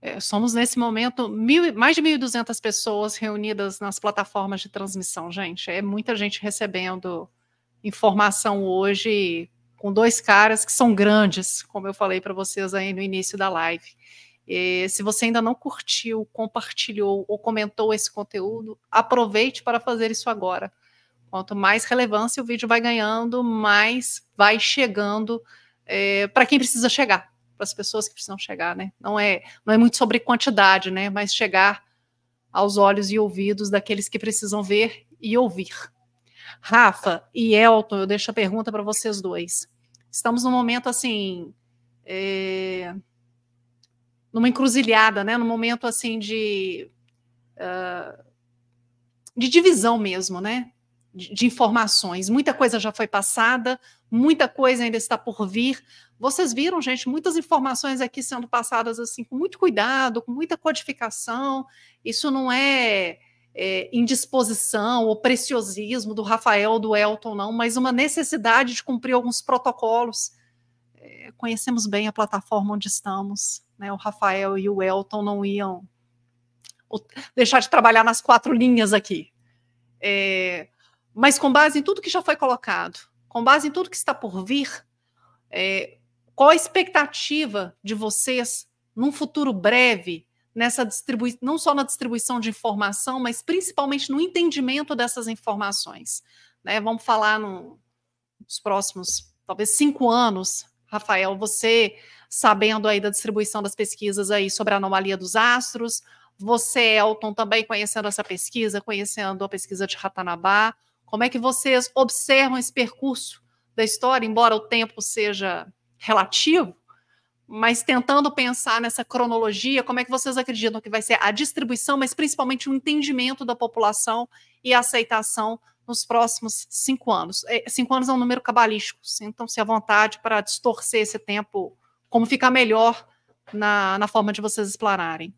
É, somos nesse momento mil, mais de 1.200 pessoas reunidas nas plataformas de transmissão, gente. É muita gente recebendo informação hoje com dois caras que são grandes, como eu falei para vocês aí no início da live. E, se você ainda não curtiu, compartilhou ou comentou esse conteúdo, aproveite para fazer isso agora. Quanto mais relevância o vídeo vai ganhando, mais vai chegando é, para quem precisa chegar para as pessoas que precisam chegar, né? Não é, não é muito sobre quantidade, né? Mas chegar aos olhos e ouvidos daqueles que precisam ver e ouvir. Rafa e Elton, eu deixo a pergunta para vocês dois. Estamos num momento assim, é, numa encruzilhada, né? Num momento assim de uh, de divisão mesmo, né? de, informações. Muita coisa já foi passada, muita coisa ainda está por vir. Vocês viram, gente, muitas informações aqui sendo passadas assim com muito cuidado, com muita codificação. Isso não é, é, indisposição ou preciosismo do Rafael do Elton, não, mas uma necessidade de cumprir alguns protocolos. É, conhecemos bem a plataforma onde estamos. Né? O Rafael e o Elton não iam deixar de trabalhar nas quatro linhas aqui. É, mas com base em tudo que já foi colocado, com base em tudo que está por vir, é, qual a expectativa de vocês num futuro breve nessa distribuição, não só na distribuição de informação, mas principalmente no entendimento dessas informações. Né? Vamos falar no, nos próximos, talvez, cinco anos, Rafael, você sabendo aí da distribuição das pesquisas aí sobre a anomalia dos astros, você, Elton, também conhecendo essa pesquisa, conhecendo a pesquisa de Ratanabá, como é que vocês observam esse percurso da história, embora o tempo seja relativo? Mas tentando pensar nessa cronologia, como é que vocês acreditam que vai ser a distribuição, mas principalmente o entendimento da população e a aceitação nos próximos cinco anos? É, cinco anos é um número cabalístico, então se à vontade para distorcer esse tempo, como ficar melhor na, na forma de vocês explorarem.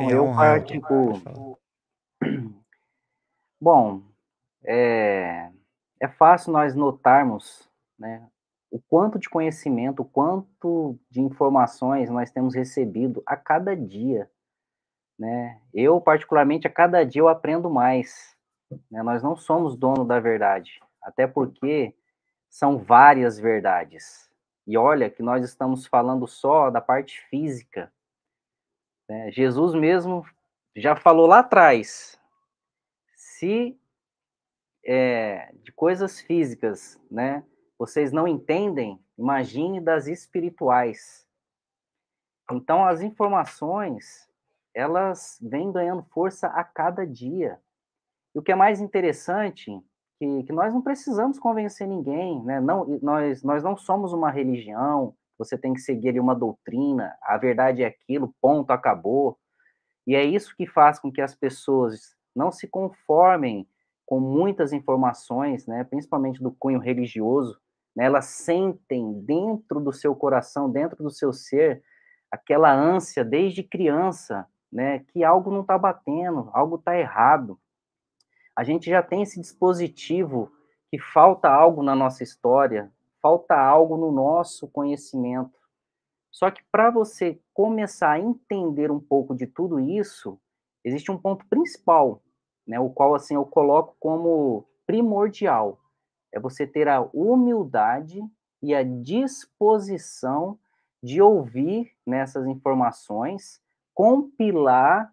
Eu, eu, tipo, Bom, é, é fácil nós notarmos né, o quanto de conhecimento, o quanto de informações nós temos recebido a cada dia. Né? Eu, particularmente, a cada dia eu aprendo mais. Né? Nós não somos dono da verdade, até porque são várias verdades. E olha que nós estamos falando só da parte física. Né? Jesus mesmo já falou lá atrás, se é, de coisas físicas, né? Vocês não entendem, imagine das espirituais. Então, as informações, elas vêm ganhando força a cada dia. E o que é mais interessante, que, que nós não precisamos convencer ninguém, né? Não, nós, nós não somos uma religião, você tem que seguir ali uma doutrina, a verdade é aquilo, ponto, acabou. E é isso que faz com que as pessoas não se conformem com muitas informações, né, principalmente do cunho religioso, né, elas sentem dentro do seu coração, dentro do seu ser, aquela ânsia desde criança, né, que algo não está batendo, algo está errado. A gente já tem esse dispositivo que falta algo na nossa história, falta algo no nosso conhecimento. Só que para você começar a entender um pouco de tudo isso, existe um ponto principal né, o qual assim eu coloco como primordial, é você ter a humildade e a disposição de ouvir nessas né, informações, compilar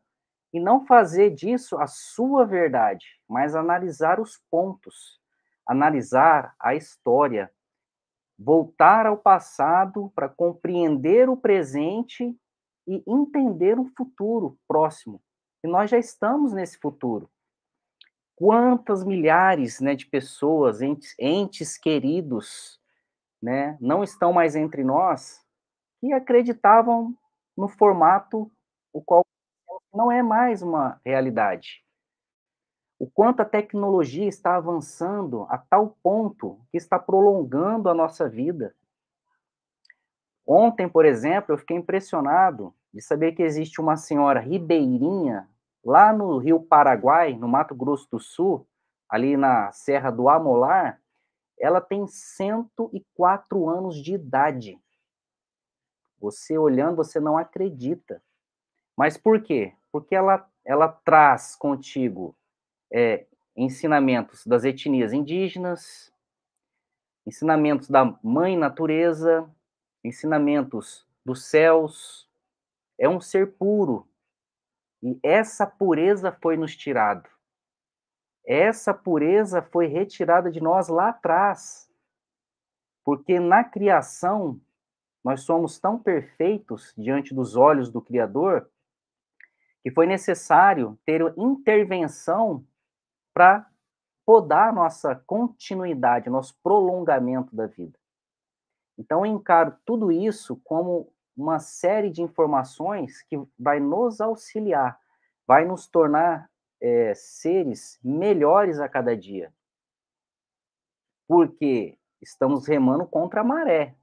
e não fazer disso a sua verdade, mas analisar os pontos, analisar a história, voltar ao passado para compreender o presente e entender o futuro próximo. E nós já estamos nesse futuro quantas milhares né, de pessoas, entes, entes queridos, né, não estão mais entre nós e acreditavam no formato o qual não é mais uma realidade. O quanto a tecnologia está avançando a tal ponto que está prolongando a nossa vida. Ontem, por exemplo, eu fiquei impressionado de saber que existe uma senhora ribeirinha Lá no Rio Paraguai, no Mato Grosso do Sul, ali na Serra do Amolar, ela tem 104 anos de idade. Você olhando, você não acredita. Mas por quê? Porque ela, ela traz contigo é, ensinamentos das etnias indígenas, ensinamentos da mãe natureza, ensinamentos dos céus. É um ser puro, e essa pureza foi nos tirado. Essa pureza foi retirada de nós lá atrás. Porque na criação nós somos tão perfeitos diante dos olhos do criador que foi necessário ter intervenção para podar nossa continuidade, nosso prolongamento da vida. Então eu encaro tudo isso como uma série de informações que vai nos auxiliar, vai nos tornar é, seres melhores a cada dia. Porque estamos remando contra a maré.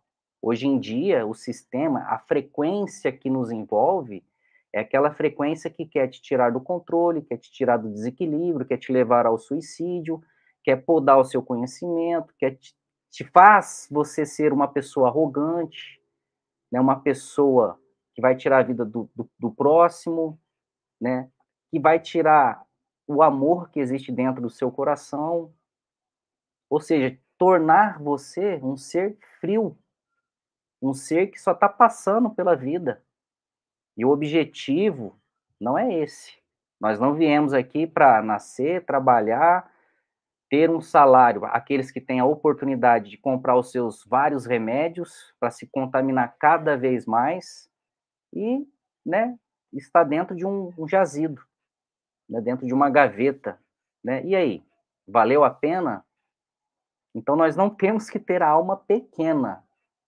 Hoje em dia, o sistema, a frequência que nos envolve, é aquela frequência que quer te tirar do controle, quer te tirar do desequilíbrio, quer te levar ao suicídio, quer podar o seu conhecimento, quer te, te faz você ser uma pessoa arrogante, né, uma pessoa que vai tirar a vida do, do, do próximo, né, que vai tirar o amor que existe dentro do seu coração, ou seja, tornar você um ser frio, um ser que só está passando pela vida. E o objetivo não é esse. Nós não viemos aqui para nascer, trabalhar, ter um salário, aqueles que têm a oportunidade de comprar os seus vários remédios para se contaminar cada vez mais e, né, está dentro de um, um jazido, né, dentro de uma gaveta, né? E aí, valeu a pena? Então nós não temos que ter a alma pequena,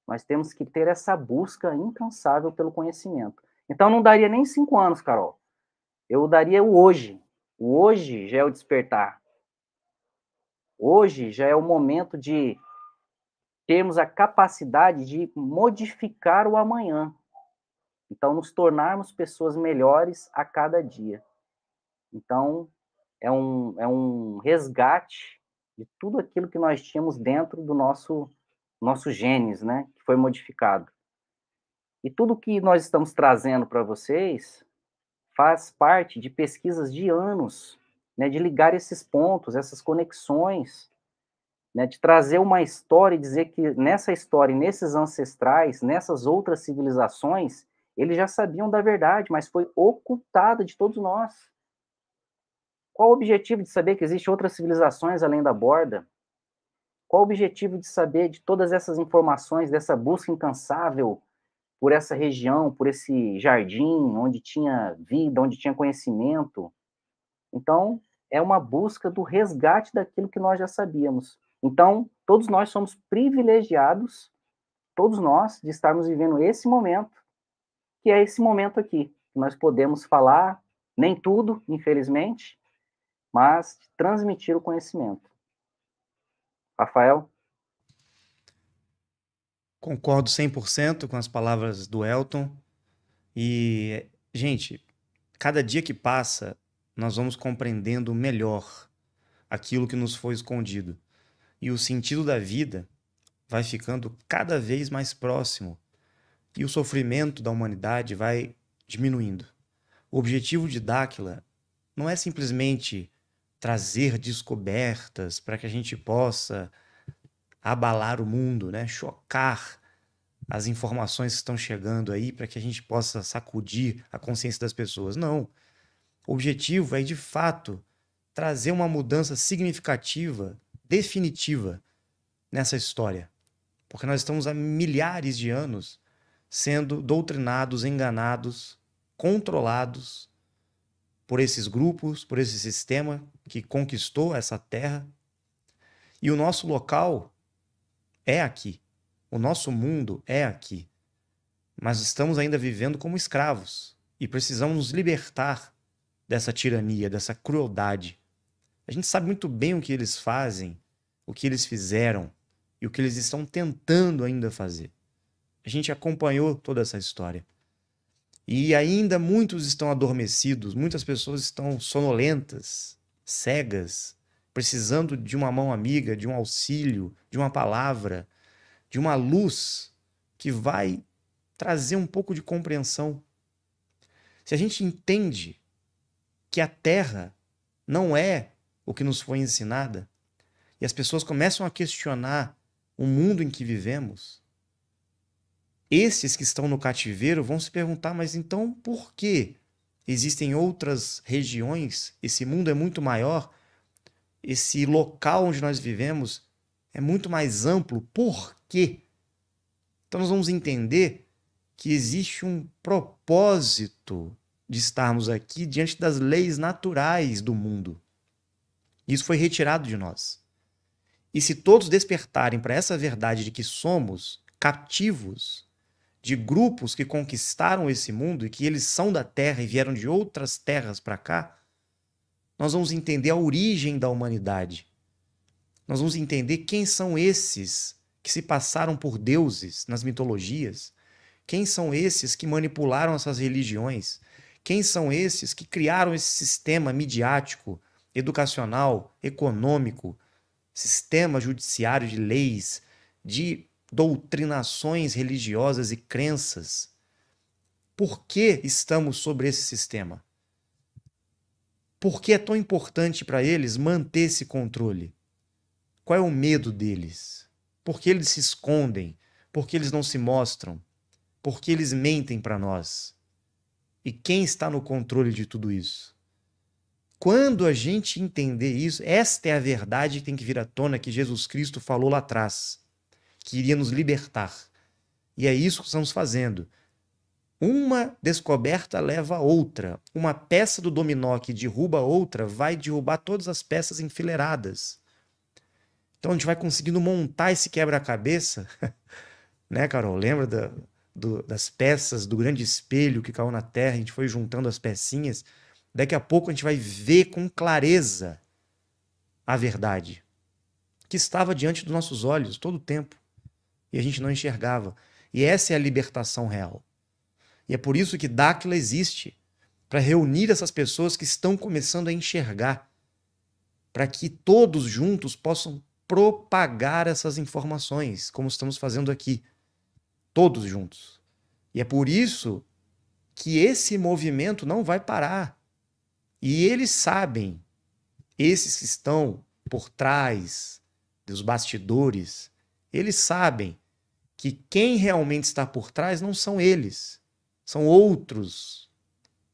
nós temos que ter essa busca incansável pelo conhecimento. Então não daria nem cinco anos, Carol. Eu daria o hoje. O hoje já é o despertar Hoje já é o momento de termos a capacidade de modificar o amanhã. Então, nos tornarmos pessoas melhores a cada dia. Então, é um, é um resgate de tudo aquilo que nós tínhamos dentro do nosso, nosso genes, né? Que foi modificado. E tudo que nós estamos trazendo para vocês faz parte de pesquisas de anos né, de ligar esses pontos, essas conexões, né, de trazer uma história e dizer que nessa história, nesses ancestrais, nessas outras civilizações, eles já sabiam da verdade, mas foi ocultada de todos nós. Qual o objetivo de saber que existem outras civilizações além da borda? Qual o objetivo de saber de todas essas informações, dessa busca incansável por essa região, por esse jardim onde tinha vida, onde tinha conhecimento? Então, é uma busca do resgate daquilo que nós já sabíamos. Então, todos nós somos privilegiados, todos nós, de estarmos vivendo esse momento, que é esse momento aqui. Nós podemos falar, nem tudo, infelizmente, mas transmitir o conhecimento. Rafael? Concordo 100% com as palavras do Elton. E, gente, cada dia que passa, nós vamos compreendendo melhor aquilo que nos foi escondido. E o sentido da vida vai ficando cada vez mais próximo e o sofrimento da humanidade vai diminuindo. O objetivo de Dáquila não é simplesmente trazer descobertas para que a gente possa abalar o mundo, né? chocar as informações que estão chegando aí para que a gente possa sacudir a consciência das pessoas. Não. O objetivo é, de fato, trazer uma mudança significativa, definitiva nessa história. Porque nós estamos há milhares de anos sendo doutrinados, enganados, controlados por esses grupos, por esse sistema que conquistou essa terra. E o nosso local é aqui. O nosso mundo é aqui. Mas estamos ainda vivendo como escravos e precisamos nos libertar dessa tirania, dessa crueldade. A gente sabe muito bem o que eles fazem, o que eles fizeram e o que eles estão tentando ainda fazer. A gente acompanhou toda essa história. E ainda muitos estão adormecidos, muitas pessoas estão sonolentas, cegas, precisando de uma mão amiga, de um auxílio, de uma palavra, de uma luz que vai trazer um pouco de compreensão. Se a gente entende que a terra não é o que nos foi ensinada, e as pessoas começam a questionar o mundo em que vivemos, esses que estão no cativeiro vão se perguntar, mas então por que existem outras regiões? Esse mundo é muito maior, esse local onde nós vivemos é muito mais amplo, por quê? Então nós vamos entender que existe um propósito de estarmos aqui diante das leis naturais do mundo. Isso foi retirado de nós. E se todos despertarem para essa verdade de que somos cativos de grupos que conquistaram esse mundo e que eles são da terra e vieram de outras terras para cá, nós vamos entender a origem da humanidade. Nós vamos entender quem são esses que se passaram por deuses nas mitologias, quem são esses que manipularam essas religiões, quem são esses que criaram esse sistema midiático, educacional, econômico, sistema judiciário de leis, de doutrinações religiosas e crenças? Por que estamos sobre esse sistema? Por que é tão importante para eles manter esse controle? Qual é o medo deles? Por que eles se escondem? Por que eles não se mostram? Por que eles mentem para nós? E quem está no controle de tudo isso? Quando a gente entender isso, esta é a verdade que tem que vir à tona que Jesus Cristo falou lá atrás, que iria nos libertar. E é isso que estamos fazendo. Uma descoberta leva a outra. Uma peça do dominó que derruba a outra vai derrubar todas as peças enfileiradas. Então a gente vai conseguindo montar esse quebra-cabeça, né, Carol? Lembra da, do, das peças do grande espelho que caiu na Terra, a gente foi juntando as pecinhas. Daqui a pouco a gente vai ver com clareza a verdade que estava diante dos nossos olhos todo o tempo e a gente não enxergava. E essa é a libertação real. E é por isso que Dáquila existe para reunir essas pessoas que estão começando a enxergar, para que todos juntos possam propagar essas informações, como estamos fazendo aqui todos juntos. E é por isso que esse movimento não vai parar. E eles sabem, esses que estão por trás dos bastidores, eles sabem que quem realmente está por trás não são eles, são outros,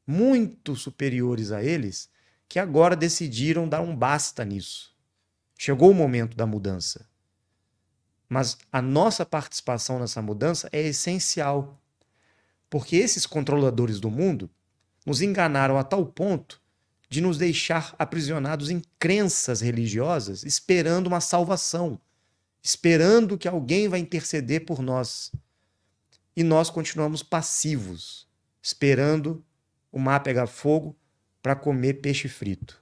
muito superiores a eles, que agora decidiram dar um basta nisso. Chegou o momento da mudança. Mas a nossa participação nessa mudança é essencial. Porque esses controladores do mundo nos enganaram a tal ponto de nos deixar aprisionados em crenças religiosas, esperando uma salvação, esperando que alguém vai interceder por nós. E nós continuamos passivos, esperando o mar pegar fogo para comer peixe frito.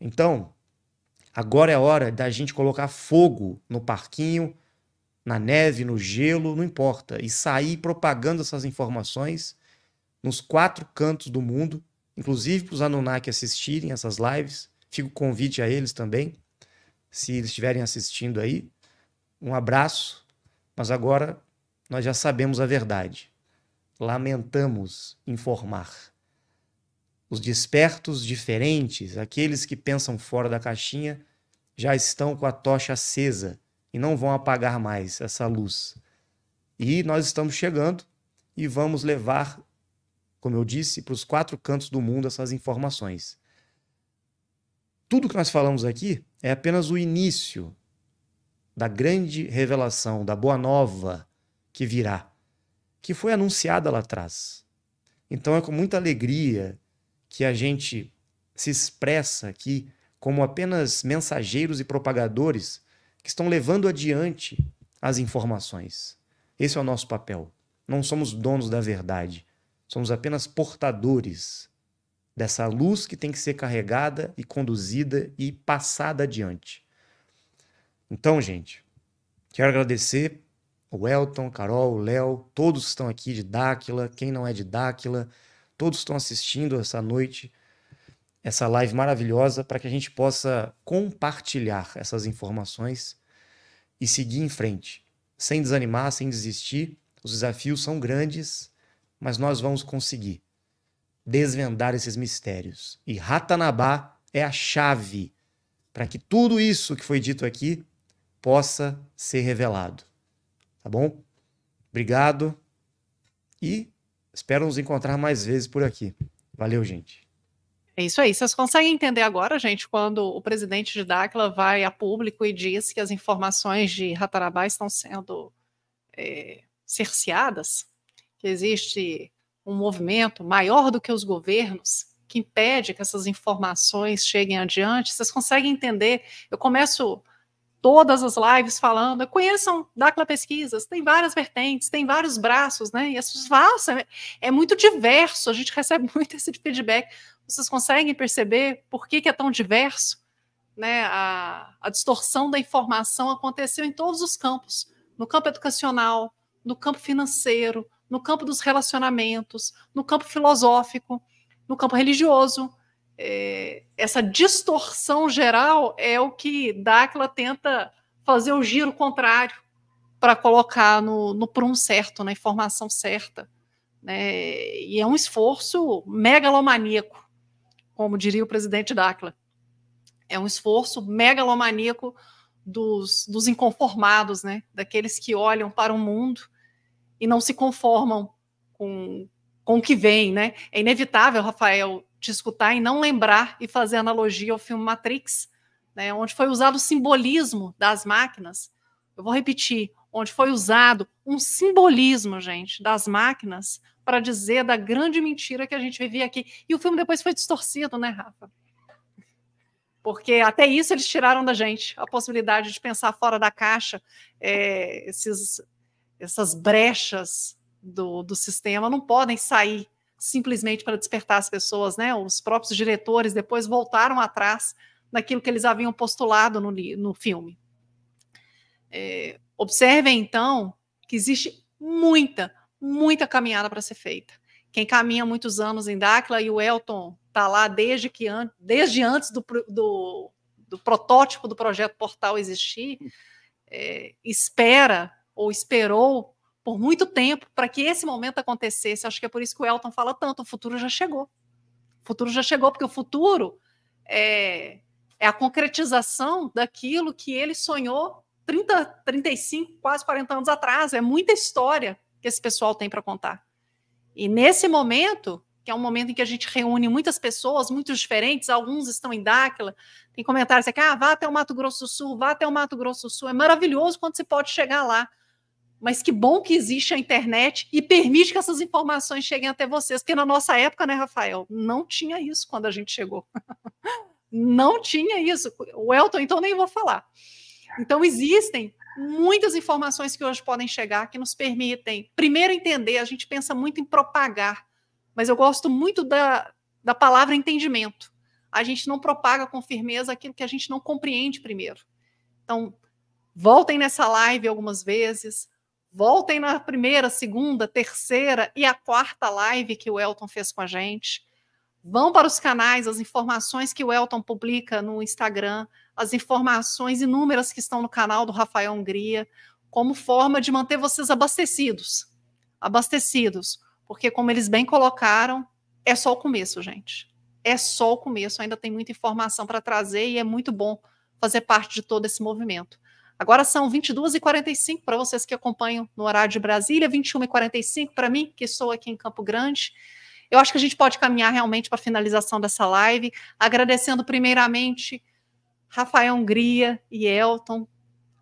Então, agora é hora da gente colocar fogo no parquinho, na neve, no gelo, não importa, e sair propagando essas informações nos quatro cantos do mundo, inclusive para os Anunnaki assistirem essas lives. Fico o convite a eles também, se eles estiverem assistindo aí. Um abraço, mas agora nós já sabemos a verdade. Lamentamos informar. Os despertos diferentes, aqueles que pensam fora da caixinha, já estão com a tocha acesa e não vão apagar mais essa luz. E nós estamos chegando e vamos levar, como eu disse, para os quatro cantos do mundo essas informações. Tudo que nós falamos aqui é apenas o início da grande revelação, da boa nova que virá, que foi anunciada lá atrás. Então é com muita alegria que a gente se expressa aqui como apenas mensageiros e propagadores que estão levando adiante as informações. Esse é o nosso papel. Não somos donos da verdade, somos apenas portadores dessa luz que tem que ser carregada e conduzida e passada adiante. Então, gente, quero agradecer o Elton, Carol, o Léo, todos que estão aqui de Dáquila, quem não é de Dáquila, todos estão assistindo essa noite essa live maravilhosa para que a gente possa compartilhar essas informações e seguir em frente, sem desanimar, sem desistir. Os desafios são grandes, mas nós vamos conseguir desvendar esses mistérios. E Ratanabá é a chave para que tudo isso que foi dito aqui possa ser revelado. Tá bom? Obrigado e espero nos encontrar mais vezes por aqui. Valeu, gente. É isso aí. Vocês conseguem entender agora, gente, quando o presidente de Dakla vai a público e diz que as informações de Ratarabá estão sendo é, cerceadas? Que existe um movimento maior do que os governos que impede que essas informações cheguem adiante? Vocês conseguem entender? Eu começo todas as lives falando, conheçam Dacla Pesquisas, tem várias vertentes, tem vários braços, né? E as pessoas falam, é, é muito diverso, a gente recebe muito esse feedback. Vocês conseguem perceber por que, que é tão diverso? Né? A, a distorção da informação aconteceu em todos os campos: no campo educacional, no campo financeiro, no campo dos relacionamentos, no campo filosófico, no campo religioso. É, essa distorção geral é o que Dácla tenta fazer o giro contrário para colocar no, no prumo certo, na informação certa. Né? E é um esforço megalomaníaco como diria o presidente Dacla. É um esforço megalomaníaco dos, dos inconformados, né? daqueles que olham para o mundo e não se conformam com, com o que vem. Né? É inevitável, Rafael, te escutar e não lembrar e fazer analogia ao filme Matrix, né? onde foi usado o simbolismo das máquinas. Eu vou repetir, onde foi usado um simbolismo, gente, das máquinas para dizer da grande mentira que a gente vivia aqui. E o filme depois foi distorcido, né, Rafa? Porque até isso eles tiraram da gente a possibilidade de pensar fora da caixa é, esses, essas brechas do, do sistema não podem sair simplesmente para despertar as pessoas, né? Os próprios diretores depois voltaram atrás naquilo que eles haviam postulado no, no filme. É, observem, então, que existe muita, muita caminhada para ser feita. Quem caminha muitos anos em Dakla e o Elton está lá desde, que an desde antes do, do, do, protótipo do projeto Portal existir, é, espera ou esperou por muito tempo para que esse momento acontecesse. Acho que é por isso que o Elton fala tanto: o futuro já chegou. O futuro já chegou, porque o futuro é, é a concretização daquilo que ele sonhou 30, 35, quase 40 anos atrás. É muita história que esse pessoal tem para contar. E nesse momento, que é um momento em que a gente reúne muitas pessoas, muito diferentes, alguns estão em Dáquila, tem comentários aqui, ah, vá até o Mato Grosso do Sul, vá até o Mato Grosso do Sul, é maravilhoso quando você pode chegar lá. Mas que bom que existe a internet e permite que essas informações cheguem até vocês, porque na nossa época, né, Rafael, não tinha isso quando a gente chegou. não tinha isso. O Elton, então, nem vou falar. Então, existem muitas informações que hoje podem chegar que nos permitem, primeiro, entender. A gente pensa muito em propagar, mas eu gosto muito da, da palavra entendimento. A gente não propaga com firmeza aquilo que a gente não compreende primeiro. Então, voltem nessa live algumas vezes, voltem na primeira, segunda, terceira e a quarta live que o Elton fez com a gente. Vão para os canais, as informações que o Elton publica no Instagram, as informações inúmeras que estão no canal do Rafael Hungria, como forma de manter vocês abastecidos. Abastecidos. Porque, como eles bem colocaram, é só o começo, gente. É só o começo. Ainda tem muita informação para trazer e é muito bom fazer parte de todo esse movimento. Agora são 22h45 para vocês que acompanham no horário de Brasília, 21h45 para mim, que sou aqui em Campo Grande eu acho que a gente pode caminhar realmente para a finalização dessa live, agradecendo primeiramente Rafael Hungria e Elton.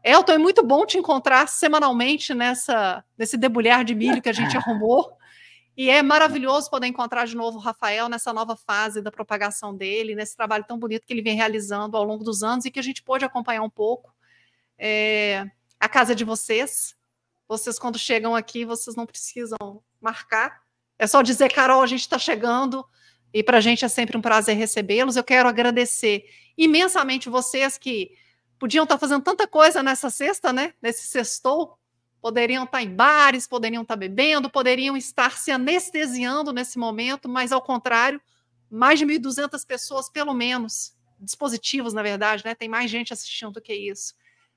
Elton, é muito bom te encontrar semanalmente nessa, nesse debulhar de milho que a gente arrumou. E é maravilhoso poder encontrar de novo o Rafael nessa nova fase da propagação dele, nesse trabalho tão bonito que ele vem realizando ao longo dos anos e que a gente pôde acompanhar um pouco. É, a casa é de vocês. Vocês, quando chegam aqui, vocês não precisam marcar, é só dizer, Carol, a gente está chegando e para a gente é sempre um prazer recebê-los. Eu quero agradecer imensamente vocês que podiam estar tá fazendo tanta coisa nessa sexta, né? Nesse sextou, poderiam estar tá em bares, poderiam estar tá bebendo, poderiam estar se anestesiando nesse momento, mas ao contrário, mais de 1.200 pessoas, pelo menos, dispositivos, na verdade, né? Tem mais gente assistindo do que isso.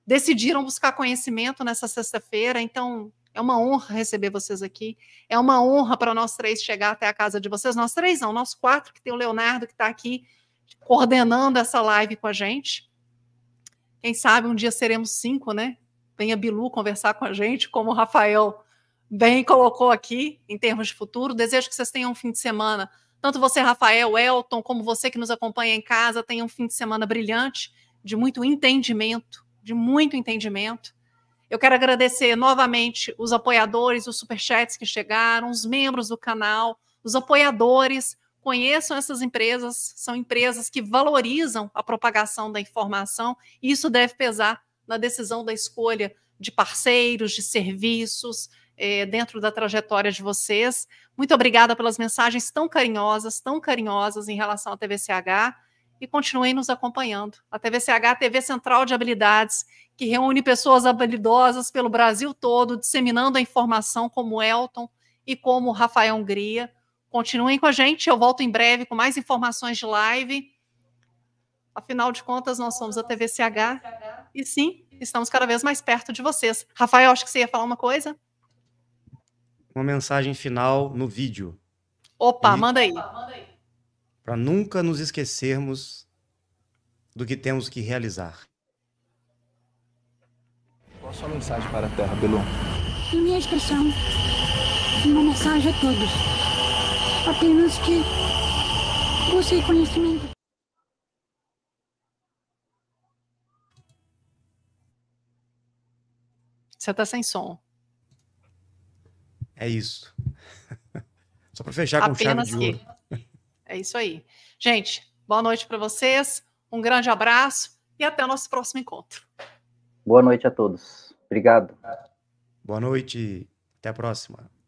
Decidiram buscar conhecimento nessa sexta-feira, então é uma honra receber vocês aqui. É uma honra para nós três chegar até a casa de vocês. Nós três não, nós quatro, que tem o Leonardo que está aqui coordenando essa live com a gente. Quem sabe um dia seremos cinco, né? Venha Bilu conversar com a gente, como o Rafael bem colocou aqui, em termos de futuro. Desejo que vocês tenham um fim de semana. Tanto você, Rafael, Elton, como você que nos acompanha em casa, tenham um fim de semana brilhante, de muito entendimento, de muito entendimento eu quero agradecer novamente os apoiadores, os superchats que chegaram, os membros do canal, os apoiadores. Conheçam essas empresas, são empresas que valorizam a propagação da informação, e isso deve pesar na decisão da escolha de parceiros, de serviços, eh, dentro da trajetória de vocês. Muito obrigada pelas mensagens tão carinhosas, tão carinhosas em relação à TVCH e continuem nos acompanhando. A TVCH, a TV Central de Habilidades, que reúne pessoas habilidosas pelo Brasil todo, disseminando a informação como Elton e como Rafael Hungria. Continuem com a gente, eu volto em breve com mais informações de live. Afinal de contas, nós somos a TVCH e sim, estamos cada vez mais perto de vocês. Rafael, acho que você ia falar uma coisa? Uma mensagem final no vídeo. Opa, e... manda aí. Opa, manda aí para nunca nos esquecermos do que temos que realizar. Qual sua mensagem para a Terra, Belu? Em minha expressão, uma mensagem a todos. Apenas que busquem conhecimento. Você está sem som. É isso. Só para fechar com Apenas chave de ouro. Que... É isso aí. Gente, boa noite para vocês, um grande abraço e até o nosso próximo encontro. Boa noite a todos. Obrigado. Boa noite. Até a próxima.